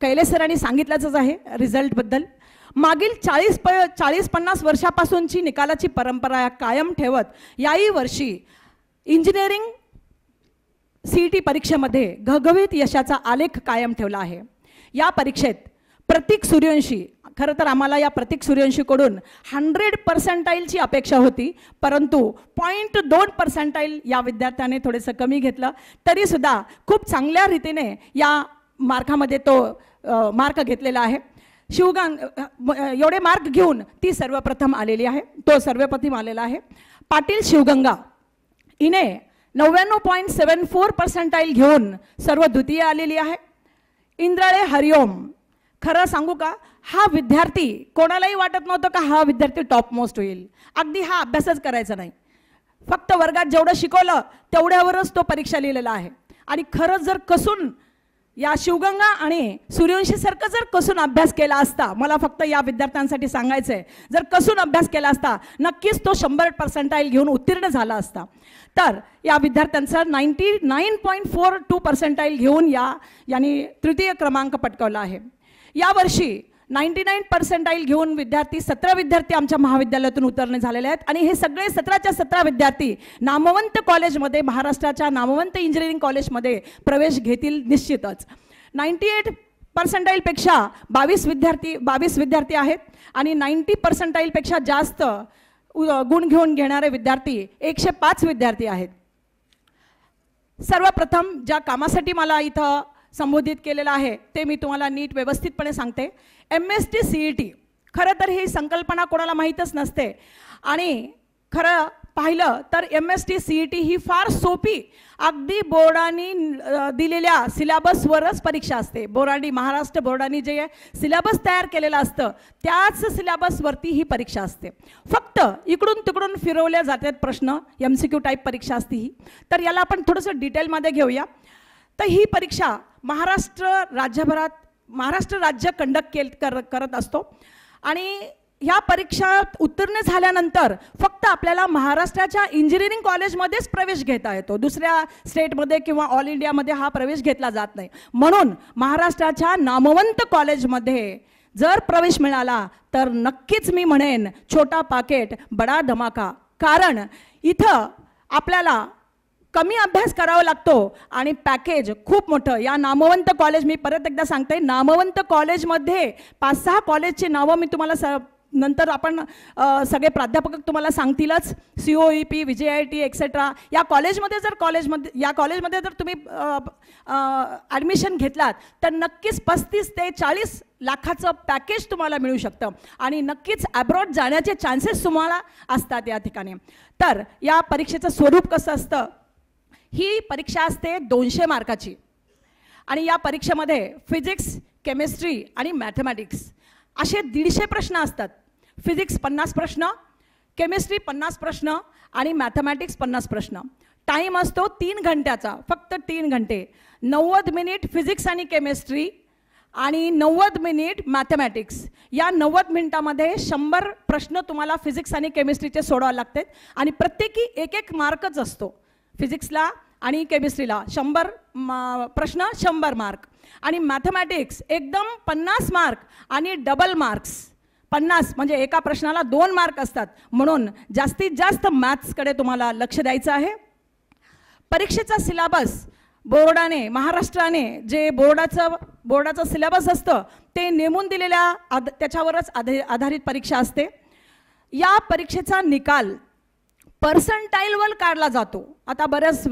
Speaker 10: कैलेश सरांनी सांगितलंच आहे रिझल्टबद्दल मागील चाळीस प चाळीस पन्नास वर्षापासूनची निकालाची परंपरा कायम ठेवत याही वर्षी इंजिनिअरिंग सी टी परीक्षेमध्ये घघवीत यशाचा आलेख कायम ठेवला आहे या परीक्षेत प्रतीक सूर्यवंशी खरं तर आम्हाला या प्रतीक सूर्यवंशीकडून हंड्रेड पर्सेंटाईलची अपेक्षा होती परंतु पॉईंट दोन पर्सेंटाईल या विद्यार्थ्याने थोडंसं कमी घेतलं तरीसुद्धा खूप चांगल्या रीतीने या मार्कामध्ये तो मार्क घेतलेला आहे शिवगान एवढे मार्क घेऊन ती सर्वप्रथम आलेली आहे तो सर्वप्रथम आलेला आहे पाटील शिवगंगा हिने नव्याण्णव पॉईंट सेवन फोर पर्सेंटाईल घेऊन सर्व द्वितीय आलेली आहे इंद्राळे हरिओम खरं सांगू का हा विद्यार्थी कोणालाही वाटत नव्हतं का हा विद्यार्थी टॉप मोस्ट होईल अगदी हा अभ्यासच करायचा नाही फक्त वर्गात जेवढं शिकवलं तेवढ्यावरच तो परीक्षा लिहिलेला आहे आणि खरंच जर कसून या शिवगंगा आणि सूर्यवंशीसारखं जर कसून अभ्यास केला असता मला फक्त या विद्यार्थ्यांसाठी सांगायचं आहे जर कसून अभ्यास केला असता नक्कीच तो शंभर पर्सेंटाईल घेऊन उत्तीर्ण झाला असता तर या विद्यार्थ्यांचा ninety nine point four two percentile घेऊन या यांनी तृतीय क्रमांक पटकावला आहे यावर्षी नाईन्टी नाईन पर्सेंटाईल घेऊन विद्यार्थी सतरा विद्यार्थी आमच्या महाविद्यालयातून उतरणे झालेले आहेत आणि हे सगळे सतराच्या सतरा विद्यार्थी नामवंत कॉलेजमध्ये महाराष्ट्राच्या नामवंत इंजिनिअरिंग कॉलेजमध्ये प्रवेश घेतील निश्चितच नाईन्टी एट पर्सेंटाईलपेक्षा बावीस विद्यार्थी बावीस विद्यार्थी आहेत आणि नाईन्टी पर्सेंटाईलपेक्षा जास्त गुण घेऊन घेणारे विद्यार्थी एकशे पाच विद्यार्थी आहेत सर्वप्रथम ज्या कामासाठी मला इथं संबोधित केलेलं आहे ते मी तुम्हाला नीट व्यवस्थितपणे सांगते M S T C E T खरं तर ही संकल्पना कोणाला माहीतच नसते आणि खरं पाहिलं तर M S T C E T ही फार सोपी अगदी बोर्डानी दिलेल्या सिलेबसवरच परीक्षा असते बोर्डानी महाराष्ट्र बोर्डानी जे सिलेबस तयार केलेलं असतं त्याच सिलेबसवरती ही परीक्षा असते फक्त इकडून तिकडून फिरवल्या जातात प्रश्न एम सी क्यू टाईप परीक्षा असते ही तर याला आपण थोडंसं डिटेलमध्ये घेऊया तर ही परीक्षा महाराष्ट्र राज्यभरात महाराष्ट्र राज्य कंडक्ट केल कर करत असतो आणि ह्या परीक्षा उत्तीर्ण झाल्यानंतर फक्त आपल्याला महाराष्ट्राच्या इंजिनिअरिंग कॉलेजमध्येच प्रवेश घेता येतो दुसऱ्या स्टेटमध्ये किंवा ऑल इंडियामध्ये हा प्रवेश घेतला जात नाही म्हणून महाराष्ट्राच्या नामवंत कॉलेजमध्ये जर प्रवेश मिळाला तर नक्कीच मी म्हणेन छोटा पाकेट बडा धमाका कारण इथं आपल्याला कमी अभ्यास करावा लागतो आणि पॅकेज खूप मोठं या नामवंत कॉलेज मी परत एकदा सांगते नामवंत कॉलेजमध्ये पाच सहा कॉलेजची नावं मी तुम्हाला स नंतर आपण सगळे प्राध्यापक तुम्हाला सांगतीलच C O E P V J I T etcetera या कॉलेजमध्ये जर कॉलेजमध्ये या कॉलेजमध्ये जर तुम्ही ॲडमिशन घेतलात तर नक्कीच पस्तीस ते चाळीस लाखाचं पॅकेज तुम्हाला मिळू शकतं आणि नक्कीच ॲब्रॉड जाण्याचे चान्सेस तुम्हाला असतात या ठिकाणी तर या परीक्षेचं स्वरूप कसं असतं ही परीक्षा असते दोनशे मार्काची आणि या परीक्षेमध्ये फिजिक्स केमिस्ट्री आणि मॅथमॅटिक्स असे दीडशे प्रश्न असतात फिजिक्स पन्नास प्रश्न केमिस्ट्री पन्नास प्रश्न आणि मॅथमॅटिक्स पन्नास प्रश्न टाईम असतो तीन घंट्याचा फक्त तीन घंटे नव्वद मिनिट फिजिक्स आणि केमिस्ट्री आणि नव्वद मिनिट मॅथमॅटिक्स या नव्वद मिनिटामध्ये शंभर प्रश्न तुम्हाला फिजिक्स आणि केमिस्ट्रीचे सोडावे लागतात आणि प्रत्येकी एक एक मार्कच असतो फिजिक्सला आणि केमिस्ट्रीला शंभर प्रश्न शंभर मार्क आणि मॅथमॅटिक्स एकदम पन्नास मार्क आणि डबल मार्क्स पन्नास म्हणजे एका प्रश्नाला दोन मार्क असतात म्हणून जास्तीत जास्त मॅथ्सकडे तुम्हाला लक्ष द्यायचं आहे परीक्षेचा सिलेबस बोर्डाने महाराष्ट्राने जे बोर्डाचं बोर्डाचं सिलेबस असतं ते नेमून दिलेल्या आध त्याच्यावरच आधारित परीक्षा असते या परीक्षेचा निकाल पर्सेंटाईलवर काढला जातो आता बऱ्याच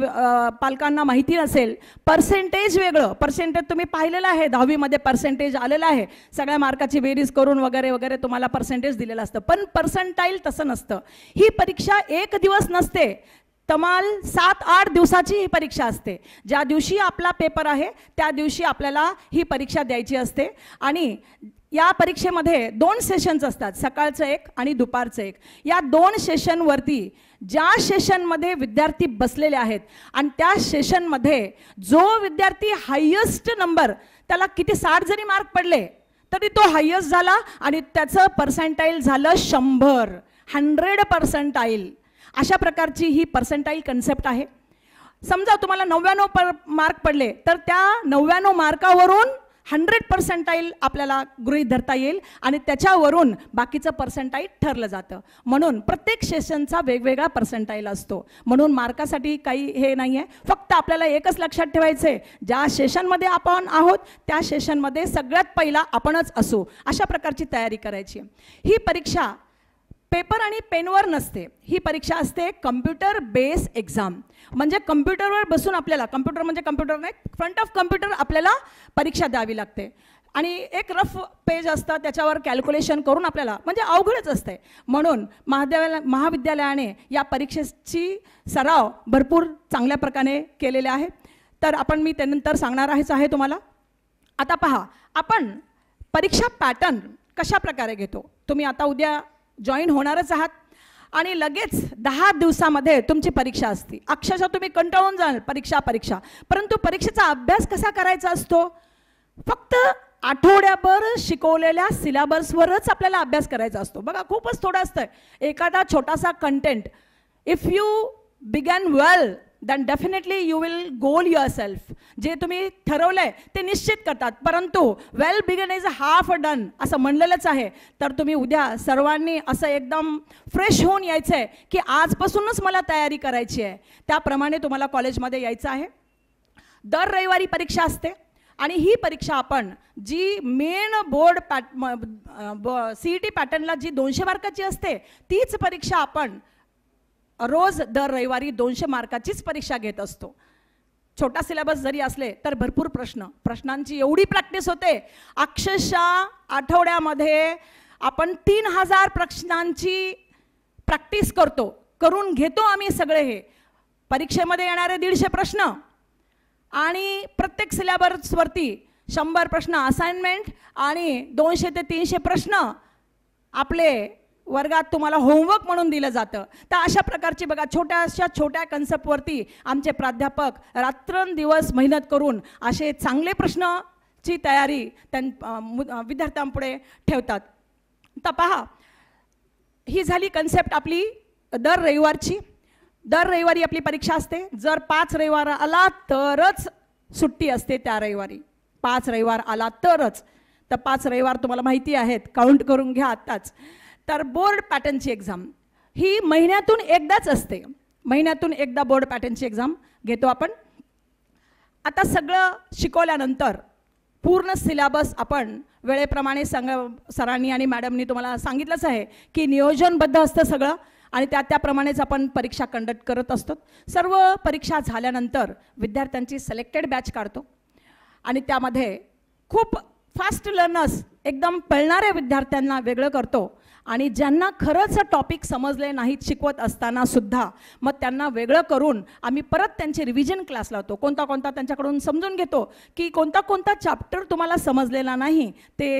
Speaker 10: पालकांना माहिती नसेल पर्सेंटेज वेगळं पर्सेंटेज तुम्ही पाहिलेलं आहे दहावीमध्ये पर्सेंटेज आलेलं आहे सगळ्या मार्काची बेरीज करून वगैरे वगैरे तुम्हाला पर्सेंटेज दिलेलं असतं पण पर्सेंटाईल तसं नसतं ही परीक्षा एक दिवस नसते तमाल सात आठ दिवसाची ही परीक्षा असते ज्या दिवशी आपला पेपर आहे त्या दिवशी आपल्याला ही परीक्षा द्यायची असते आणि या परीक्षेमध्ये दोन सेशन्स असतात सकाळचं एक आणि दुपारचं एक या दोन सेशनवरती ज्या सेशनमध्ये विद्यार्थी बसलेले आहेत आणि त्या सेशनमध्ये जो विद्यार्थी हायेस्ट नंबर त्याला किती साठ जरी मार्क पडले तरी तो हायेस्ट झाला आणि त्याचं पर्सेंटाईल झालं शंभर हंड्रेड पर्सेंटाईल अशा प्रकारची ही पर्सेंटाईल कन्सेप्ट आहे समजा तुम्हाला नव्याण्णव पर मार्क पडले तर त्या नव्याण्णव मार्कावरून हंड्रेड पर्सेंटाईल आपल्याला गृहीत धरता येईल आणि त्याच्यावरून बाकीचं पर्सेंटाईल ठरलं जातं म्हणून प्रत्येक सेशनचा वेगवेगळा पर्सेंटाईल असतो म्हणून मार्कासाठी काही हे नाही आहे फक्त आपल्याला एकच लक्षात ठेवायचं आहे ज्या सेशनमध्ये आपण आहोत त्या सेशनमध्ये सगळ्यात पहिला आपणच असू अशा प्रकारची तयारी करायची ही परीक्षा पेपर आणि पेनवर नसते ही परीक्षा असते कम्प्युटर बेस एक्झाम म्हणजे कम्प्युटरवर बसून आपल्याला कम्प्युटर म्हणजे कम्प्युटर नाही फ्रंट ऑफ कम्प्युटर आपल्याला परीक्षा द्यावी लागते आणि एक रफ पेज असतात त्याच्यावर कॅल्क्युलेशन करून आपल्याला म्हणजे अवघडच असते म्हणून महाद्याला महाविद्यालयाने या परीक्षेची सराव भरपूर चांगल्या प्रकारे केलेले आहे तर आपण मी त्यानंतर सांगणार आहेच आहे तुम्हाला आता पहा आपण परीक्षा पॅटर्न कशा प्रकारे घेतो तुम्ही आता उद्या जॉईन होणारच आहात आणि लगेच दहा दिवसामध्ये तुमची परीक्षा असते अक्षरशः तुम्ही कंटाळून जाल परीक्षा परीक्षा परंतु परीक्षेचा अभ्यास कसा करायचा असतो फक्त आठवड्याभर शिकवलेल्या सिलेबसवरच आपल्याला अभ्यास करायचा असतो बघा खूपच थोडं असतं एखादा छोटासा content if you begin well then definitely you will goal yourself जे तुम्ही ठरवलं आहे ते निश्चित करतात परंतु well begun is half a done असं म्हणलेलंच आहे तर तुम्ही उद्या सर्वांनी असं एकदम फ्रेश होऊन यायचं आहे की आजपासूनच मला तयारी करायची आहे त्याप्रमाणे तुम्हाला कॉलेजमध्ये यायचं आहे दर रविवारी परीक्षा असते आणि ही परीक्षा आपण जी मेन बोर्ड पॅट सी ई टी पॅटर्नला जी दोनशे मार्काची असते तीच परीक्षा आपण रोज दर रविवारी दोनशे मार्काचीच परीक्षा घेत असतो छोटा सिलेबस जरी असले तर भरपूर प्रश्न प्रश्नांची एवढी प्रॅक्टिस होते अक्षरशः आठवड्यामध्ये आपण तीन हजार प्रश्नांची प्रॅक्टिस करतो करून घेतो आम्ही सगळे हे परीक्षेमध्ये येणारे दीडशे प्रश्न आणि प्रत्येक सिलेबसवरती शंभर प्रश्न असाइनमेंट आणि दोनशे ते तीनशे प्रश्न आपले वर्गात तुम्हाला होमवर्क म्हणून दिलं जातं तर अशा प्रकारची बघा छोट्याशा छोट्या कन्सेप्टवरती आमचे प्राध्यापक रात्रंदिवस मेहनत करून असे चांगले प्रश्नची तयारी त्यां विद्यार्थ्यांपुढे ठेवतात तर पहा ही झाली कन्सेप्ट आपली दर रविवारची दर रविवारी आपली परीक्षा असते जर पाच रविवार आला तरच सुट्टी असते त्या रविवारी पाच रविवार आला तरच तर पाच रविवार तुम्हाला माहिती आहेत काउंट करून घ्या आत्ताच तर बोर्ड पॅटर्नची एक्झाम ही महिन्यातून एकदाच असते महिन्यातून एकदा बोर्ड पॅटर्नची एक्झाम घेतो आपण आता सगळं शिकवल्यानंतर पूर्ण सिलेबस आपण वेळेप्रमाणे सांग सरांनी आणि मॅडमनी तुम्हाला सांगितलंच आहे की नियोजनबद्ध असतं सगळं आणि त्या त्याप्रमाणेच आपण परीक्षा कंडक्ट करत असतो सर्व परीक्षा झाल्यानंतर विद्यार्थ्यांची सिलेक्टेड बॅच काढतो आणि त्यामध्ये खूप फास्ट लर्नर्स एकदम पळणाऱ्या विद्यार्थ्यांना वेगळं करतो आणि ज्यांना खरंच टॉपिक समजले नाहीत शिकवत असताना सुद्धा मग त्यांना वेगळं करून आम्ही परत त्यांचे रिव्हिजन क्लास लावतो कोणता कोणता त्यांच्याकडून समजून घेतो की कोणता कोणता चॅप्टर तुम्हाला समजलेला नाही ते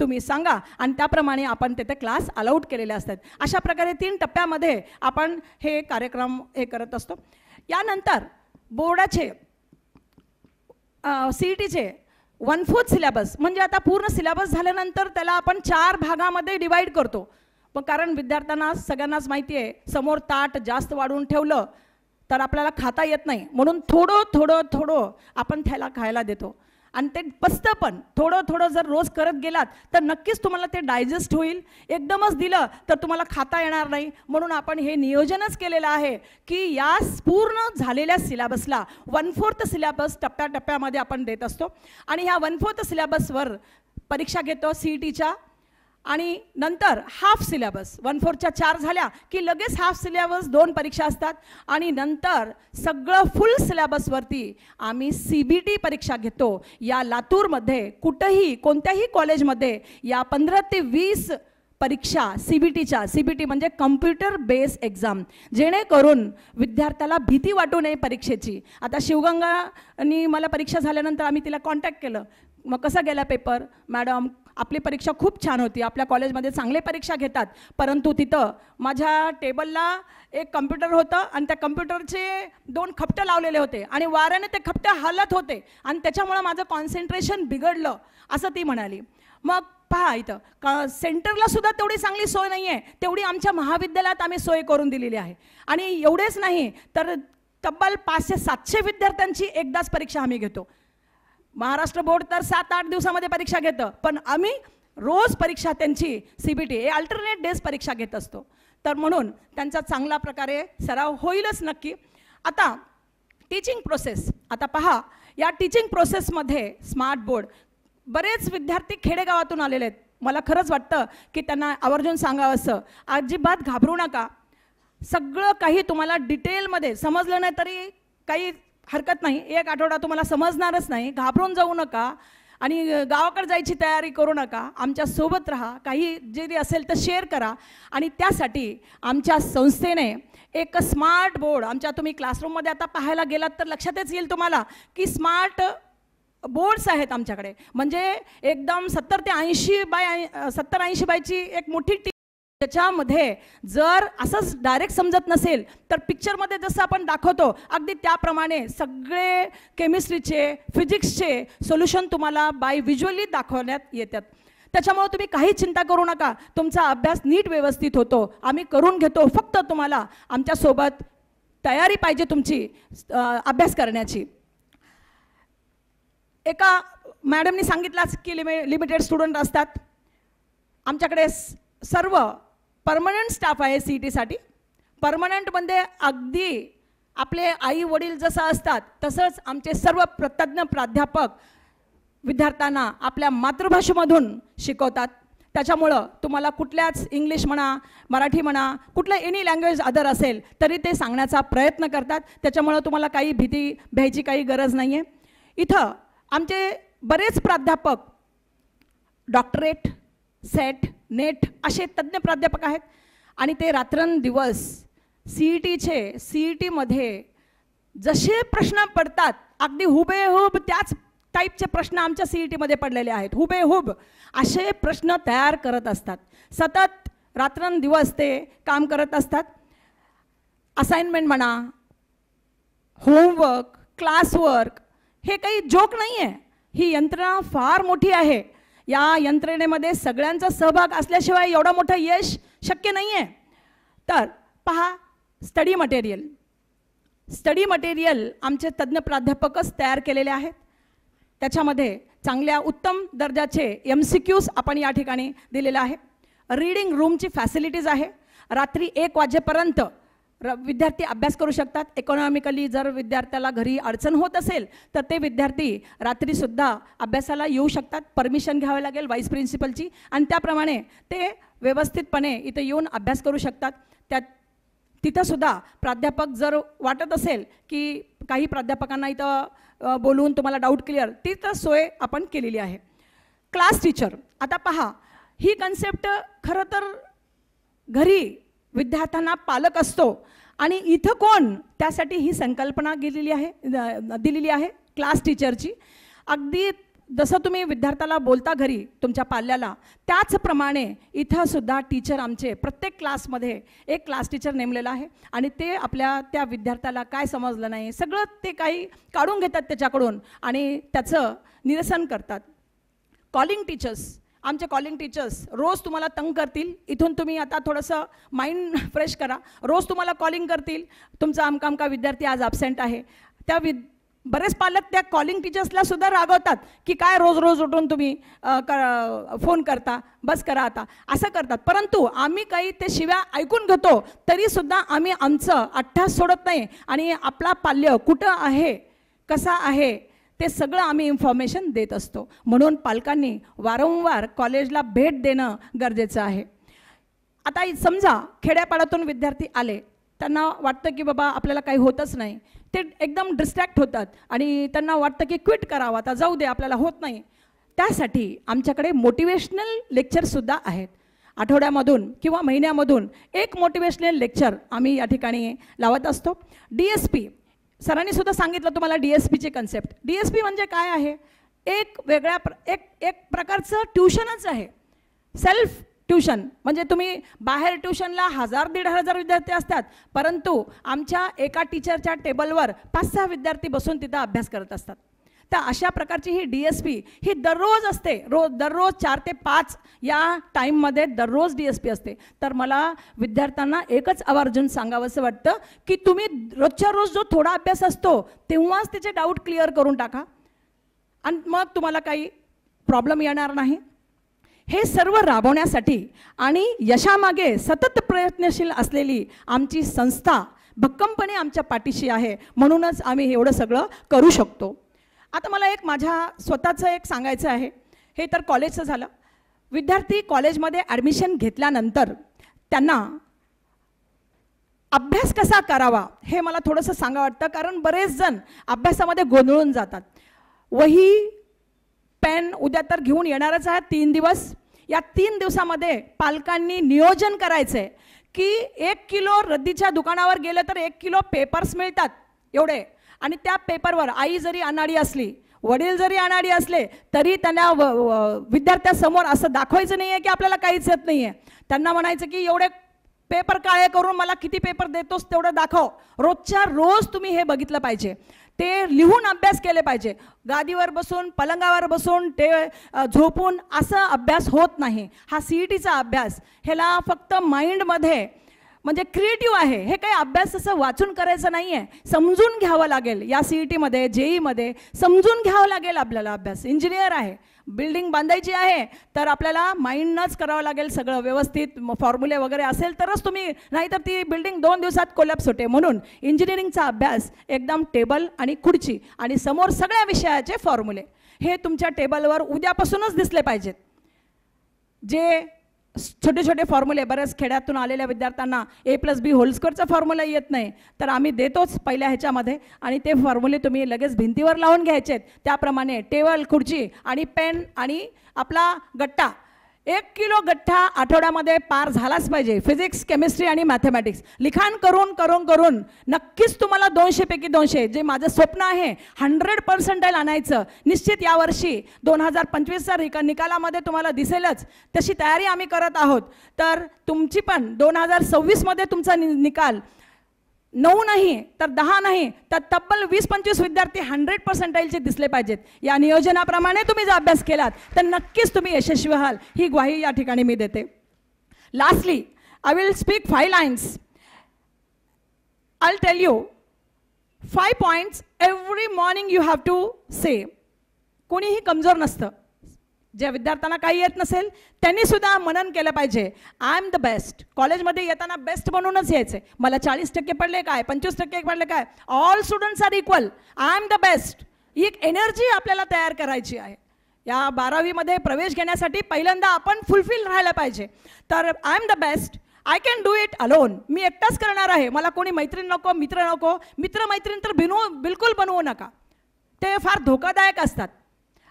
Speaker 10: तुम्ही सांगा आणि त्याप्रमाणे आपण तिथे क्लास अलाउड केलेले असतात अशा प्रकारे तीन टप्प्यामध्ये आपण हे कार्यक्रम हे करत असतो यानंतर बोर्डाचे सी ई टीचे वन फोर्थ सिलेबस म्हणजे आता पूर्ण सिलेबस झाल्यानंतर त्याला आपण चार भागामध्ये डिवाईड करतो पण कारण विद्यार्थ्यांना सगळ्यांनाच माहिती आहे समोर ताट जास्त वाढून ठेवलं तर आपल्याला खाता येत नाही म्हणून थोडं थोडं थोडं आपण त्याला खायला देतो आणि ते पस्त पण थोडं थोडं जर रोज करत गेलात तर नक्कीच तुम्हाला ते डायजेस्ट होईल एकदमच दिलं तर तुम्हाला खाता येणार नाही म्हणून आपण हे नियोजनच केलेलं आहे की या पूर्ण झालेल्या सिलेबसला वन फोर्थ सिलेबस टप्प्याटप्प्यामध्ये आपण देत असतो आणि ह्या वन फोर्थ सिलेबसवर परीक्षा घेतो सी ई e टीच्या आणि नंतर हाफ सिलेबस वन फोरच्या चार झाल्या की लगेच हाफ सिलेबस दोन परीक्षा असतात आणि नंतर सगळं फुल सिलेबसवरती आम्ही सी बी टी परीक्षा घेतो या लातूरमध्ये कुठंही कोणत्याही कॉलेजमध्ये या पंधरा ते वीस परीक्षा सी बी टीच्या सी बी टी म्हणजे कम्प्युटर बेस एक्झाम जेणेकरून विद्यार्थ्याला भीती वाटू नये परीक्षेची आता शिवगंगानी मला परीक्षा झाल्यानंतर आम्ही तिला कॉन्टॅक्ट केलं मग कसा गेला पेपर मॅडम आपली परीक्षा खूप छान होती आपल्या कॉलेजमध्ये चांगले परीक्षा घेतात परंतु तिथं माझ्या टेबलला एक कम्प्युटर होतं आणि त्या कम्प्युटरचे दोन खपटं लावलेले होते आणि वाऱ्याने ते खपटं हलत होते आणि त्याच्यामुळं माझं कॉन्सन्ट्रेशन बिघडलं असं ती म्हणाली मग पहा इथं क सेंटरलासुद्धा सुद्धा तेवढी चांगली सोय नाही आहे तेवढी आमच्या महाविद्यालयात आम्ही सोय करून दिलेली आहे आणि एवढेच नाही तर तब्बल पाचशे सातशे विद्यार्थ्यांची एकदाच परीक्षा आम्ही घेतो महाराष्ट्र बोर्ड तर सात आठ दिवसामध्ये परीक्षा घेतं पण आम्ही रोज परीक्षा त्यांची सी बी टी हे अल्टरनेट डेज परीक्षा घेत असतो तर म्हणून त्यांचा चांगला प्रकारे सराव होईलच नक्की आता टीचिंग प्रोसेस आता पहा या टीचिंग प्रोसेसमध्ये स्मार्ट बोर्ड बरेच विद्यार्थी खेडेगावातून आलेले आहेत मला खरंच वाटतं की त्यांना आवर्जून सांगावंसं अजिबात घाबरू नका सगळं काही तुम्हाला डिटेलमध्ये समजलं नाही तरी काही हरकत नाही एक आठवडा तुम्हाला समजणारच नाही घाबरून जाऊ नका आणि गावाकडे जायची तयारी करू नका आमच्या सोबत राहा काही जे असेल तर शेअर करा आणि त्यासाठी आमच्या संस्थेने एक स्मार्ट बोर्ड आमच्या तुम्ही क्लासरूममध्ये आता पाहायला गेलात तर लक्षातच येईल तुम्हाला की स्मार्ट बोर्ड्स आहेत आमच्याकडे म्हणजे एकदम सत्तर ते ऐंशी बाय सत्तर ऐंशी बायची एक मोठी टी त्याच्यामध्ये जर असंच डायरेक्ट समजत नसेल तर पिक्चरमध्ये जसं आपण दाखवतो अगदी त्याप्रमाणे सगळे केमिस्ट्रीचे फिजिक्सचे सोल्युशन तुम्हाला बाय विज्युअली दाखवण्यात येतात त्याच्यामुळे तुम्ही काही चिंता करू नका तुमचा अभ्यास नीट व्यवस्थित होतो आम्ही करून घेतो फक्त तुम्हाला आमच्यासोबत तयारी पाहिजे तुमची अभ्यास करण्याची एका मॅडमनी सांगितलाच की लिमि लिमिटेड स्टुडंट असतात आमच्याकडे सर्व परमनंट स्टाफ आहे सी ई टीसाठी परमनंटमध्ये अगदी आपले आई वडील जसं असतात तसंच आमचे सर्व प्रतज्ञ प्राध्यापक विद्यार्थ्यांना आपल्या मातृभाषेमधून शिकवतात त्याच्यामुळं तुम्हाला कुठल्याच इंग्लिश म्हणा मराठी म्हणा कुठल्या एनी लँग्वेज अदर असेल तरी ते सांगण्याचा प्रयत्न करतात त्याच्यामुळं तुम्हाला काही भीती भ्यायची काही गरज नाही आहे इथं आमचे बरेच प्राध्यापक डॉक्टरेट सेट नेट असे तज्ज्ञ प्राध्यापक आहेत आणि ते रात्रंदिवस सी ई टीचे सी ई टीमध्ये जसे प्रश्न पडतात अगदी हुबेहूब त्याच टाईपचे प्रश्न आमच्या सी ई टीमध्ये पडलेले आहेत हुबेहूब असे प्रश्न तयार करत असतात सतत रात्रंदिवस ते काम करत असतात असाइनमेंट म्हणा होमवर्क क्लासवर्क हे काही जोक नाही आहे ही यंत्रणा फार मोठी आहे या यंत्रणेमध्ये सगळ्यांचा सहभाग असल्याशिवाय एवढं मोठं यश शक्य नाही आहे तर पहा स्टडी मटेरियल स्टडी मटेरियल आमचे तज्ज्ञ प्राध्यापकच तयार केलेले आहेत त्याच्यामध्ये चांगल्या उत्तम दर्जाचे एम सी क्यूज आपण या ठिकाणी दिलेलं आहे रीडिंग रूमची फॅसिलिटीज आहे रात्री एक वाजेपर्यंत र विद्यार्थी अभ्यास करू शकतात इकॉनॉमिकली जर विद्यार्थ्याला घरी अडचण होत असेल तर ते विद्यार्थी रात्रीसुद्धा अभ्यासाला येऊ शकतात परमिशन घ्यावं लागेल वाईस प्रिन्सिपलची आणि त्याप्रमाणे ते व्यवस्थितपणे इथं येऊन अभ्यास करू शकतात त्यात तिथंसुद्धा प्राध्यापक जर वाटत असेल की काही प्राध्यापकांना इथं बोलून तुम्हाला डाऊट क्लिअर ती तर सोय आपण केलेली आहे क्लास टीचर आता पहा ही कन्सेप्ट खरं तर घरी विद्यार्थ्यांना पालक असतो आणि इथं कोण त्यासाठी ही संकल्पना गेलेली आहे दिलेली आहे क्लास टीचरची अगदी जसं तुम्ही विद्यार्थ्याला बोलता घरी तुमच्या पाल्याला त्याचप्रमाणे इथंसुद्धा टीचर आमचे प्रत्येक क्लासमध्ये एक क्लास टीचर नेमलेला आहे आणि ते आपल्या त्या विद्यार्थ्याला काय समजलं नाही सगळं ते काही काढून घेतात त्याच्याकडून आणि त्याचं निरसन करतात कॉलिंग टीचर्स आमचे कॉलिंग टीचर्स रोज तुम्हाला तंग करतील इथून तुम्ही आता थोडंसं माइंड फ्रेश करा रोज तुम्हाला कॉलिंग करतील तुमचा अमका अमका विद्यार्थी आज ॲबसेंट आहे त्या वि बरेच पालक त्या कॉलिंग टीचर्सला सुद्धा रागवतात की काय रोज रोज उठून तुम्ही फोन करता बस करा आता असं करतात परंतु आम्ही काही ते शिव्या ऐकून घेतो तरीसुद्धा आम्ही आमचं अठ्ठास सोडत नाही आणि आपला पाल्य कुठं आहे कसा आहे ते सगळं आम्ही इन्फॉर्मेशन देत असतो म्हणून पालकांनी वारंवार कॉलेजला भेट देणं गरजेचं आहे आता समजा खेड्यापाड्यातून विद्यार्थी आले त्यांना वाटतं की बाबा आपल्याला काही होतच नाही ते एकदम डिस्ट्रॅक्ट होतात आणि त्यांना वाटतं की क्विट करावं आता जाऊ दे आपल्याला होत नाही त्यासाठी आमच्याकडे मोटिवेशनल लेक्चरसुद्धा आहेत आठवड्यामधून किंवा महिन्यामधून एक मोटिवेशनल लेक्चर आम्ही या ठिकाणी लावत असतो डी एस पी सरांनी सुद्धा सांगितलं तुम्हाला डी एस पीचे कन्सेप्ट डी एस पी म्हणजे काय आहे एक वेगळ्या प्र एक एक प्रकारचं ट्युशनच आहे सेल्फ ट्युशन म्हणजे तुम्ही बाहेर ट्युशनला हजार दीड हजार विद्यार्थी असतात परंतु आमच्या एका टीचरच्या टेबलवर पाच सहा विद्यार्थी बसून तिथं अभ्यास करत असतात तर अशा प्रकारची ही डी एस पी ही दररोज असते रोज दररोज चार ते पाच या टाईममध्ये दररोज डी एस पी असते तर मला विद्यार्थ्यांना एकच आवर्जून असं वाटतं की तुम्ही रोजच्या रोज जो थोडा अभ्यास असतो तेव्हाच त्याचे डाऊट क्लिअर करून टाका आणि मग तुम्हाला काही प्रॉब्लेम येणार नाही हे सर्व राबवण्यासाठी आणि यशामागे सतत प्रयत्नशील असलेली आमची संस्था भक्कमपणे आमच्या पाठीशी आहे म्हणूनच आम्ही एवढं सगळं करू शकतो आता मला एक माझ्या स्वतःचं एक सांगायचं आहे हे तर कॉलेजचं झालं विद्यार्थी कॉलेजमध्ये ॲडमिशन घेतल्यानंतर त्यांना अभ्यास कसा करावा हे मला थोडंसं सांगा वाटतं कारण बरेच जण अभ्यासामध्ये गोंधळून जातात वही पेन उद्या तर घेऊन येणारच आहे तीन दिवस या तीन दिवसामध्ये पालकांनी नियोजन करायचं आहे की एक किलो रद्दीच्या दुकानावर गेलं तर एक किलो पेपर्स मिळतात एवढे आणि त्या पेपरवर आई जरी अनाडी असली वडील जरी अनाडी असले तरी त्यांना विद्यार्थ्यासमोर असं दाखवायचं नाही आहे की आपल्याला काहीच येत नाही आहे त्यांना म्हणायचं की एवढे पेपर काळे करून मला किती पेपर देतोस तेवढं दाखव रोजच्या रोज तुम्ही हे बघितलं पाहिजे ते लिहून अभ्यास केले पाहिजे गादीवर बसून पलंगावर बसून ते झोपून असं अभ्यास होत नाही हा सी ई टीचा अभ्यास ह्याला फक्त माइंडमध्ये म्हणजे क्रिएटिव्ह आहे हे काही अभ्यास असं वाचून करायचं नाही आहे समजून घ्यावं लागेल या सी ई e टीमध्ये जे ईमध्ये e समजून घ्यावं लागेल आपल्याला अभ्यास इंजिनियर आहे बिल्डिंग बांधायची आहे तर आपल्याला माइंडनंच करावं लागेल सगळं व्यवस्थित फॉर्म्युले वगैरे असेल तरच तुम्ही नाहीतर ती बिल्डिंग दोन दिवसात कोलॅप्स होते म्हणून इंजिनिअरिंगचा अभ्यास एकदम टेबल आणि खुर्ची आणि समोर सगळ्या विषयाचे फॉर्म्युले हे तुमच्या टेबलवर उद्यापासूनच दिसले पाहिजेत जे छोटे छोटे फॉर्म्युले बऱ्याच खेड्यातून आलेल्या विद्यार्थ्यांना ए प्लस बी होलस्कोअरचा फॉर्म्युला येत नाही तर आम्ही देतोच पहिल्या ह्याच्यामध्ये आणि ते फॉर्म्युले तुम्ही लगेच भिंतीवर लावून घ्यायचे त्याप्रमाणे टेबल खुर्ची आणि पेन आणि आपला गट्टा एक किलो गठ्ठा आठवड्यामध्ये पार झालाच पाहिजे फिजिक्स केमिस्ट्री आणि मॅथमॅटिक्स लिखाण करून करून करून नक्कीच तुम्हाला दोनशेपैकी दोनशे जे माझं स्वप्न आहे हंड्रेड पर्सेंटाईल आणायचं निश्चित यावर्षी दोन हजार पंचवीसचा रिक निकालामध्ये तुम्हाला दिसेलच तशी तयारी आम्ही करत आहोत तर तुमची पण दोन हजार सव्वीसमध्ये तुमचा नि निकाल नऊ नाही तर दहा नाही तर तब्बल वीस पंचवीस विद्यार्थी हंड्रेड पर्सेंटाईलचे दिसले पाहिजेत या नियोजनाप्रमाणे तुम्ही जर अभ्यास केलात तर नक्कीच तुम्ही यशस्वी व्हाल ही ग्वाही या ठिकाणी मी देते lastly I will speak five lines I tell you five points every morning you have to say कोणीही कमजोर नसतं ज्या विद्यार्थ्यांना काही येत नसेल त्यांनी सुद्धा मनन केलं पाहिजे आय एम द बेस्ट कॉलेजमध्ये येताना बेस्ट बनूनच यायचे मला चाळीस टक्के पडले काय पंचवीस टक्के पडले काय all students are equal I am the best ही एक एनर्जी आपल्याला तयार करायची आहे या बारावीमध्ये प्रवेश घेण्यासाठी पहिल्यांदा आपण फुलफिल राहायला पाहिजे तर I am the best I can do it alone मी एकटाच करणार आहे मला कोणी मैत्रीण नको मित्र नको मित्रमैत्रीण तर बिनू बिलकुल बनवू नका ते फार धोकादायक असतात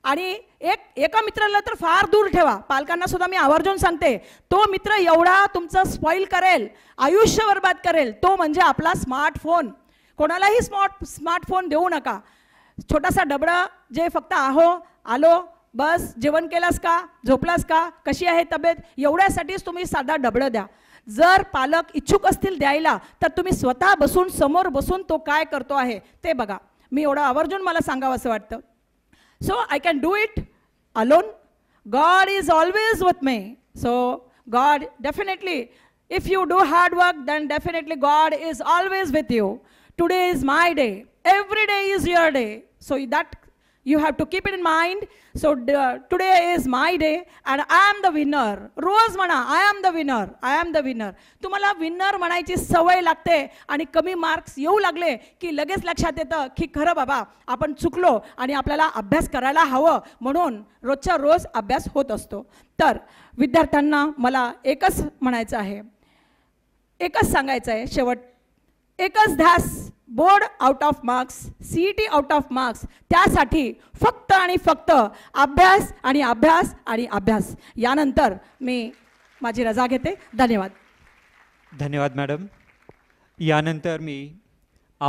Speaker 10: आणि एक एका मित्राला तर फार दूर ठेवा पालकांना सुद्धा मी आवर्जून सांगते तो मित्र एवढा तुमचं स्पॉईल करेल आयुष्य बरबाद करेल तो म्हणजे आपला स्मार्टफोन कोणालाही स्मार्ट स्मार्टफोन देऊ नका छोटासा डबडा जे फक्त आहो आलो बस जेवण केलास का झोपलास का कशी आहे तब्येत एवढ्यासाठीच तुम्ही साधा डबडं द्या जर पालक इच्छुक असतील द्यायला तर तुम्ही स्वतः बसून समोर बसून तो काय करतो आहे ते बघा मी एवढं आवर्जून मला सांगावं असं वाटतं So I can do it alone. God is always with me. So God definitely, if you do hard work, then definitely God is always with you. Today is my day. Every day is your day. So that you have to keep it mind so So today is my day and I am the winner रोज म्हणा I am the winner I am the winner तुम्हाला विनर म्हणायची सवय लागते आणि कमी मार्क्स येऊ लागले की लगेच लक्षात येतं की खरं बाबा आपण चुकलो आणि आपल्याला अभ्यास करायला हवं म्हणून रोजच्या रोज अभ्यास होत असतो तर विद्यार्थ्यांना मला एकच म्हणायचं आहे एकच सांगायचं आहे शेवट एकच ध्यास board out of marks C E T out of marks त्यासाठी फक्त आणि फक्त अभ्यास आणि अभ्यास आणि अभ्यास यानंतर मी माझी रजा घेते धन्यवाद
Speaker 1: धन्यवाद मॅडम यानंतर मी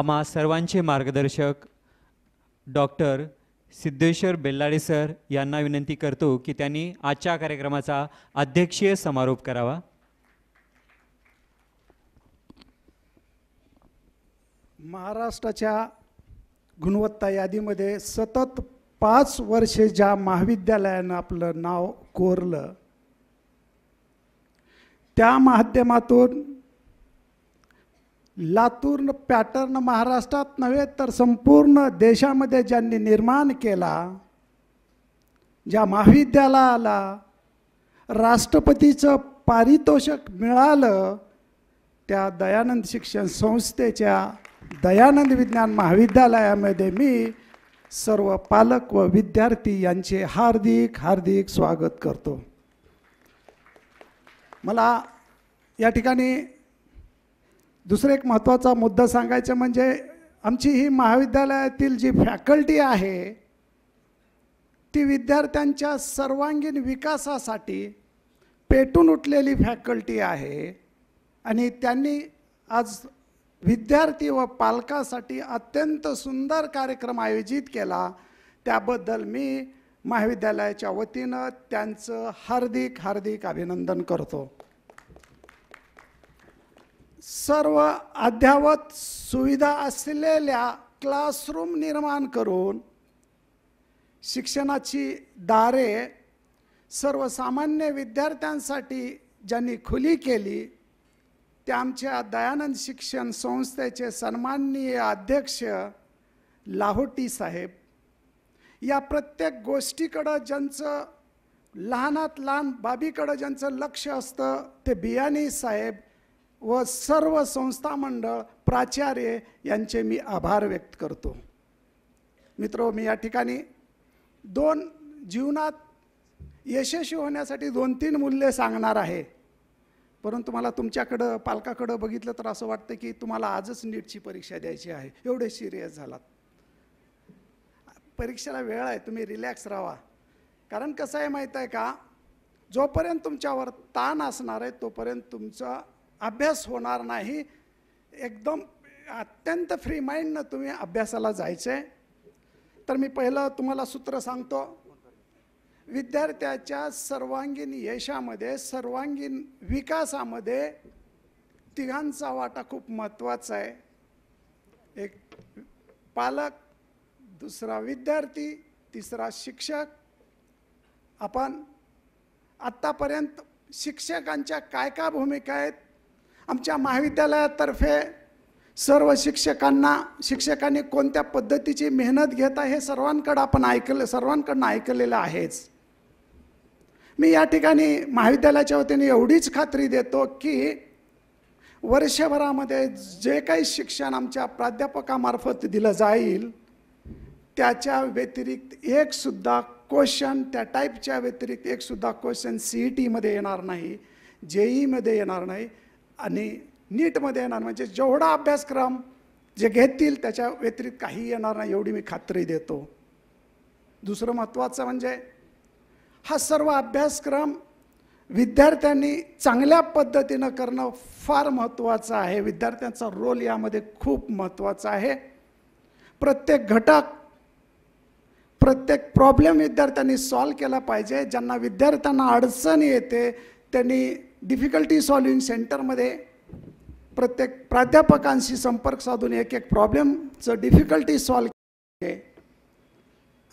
Speaker 1: आम्हा सर्वांचे मार्गदर्शक डॉक्टर सिद्धेश्वर बेल्लाडे सर यांना विनंती करतो की त्यांनी आजच्या कार्यक्रमाचा अध्यक्षीय समारोप करावा
Speaker 11: महाराष्ट्राच्या गुणवत्ता यादीमध्ये सतत पाच वर्षे ज्या महाविद्यालयानं आपलं नाव कोरलं त्या माध्यमातून लातूर पॅटर्न महाराष्ट्रात नव्हे तर संपूर्ण देशामध्ये ज्यांनी निर्माण केला ज्या महाविद्यालयाला राष्ट्रपतीचं पारितोषिक मिळालं त्या दयानंद शिक्षण संस्थेच्या दयानंद विज्ञान महाविद्यालयामध्ये मी सर्व पालक व विद्यार्थी यांचे हार्दिक हार्दिक स्वागत करतो मला या ठिकाणी दुसरे एक महत्त्वाचा मुद्दा सांगायचा म्हणजे आमची ही महाविद्यालयातील जी फॅकल्टी आहे ती विद्यार्थ्यांच्या सर्वांगीण विकासासाठी पेटून उठलेली फॅकल्टी आहे आणि त्यांनी आज विद्यार्थी व पालकासाठी अत्यंत सुंदर कार्यक्रम आयोजित केला त्याबद्दल मी महाविद्यालयाच्या वतीनं त्यांचं हार्दिक हार्दिक अभिनंदन करतो सर्व अद्यावत सुविधा असलेल्या क्लासरूम निर्माण करून शिक्षणाची दारे सर्वसामान्य विद्यार्थ्यांसाठी ज्यांनी खुली केली ते आमच्या दयानंद शिक्षण संस्थेचे सन्माननीय अध्यक्ष लाहोटी साहेब या प्रत्येक गोष्टीकडं ज्यांचं लहानात लहान बाबीकडं ज्यांचं लक्ष असतं ते बियाणी साहेब व सर्व संस्था मंडळ प्राचार्य यांचे मी आभार व्यक्त करतो मित्रो मी या ठिकाणी दोन जीवनात यशस्वी होण्यासाठी दोन तीन मूल्ये सांगणार आहे परंतु मला तुमच्याकडं पालकाकडं बघितलं तर असं वाटतं की तुम्हाला आजच नीटची परीक्षा द्यायची आहे एवढे सिरियस झालात परीक्षेला वेळ आहे तुम्ही रिलॅक्स राहा कारण कसं आहे माहीत आहे का जोपर्यंत तुमच्यावर ताण असणार आहे तोपर्यंत तुमचा अभ्यास होणार नाही एकदम अत्यंत फ्री माइंडनं तुम्ही अभ्यासाला जायचं आहे तर मी पहिलं तुम्हाला सूत्र सांगतो विद्यार्थ्याच्या सर्वांगीण यशामध्ये सर्वांगीण विकासामध्ये तिघांचा वाटा खूप महत्त्वाचा आहे एक पालक दुसरा विद्यार्थी तिसरा शिक्षक आपण आत्तापर्यंत शिक्षकांच्या काय काय भूमिका आहेत आमच्या महाविद्यालयातर्फे सर्व शिक्षकांना शिक्षकांनी कोणत्या पद्धतीची मेहनत घेता हे सर्वांकडं आपण ऐकलं सर्वांकडनं ऐकलेलं आहेच मी या ठिकाणी महाविद्यालयाच्या वतीने एवढीच खात्री देतो की वर्षभरामध्ये जे काही शिक्षण आमच्या प्राध्यापकामार्फत दिलं जाईल त्याच्या व्यतिरिक्त एकसुद्धा क्वेश्चन त्या टाईपच्या व्यतिरिक्त एकसुद्धा क्वेश्चन सी ई e टीमध्ये येणार नाही जे ईमध्ये e येणार नाही आणि नीटमध्ये येणार म्हणजे जेवढा अभ्यासक्रम जे घेतील त्याच्या व्यतिरिक्त काही येणार नाही एवढी मी खात्री देतो दुसरं महत्त्वाचं म्हणजे हा सर्व अभ्यासक्रम विद्यार्थ्यांनी चांगल्या पद्धतीनं करणं फार महत्त्वाचं आहे विद्यार्थ्यांचा रोल यामध्ये खूप महत्त्वाचा आहे प्रत्येक घटक प्रत्येक प्रॉब्लेम विद्यार्थ्यांनी सॉल्व केला पाहिजे ज्यांना विद्यार्थ्यांना अडचण येते त्यांनी डिफिकल्टी सॉल्विंग सेंटरमध्ये प्रत्येक प्राध्यापकांशी संपर्क साधून एक एक प्रॉब्लेमचं डिफिकल्टी सॉल्व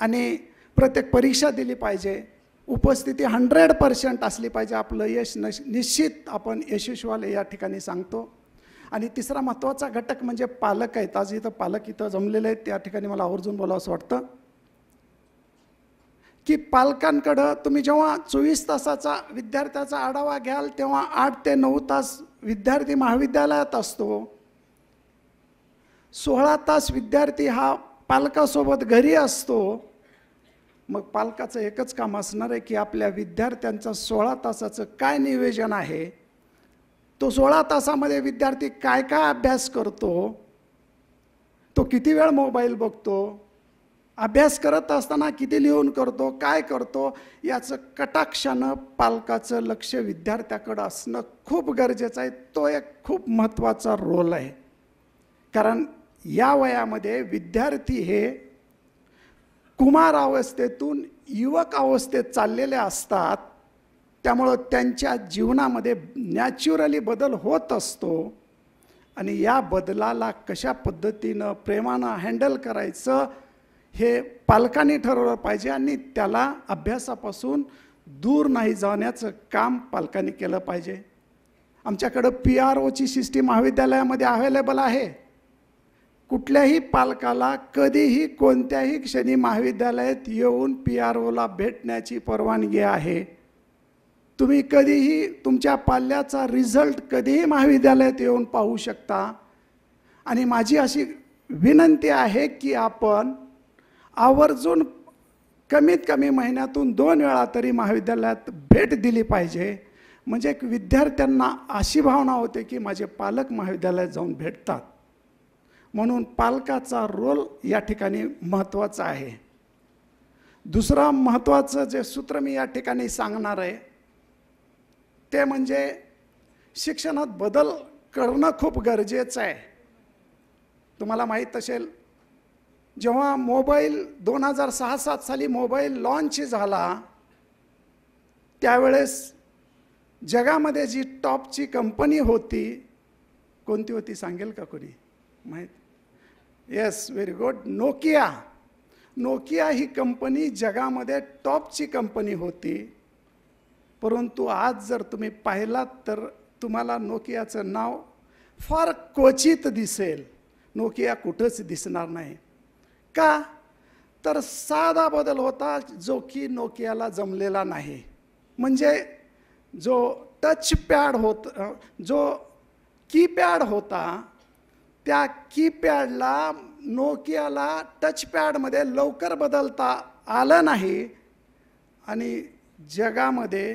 Speaker 11: आणि प्रत्येक परीक्षा दिली पाहिजे उपस्थिती हंड्रेड पर्सेंट असली पाहिजे आपलं यश नश निश्चित आपण यशस्वाल या ठिकाणी सांगतो आणि तिसरा महत्त्वाचा घटक म्हणजे पालक आहेत आज इथं पालक इथं जमलेले आहेत त्या ठिकाणी मला आवर्जून बोलावं वाटतं की पालकांकडं तुम्ही जेव्हा चोवीस तासाचा विद्यार्थ्याचा आढावा घ्याल तेव्हा आठ ते नऊ तास विद्यार्थी महाविद्यालयात असतो सोळा तास विद्यार्थी हा पालकासोबत घरी असतो मग पालकाचं एकच काम असणार आहे की आपल्या विद्यार्थ्यांचं सोळा तासाचं काय नियोजन आहे तो सोळा तासामध्ये विद्यार्थी काय काय अभ्यास करतो तो किती वेळ मोबाईल बघतो अभ्यास करत असताना किती लिहून करतो काय करतो याचं कटाक्षानं पालकाचं लक्ष विद्यार्थ्याकडं असणं खूप गरजेचं आहे तो एक खूप महत्त्वाचा रोल आहे कारण या वयामध्ये विद्यार्थी हे कुमार अवस्थेतून युवक अवस्थेत चाललेले असतात त्यामुळं त्यांच्या जीवनामध्ये नॅचरली बदल होत असतो आणि या बदलाला कशा पद्धतीनं प्रेमानं हँडल करायचं हे पालकांनी ठरवलं पाहिजे आणि त्याला अभ्यासापासून दूर नाही जाण्याचं काम पालकांनी केलं पाहिजे आमच्याकडं पी आर ओची सिस्टीम महाविद्यालयामध्ये अवेलेबल आहे कुठल्याही पालकाला कधीही कोणत्याही क्षणी महाविद्यालयात येऊन पी आर ओला भेटण्याची परवानगी आहे तुम्ही कधीही तुमच्या पाल्याचा रिझल्ट कधीही महाविद्यालयात येऊन पाहू शकता आणि माझी अशी विनंती आहे की आपण आवर्जून कमीत कमी महिन्यातून दोन वेळा तरी महाविद्यालयात भेट दिली पाहिजे म्हणजे विद्यार्थ्यांना अशी भावना होते की माझे पालक महाविद्यालयात जाऊन भेटतात म्हणून पालकाचा रोल या ठिकाणी महत्त्वाचा आहे दुसरा महत्त्वाचं जे सूत्र मी या ठिकाणी सांगणार आहे ते म्हणजे शिक्षणात बदल करणं खूप गरजेचं आहे तुम्हाला माहीत असेल जेव्हा मोबाईल दोन हजार सहा सात साली मोबाईल लॉन्च झाला त्यावेळेस जगामध्ये जी टॉपची कंपनी होती कोणती होती सांगेल का कोणी माहीत yes very good Nokia Nokia ही कंपनी जगामध्ये टॉपची कंपनी होती परंतु आज जर तुम्ही पाहिलात तर तुम्हाला नोकियाचं नाव फार क्वचित दिसेल नोकिया कुठंच दिसणार नाही का तर साधा बदल होता जो की नोकियाला जमलेला नाही म्हणजे जो टच पॅड होत जो कीपॅड होता त्या कीपॅडला नोकियाला टचपॅडमध्ये लवकर बदलता आलं नाही आणि जगामध्ये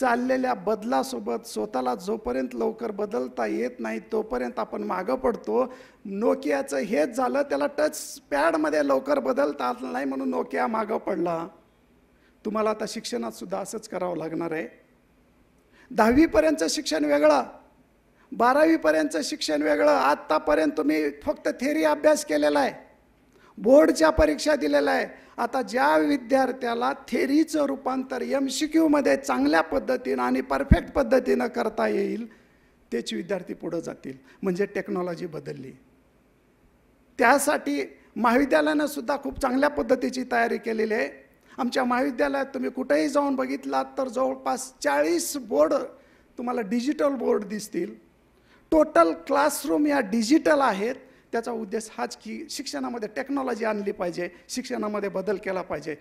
Speaker 11: चाललेल्या बदलासोबत स्वतःला जोपर्यंत लवकर बदलता येत नाही तोपर्यंत आपण मागं पडतो नोकियाचं हेच झालं त्याला टच पॅडमध्ये लवकर बदलता आलं नाही म्हणून नोकिया मागं पडला तुम्हाला आता शिक्षणातसुद्धा असंच करावं लागणार आहे दहावीपर्यंतचं शिक्षण वेगळं बारावीपर्यंतचं शिक्षण वेगळं आत्तापर्यंत तुम्ही फक्त थेरी अभ्यास केलेला आहे बोर्डच्या परीक्षा दिलेल्या आहे आता ज्या विद्यार्थ्याला थेरीचं रूपांतर एम सी क्यूमध्ये चांगल्या पद्धतीनं आणि परफेक्ट पद्धतीनं करता येईल तेच विद्यार्थी पुढं जातील म्हणजे टेक्नॉलॉजी बदलली त्यासाठी महाविद्यालयानं सुद्धा खूप चांगल्या पद्धतीची तयारी केलेली आहे आमच्या महाविद्यालयात तुम्ही कुठेही जाऊन बघितलात तर जवळपास चाळीस बोर्ड तुम्हाला डिजिटल बोर्ड दिसतील टोटल क्लासरूम या डिजिटल आहेत त्याचा उद्देश हाच की शिक्षणामध्ये टेक्नॉलॉजी आणली पाहिजे शिक्षणामध्ये बदल केला पाहिजे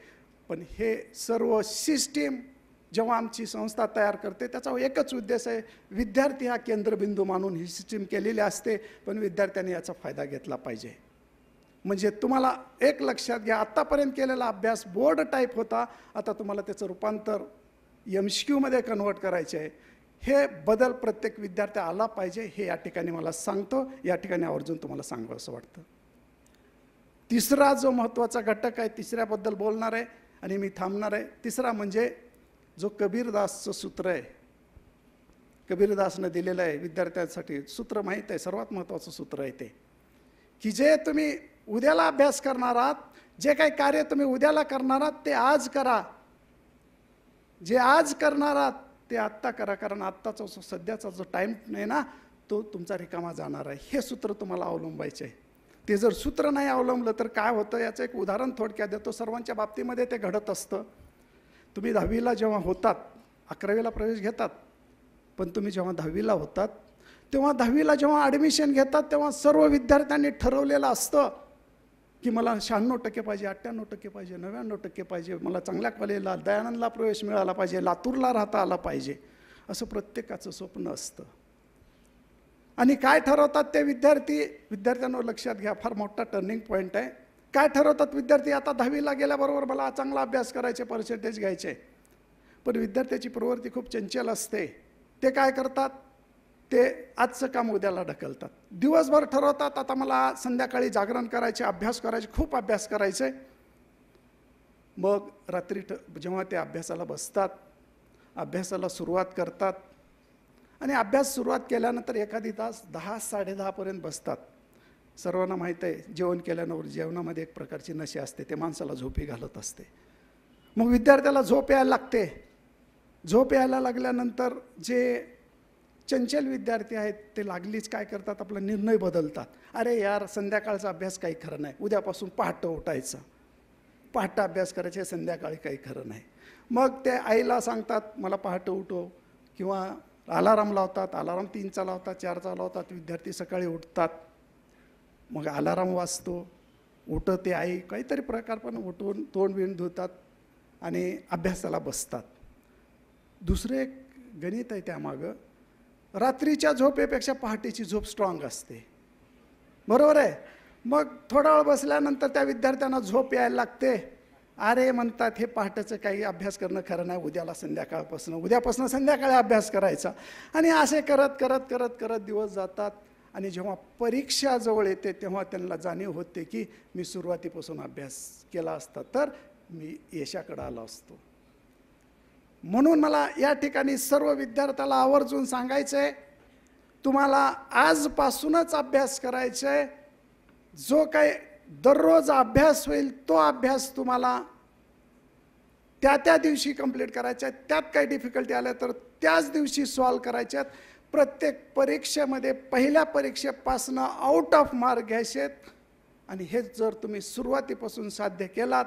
Speaker 11: पण हे सर्व सिस्टीम जेव्हा आमची संस्था तयार करते त्याचा एकच उद्देश आहे विद्यार्थी हा केंद्रबिंदू मानून ही सिस्टीम केलेली असते पण विद्यार्थ्यांनी याचा फायदा घेतला पाहिजे म्हणजे तुम्हाला एक लक्षात घ्या आत्तापर्यंत केलेला अभ्यास बोर्ड टाईप होता आता तुम्हाला त्याचं रूपांतर एम सी कन्वर्ट करायचे आहे हे बदल प्रत्येक विद्यार्थी आला पाहिजे हे या ठिकाणी मला सांगतो या ठिकाणी आवर्जून तुम्हाला सांगावं असं वाटतं तिसरा जो महत्त्वाचा घटक आहे तिसऱ्याबद्दल बोलणार आहे आणि मी थांबणार आहे तिसरा म्हणजे जो कबीरदासचं सूत्र आहे कबीरदासनं दिलेलं आहे विद्यार्थ्यांसाठी सूत्र माहीत आहे सर्वात महत्त्वाचं सूत्र आहे ते की जे तुम्ही उद्याला अभ्यास करणार आहात जे काही कार्य तुम्ही उद्याला करणार आहात ते आज करा जे आज करणार आहात ते आत्ता करा कारण आत्ताचा जो सध्याचा जो टाईम नाही ना तो तुमचा रिकामा जाणार आहे हे सूत्र तुम्हाला अवलंबायचे आहे ते जर सूत्र नाही अवलंबलं तर काय होतं याचं एक उदाहरण थोडक्यात देतो सर्वांच्या बाबतीमध्ये ते घडत असतं तुम्ही दहावीला जेव्हा होतात अकरावीला प्रवेश घेतात पण तुम्ही जेव्हा दहावीला होतात तेव्हा दहावीला जेव्हा ॲडमिशन घेतात तेव्हा सर्व विद्यार्थ्यांनी ठरवलेलं असतं की मला शहाण्णव टक्के पाहिजे अठ्ठ्याण्णव टक्के पाहिजे नव्याण्णव टक्के पाहिजे मला चांगल्या कॉलेजला दयानंदला प्रवेश मिळाला पाहिजे लातूरला राहता आला पाहिजे असं प्रत्येकाचं स्वप्न असतं आणि काय ठरवतात ते विद्यार्थी विद्यार्थ्यांवर लक्षात घ्या फार मोठा टर्निंग पॉईंट आहे काय ठरवतात विद्यार्थी आता दहावीला गेल्याबरोबर मला चांगला अभ्यास करायचे पर्सेंटेज घ्यायचे पण विद्यार्थ्याची प्रवृत्ती खूप चंचल असते ते काय करतात ते आजचं काम उद्याला ढकलतात दिवसभर ठरवतात आता मला संध्याकाळी जागरण करायचे अभ्यास करायचे खूप अभ्यास करायचे मग रात्री ठ जेव्हा ते अभ्यासाला बसतात अभ्यासाला सुरुवात करतात आणि अभ्यास सुरुवात केल्यानंतर एखादी तास दहा साडेदहापर्यंत बसतात सर्वांना माहीत आहे जेवण केल्यानंतर जेवणामध्ये एक प्रकारची नशे असते ते माणसाला झोपी घालत असते मग विद्यार्थ्याला झोप यायला लागते झोप यायला लागल्यानंतर जे चंचल विद्यार्थी आहेत ते लागलीच काय करतात आपला निर्णय बदलतात अरे यार संध्याकाळचा अभ्यास काही खरं नाही उद्यापासून पहाटं उठायचं पहाटं अभ्यास करायचे संध्याकाळी काही खरं नाही मग ते आईला सांगतात मला पहाटं उठो किंवा अलाराम लावतात अलाराम तीनचा लावतात चारचा लावतात विद्यार्थी सकाळी उठतात मग अलाराम वाजतो ते आई काहीतरी प्रकार पण उठवून तोंड बिंड धुतात आणि अभ्यासाला बसतात दुसरे गणित आहे त्यामागं रात्रीच्या झोपेपेक्षा पहाटेची झोप स्ट्रॉंग असते बरोबर आहे मग थोडा वेळ बसल्यानंतर त्या विद्यार्थ्यांना झोप यायला लागते अरे म्हणतात हे पहाटेचं काही अभ्यास करणं खरं नाही उद्याला संध्याकाळपासून उद्यापासून संध्याकाळी अभ्यास करायचा आणि असे करत करत करत करत दिवस जातात आणि जेव्हा परीक्षा जवळ येते तेव्हा त्यांना जाणीव होते की मी सुरुवातीपासून अभ्यास केला असता तर मी यशाकडं आलो असतो म्हणून मला या ठिकाणी सर्व विद्यार्थ्याला आवर्जून सांगायचं आहे तुम्हाला आजपासूनच अभ्यास करायचा आहे जो काही दररोज अभ्यास होईल तो अभ्यास तुम्हाला त्या त्या दिवशी कंप्लीट करायच्या त्यात काही डिफिकल्टी आल्या तर त्याच दिवशी सॉल्व करायच्यात प्रत्येक परीक्षेमध्ये पहिल्या परीक्षेपासनं आउट ऑफ मार्क घ्यायचे आणि हेच जर तुम्ही सुरुवातीपासून साध्य केलात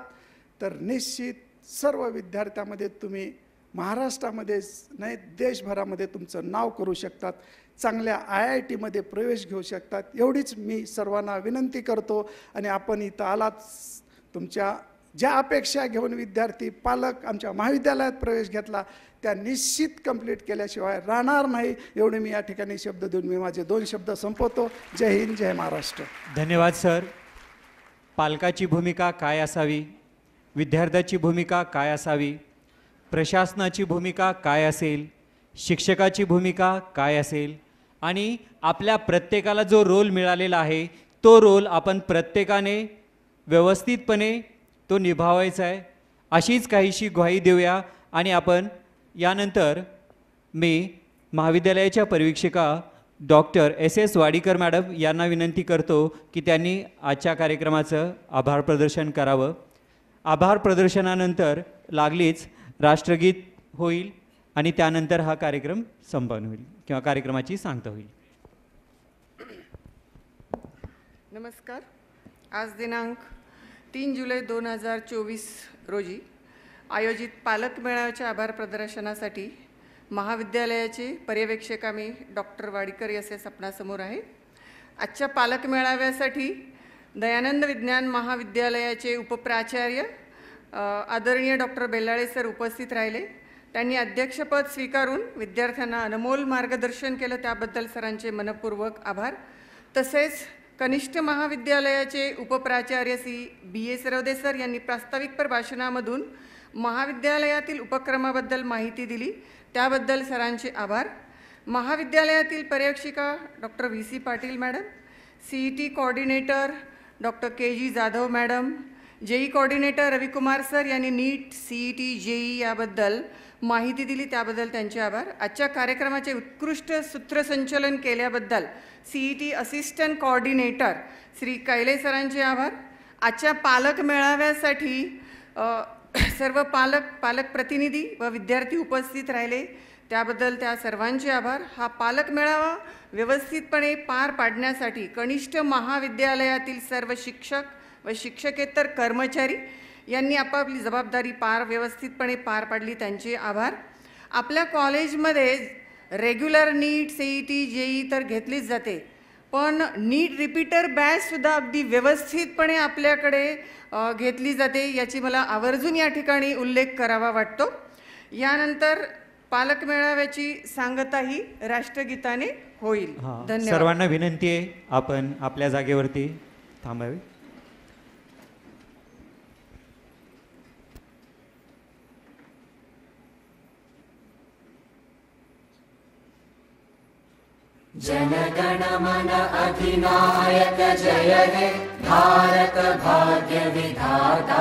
Speaker 11: तर निश्चित सर्व विद्यार्थ्यामध्ये तुम्ही महाराष्ट्रामध्ये नाही देशभरामध्ये तुमचं नाव करू शकतात चांगल्या आय आय टीमध्ये प्रवेश घेऊ शकतात एवढीच मी सर्वांना विनंती करतो आणि आपण इथं आलात तुमच्या ज्या अपेक्षा घेऊन विद्यार्थी पालक आमच्या महाविद्यालयात प्रवेश घेतला त्या निश्चित कंप्लीट केल्याशिवाय राहणार नाही एवढे मी या ठिकाणी शब्द देऊन मी माझे दोन शब्द संपवतो जय हिंद जय महाराष्ट्र
Speaker 1: धन्यवाद सर पालकाची भूमिका काय असावी विद्यार्थ्याची भूमिका काय असावी प्रशासनाची भूमिका काय असेल शिक्षकाची भूमिका काय असेल आणि आपल्या प्रत्येकाला जो रोल मिळालेला आहे तो रोल आपण प्रत्येकाने व्यवस्थितपणे तो निभावायचा आहे अशीच काहीशी ग्वाही देऊया आणि आपण यानंतर मी महाविद्यालयाच्या परीक्षिका doctor S S Wadikar madam यांना विनंती करतो की त्यांनी आजच्या कार्यक्रमाचं आभार प्रदर्शन करावं आभार प्रदर्शनानंतर लागलीच राष्ट्रगीत होईल आणि त्यानंतर हा कार्यक्रम संपन्न होईल किंवा कार्यक्रमाची सांगता होईल
Speaker 12: नमस्कार आज दिनांक तीन जुलै दोन हजार चोवीस रोजी आयोजित पालक मेळाव्याच्या आभार प्रदर्शनासाठी महाविद्यालयाचे पर्यवेक्षक आम्ही डॉक्टर वाडीकर असे सपनासमोर आहे आजच्या पालक मेळाव्यासाठी दयानंद विज्ञान महाविद्यालयाचे उपप्राचार्य आदरणीय डॉक्टर बेलाळे सर उपस्थित राहिले त्यांनी अध्यक्षपद स्वीकारून विद्यार्थ्यांना अनमोल मार्गदर्शन केलं त्याबद्दल सरांचे मनपूर्वक आभार तसेच कनिष्ठ महाविद्यालयाचे उपप्राचार्य C B A Sarwade sir यांनी प्रास्ताविकपर भाषणामधून महाविद्यालयातील उपक्रमाबद्दल माहिती दिली त्याबद्दल सरांचे आभार महाविद्यालयातील पर्यक्षिका doctor V C Patil madam C E T coordinator doctor K G Jadhav madam JEE coordinator Ravikumar sir यांनी NEET CE T e JEE याबद्दल माहिती दिली त्याबद्दल त्यांचे आभार आजच्या कार्यक्रमाचे उत्कृष्ट सूत्रसंचलन केल्याबद्दल CET assistant coordinator Shri Kaile सरांचे आभार आजच्या पालक मेळाव्यासाठी सर्व पालक पालक प्रतिनिधी व विद्यार्थी उपस्थित राहिले त्याबद्दल त्या सर्वांचे आभार हा पालक मेळावा व्यवस्थितपणे पार पाडण्यासाठी कनिष्ठ महाविद्यालयातील सर्व शिक्षक व शिक्षकेतर कर्मचारी यांनी आपापली जबाबदारी पार व्यवस्थितपणे पार पाडली त्यांचे आभार आपल्या कॉलेजमध्ये regular NEET E T JEE तर घेतलीच जाते पण नीट रिपीटर बॅचसुद्धा अगदी व्यवस्थितपणे आपल्याकडे घेतली जाते याची मला आवर्जून या ठिकाणी उल्लेख करावा वाटतो यानंतर पालक मेळाव्याची सांगता ही राष्ट्रगीताने होईल धन्यवाद सर्वांना
Speaker 1: विनंती आहे आपण आपल्या जागेवरती थांबावी
Speaker 2: जनगणमन अधिनायक जय हे भारत भाग्य विधाता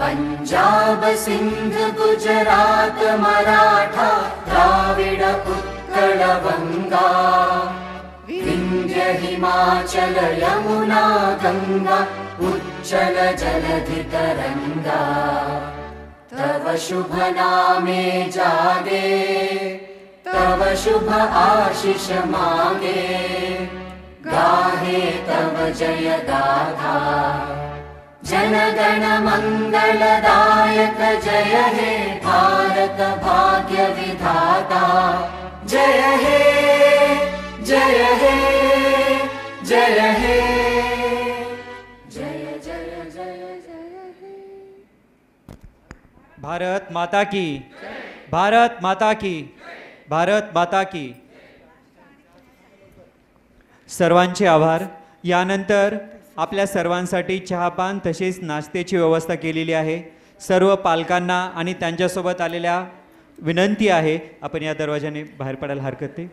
Speaker 12: पञ्जाब सिंध गुजरात मराठा द्राविड उत्कल वङ्गा विन्द्य हिमाचल यमुना गङ्गा उच्चल जलधितरङ्गा
Speaker 7: तव शुभ नामे जागे तव शुभ आशिष मागे तव
Speaker 12: जय गाथा जन गण जय हे भारत भाग्य विधाता जय हे जय हे जय हे
Speaker 4: जय जय जय जय
Speaker 1: भारत माता की भारत माता की भारत माता की सर्वांचे आभार यानंतर आपल्या सर्वांसाठी चहापान तसेच नाश्त्याची व्यवस्था केलेली आहे सर्व पालकांना आणि त्यांच्यासोबत आलेल्या विनंती आहे आपण या दरवाजाने बाहेर पडायला हरकत नाही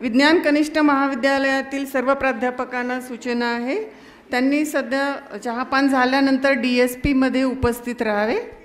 Speaker 12: विज्ञान कनिष्ठ महाविद्यालयातील सर्व प्राध्यापकांना सूचना आहे त्यांनी सध्या चहापान झाल्यानंतर डी एस पीमध्ये उपस्थित राहावे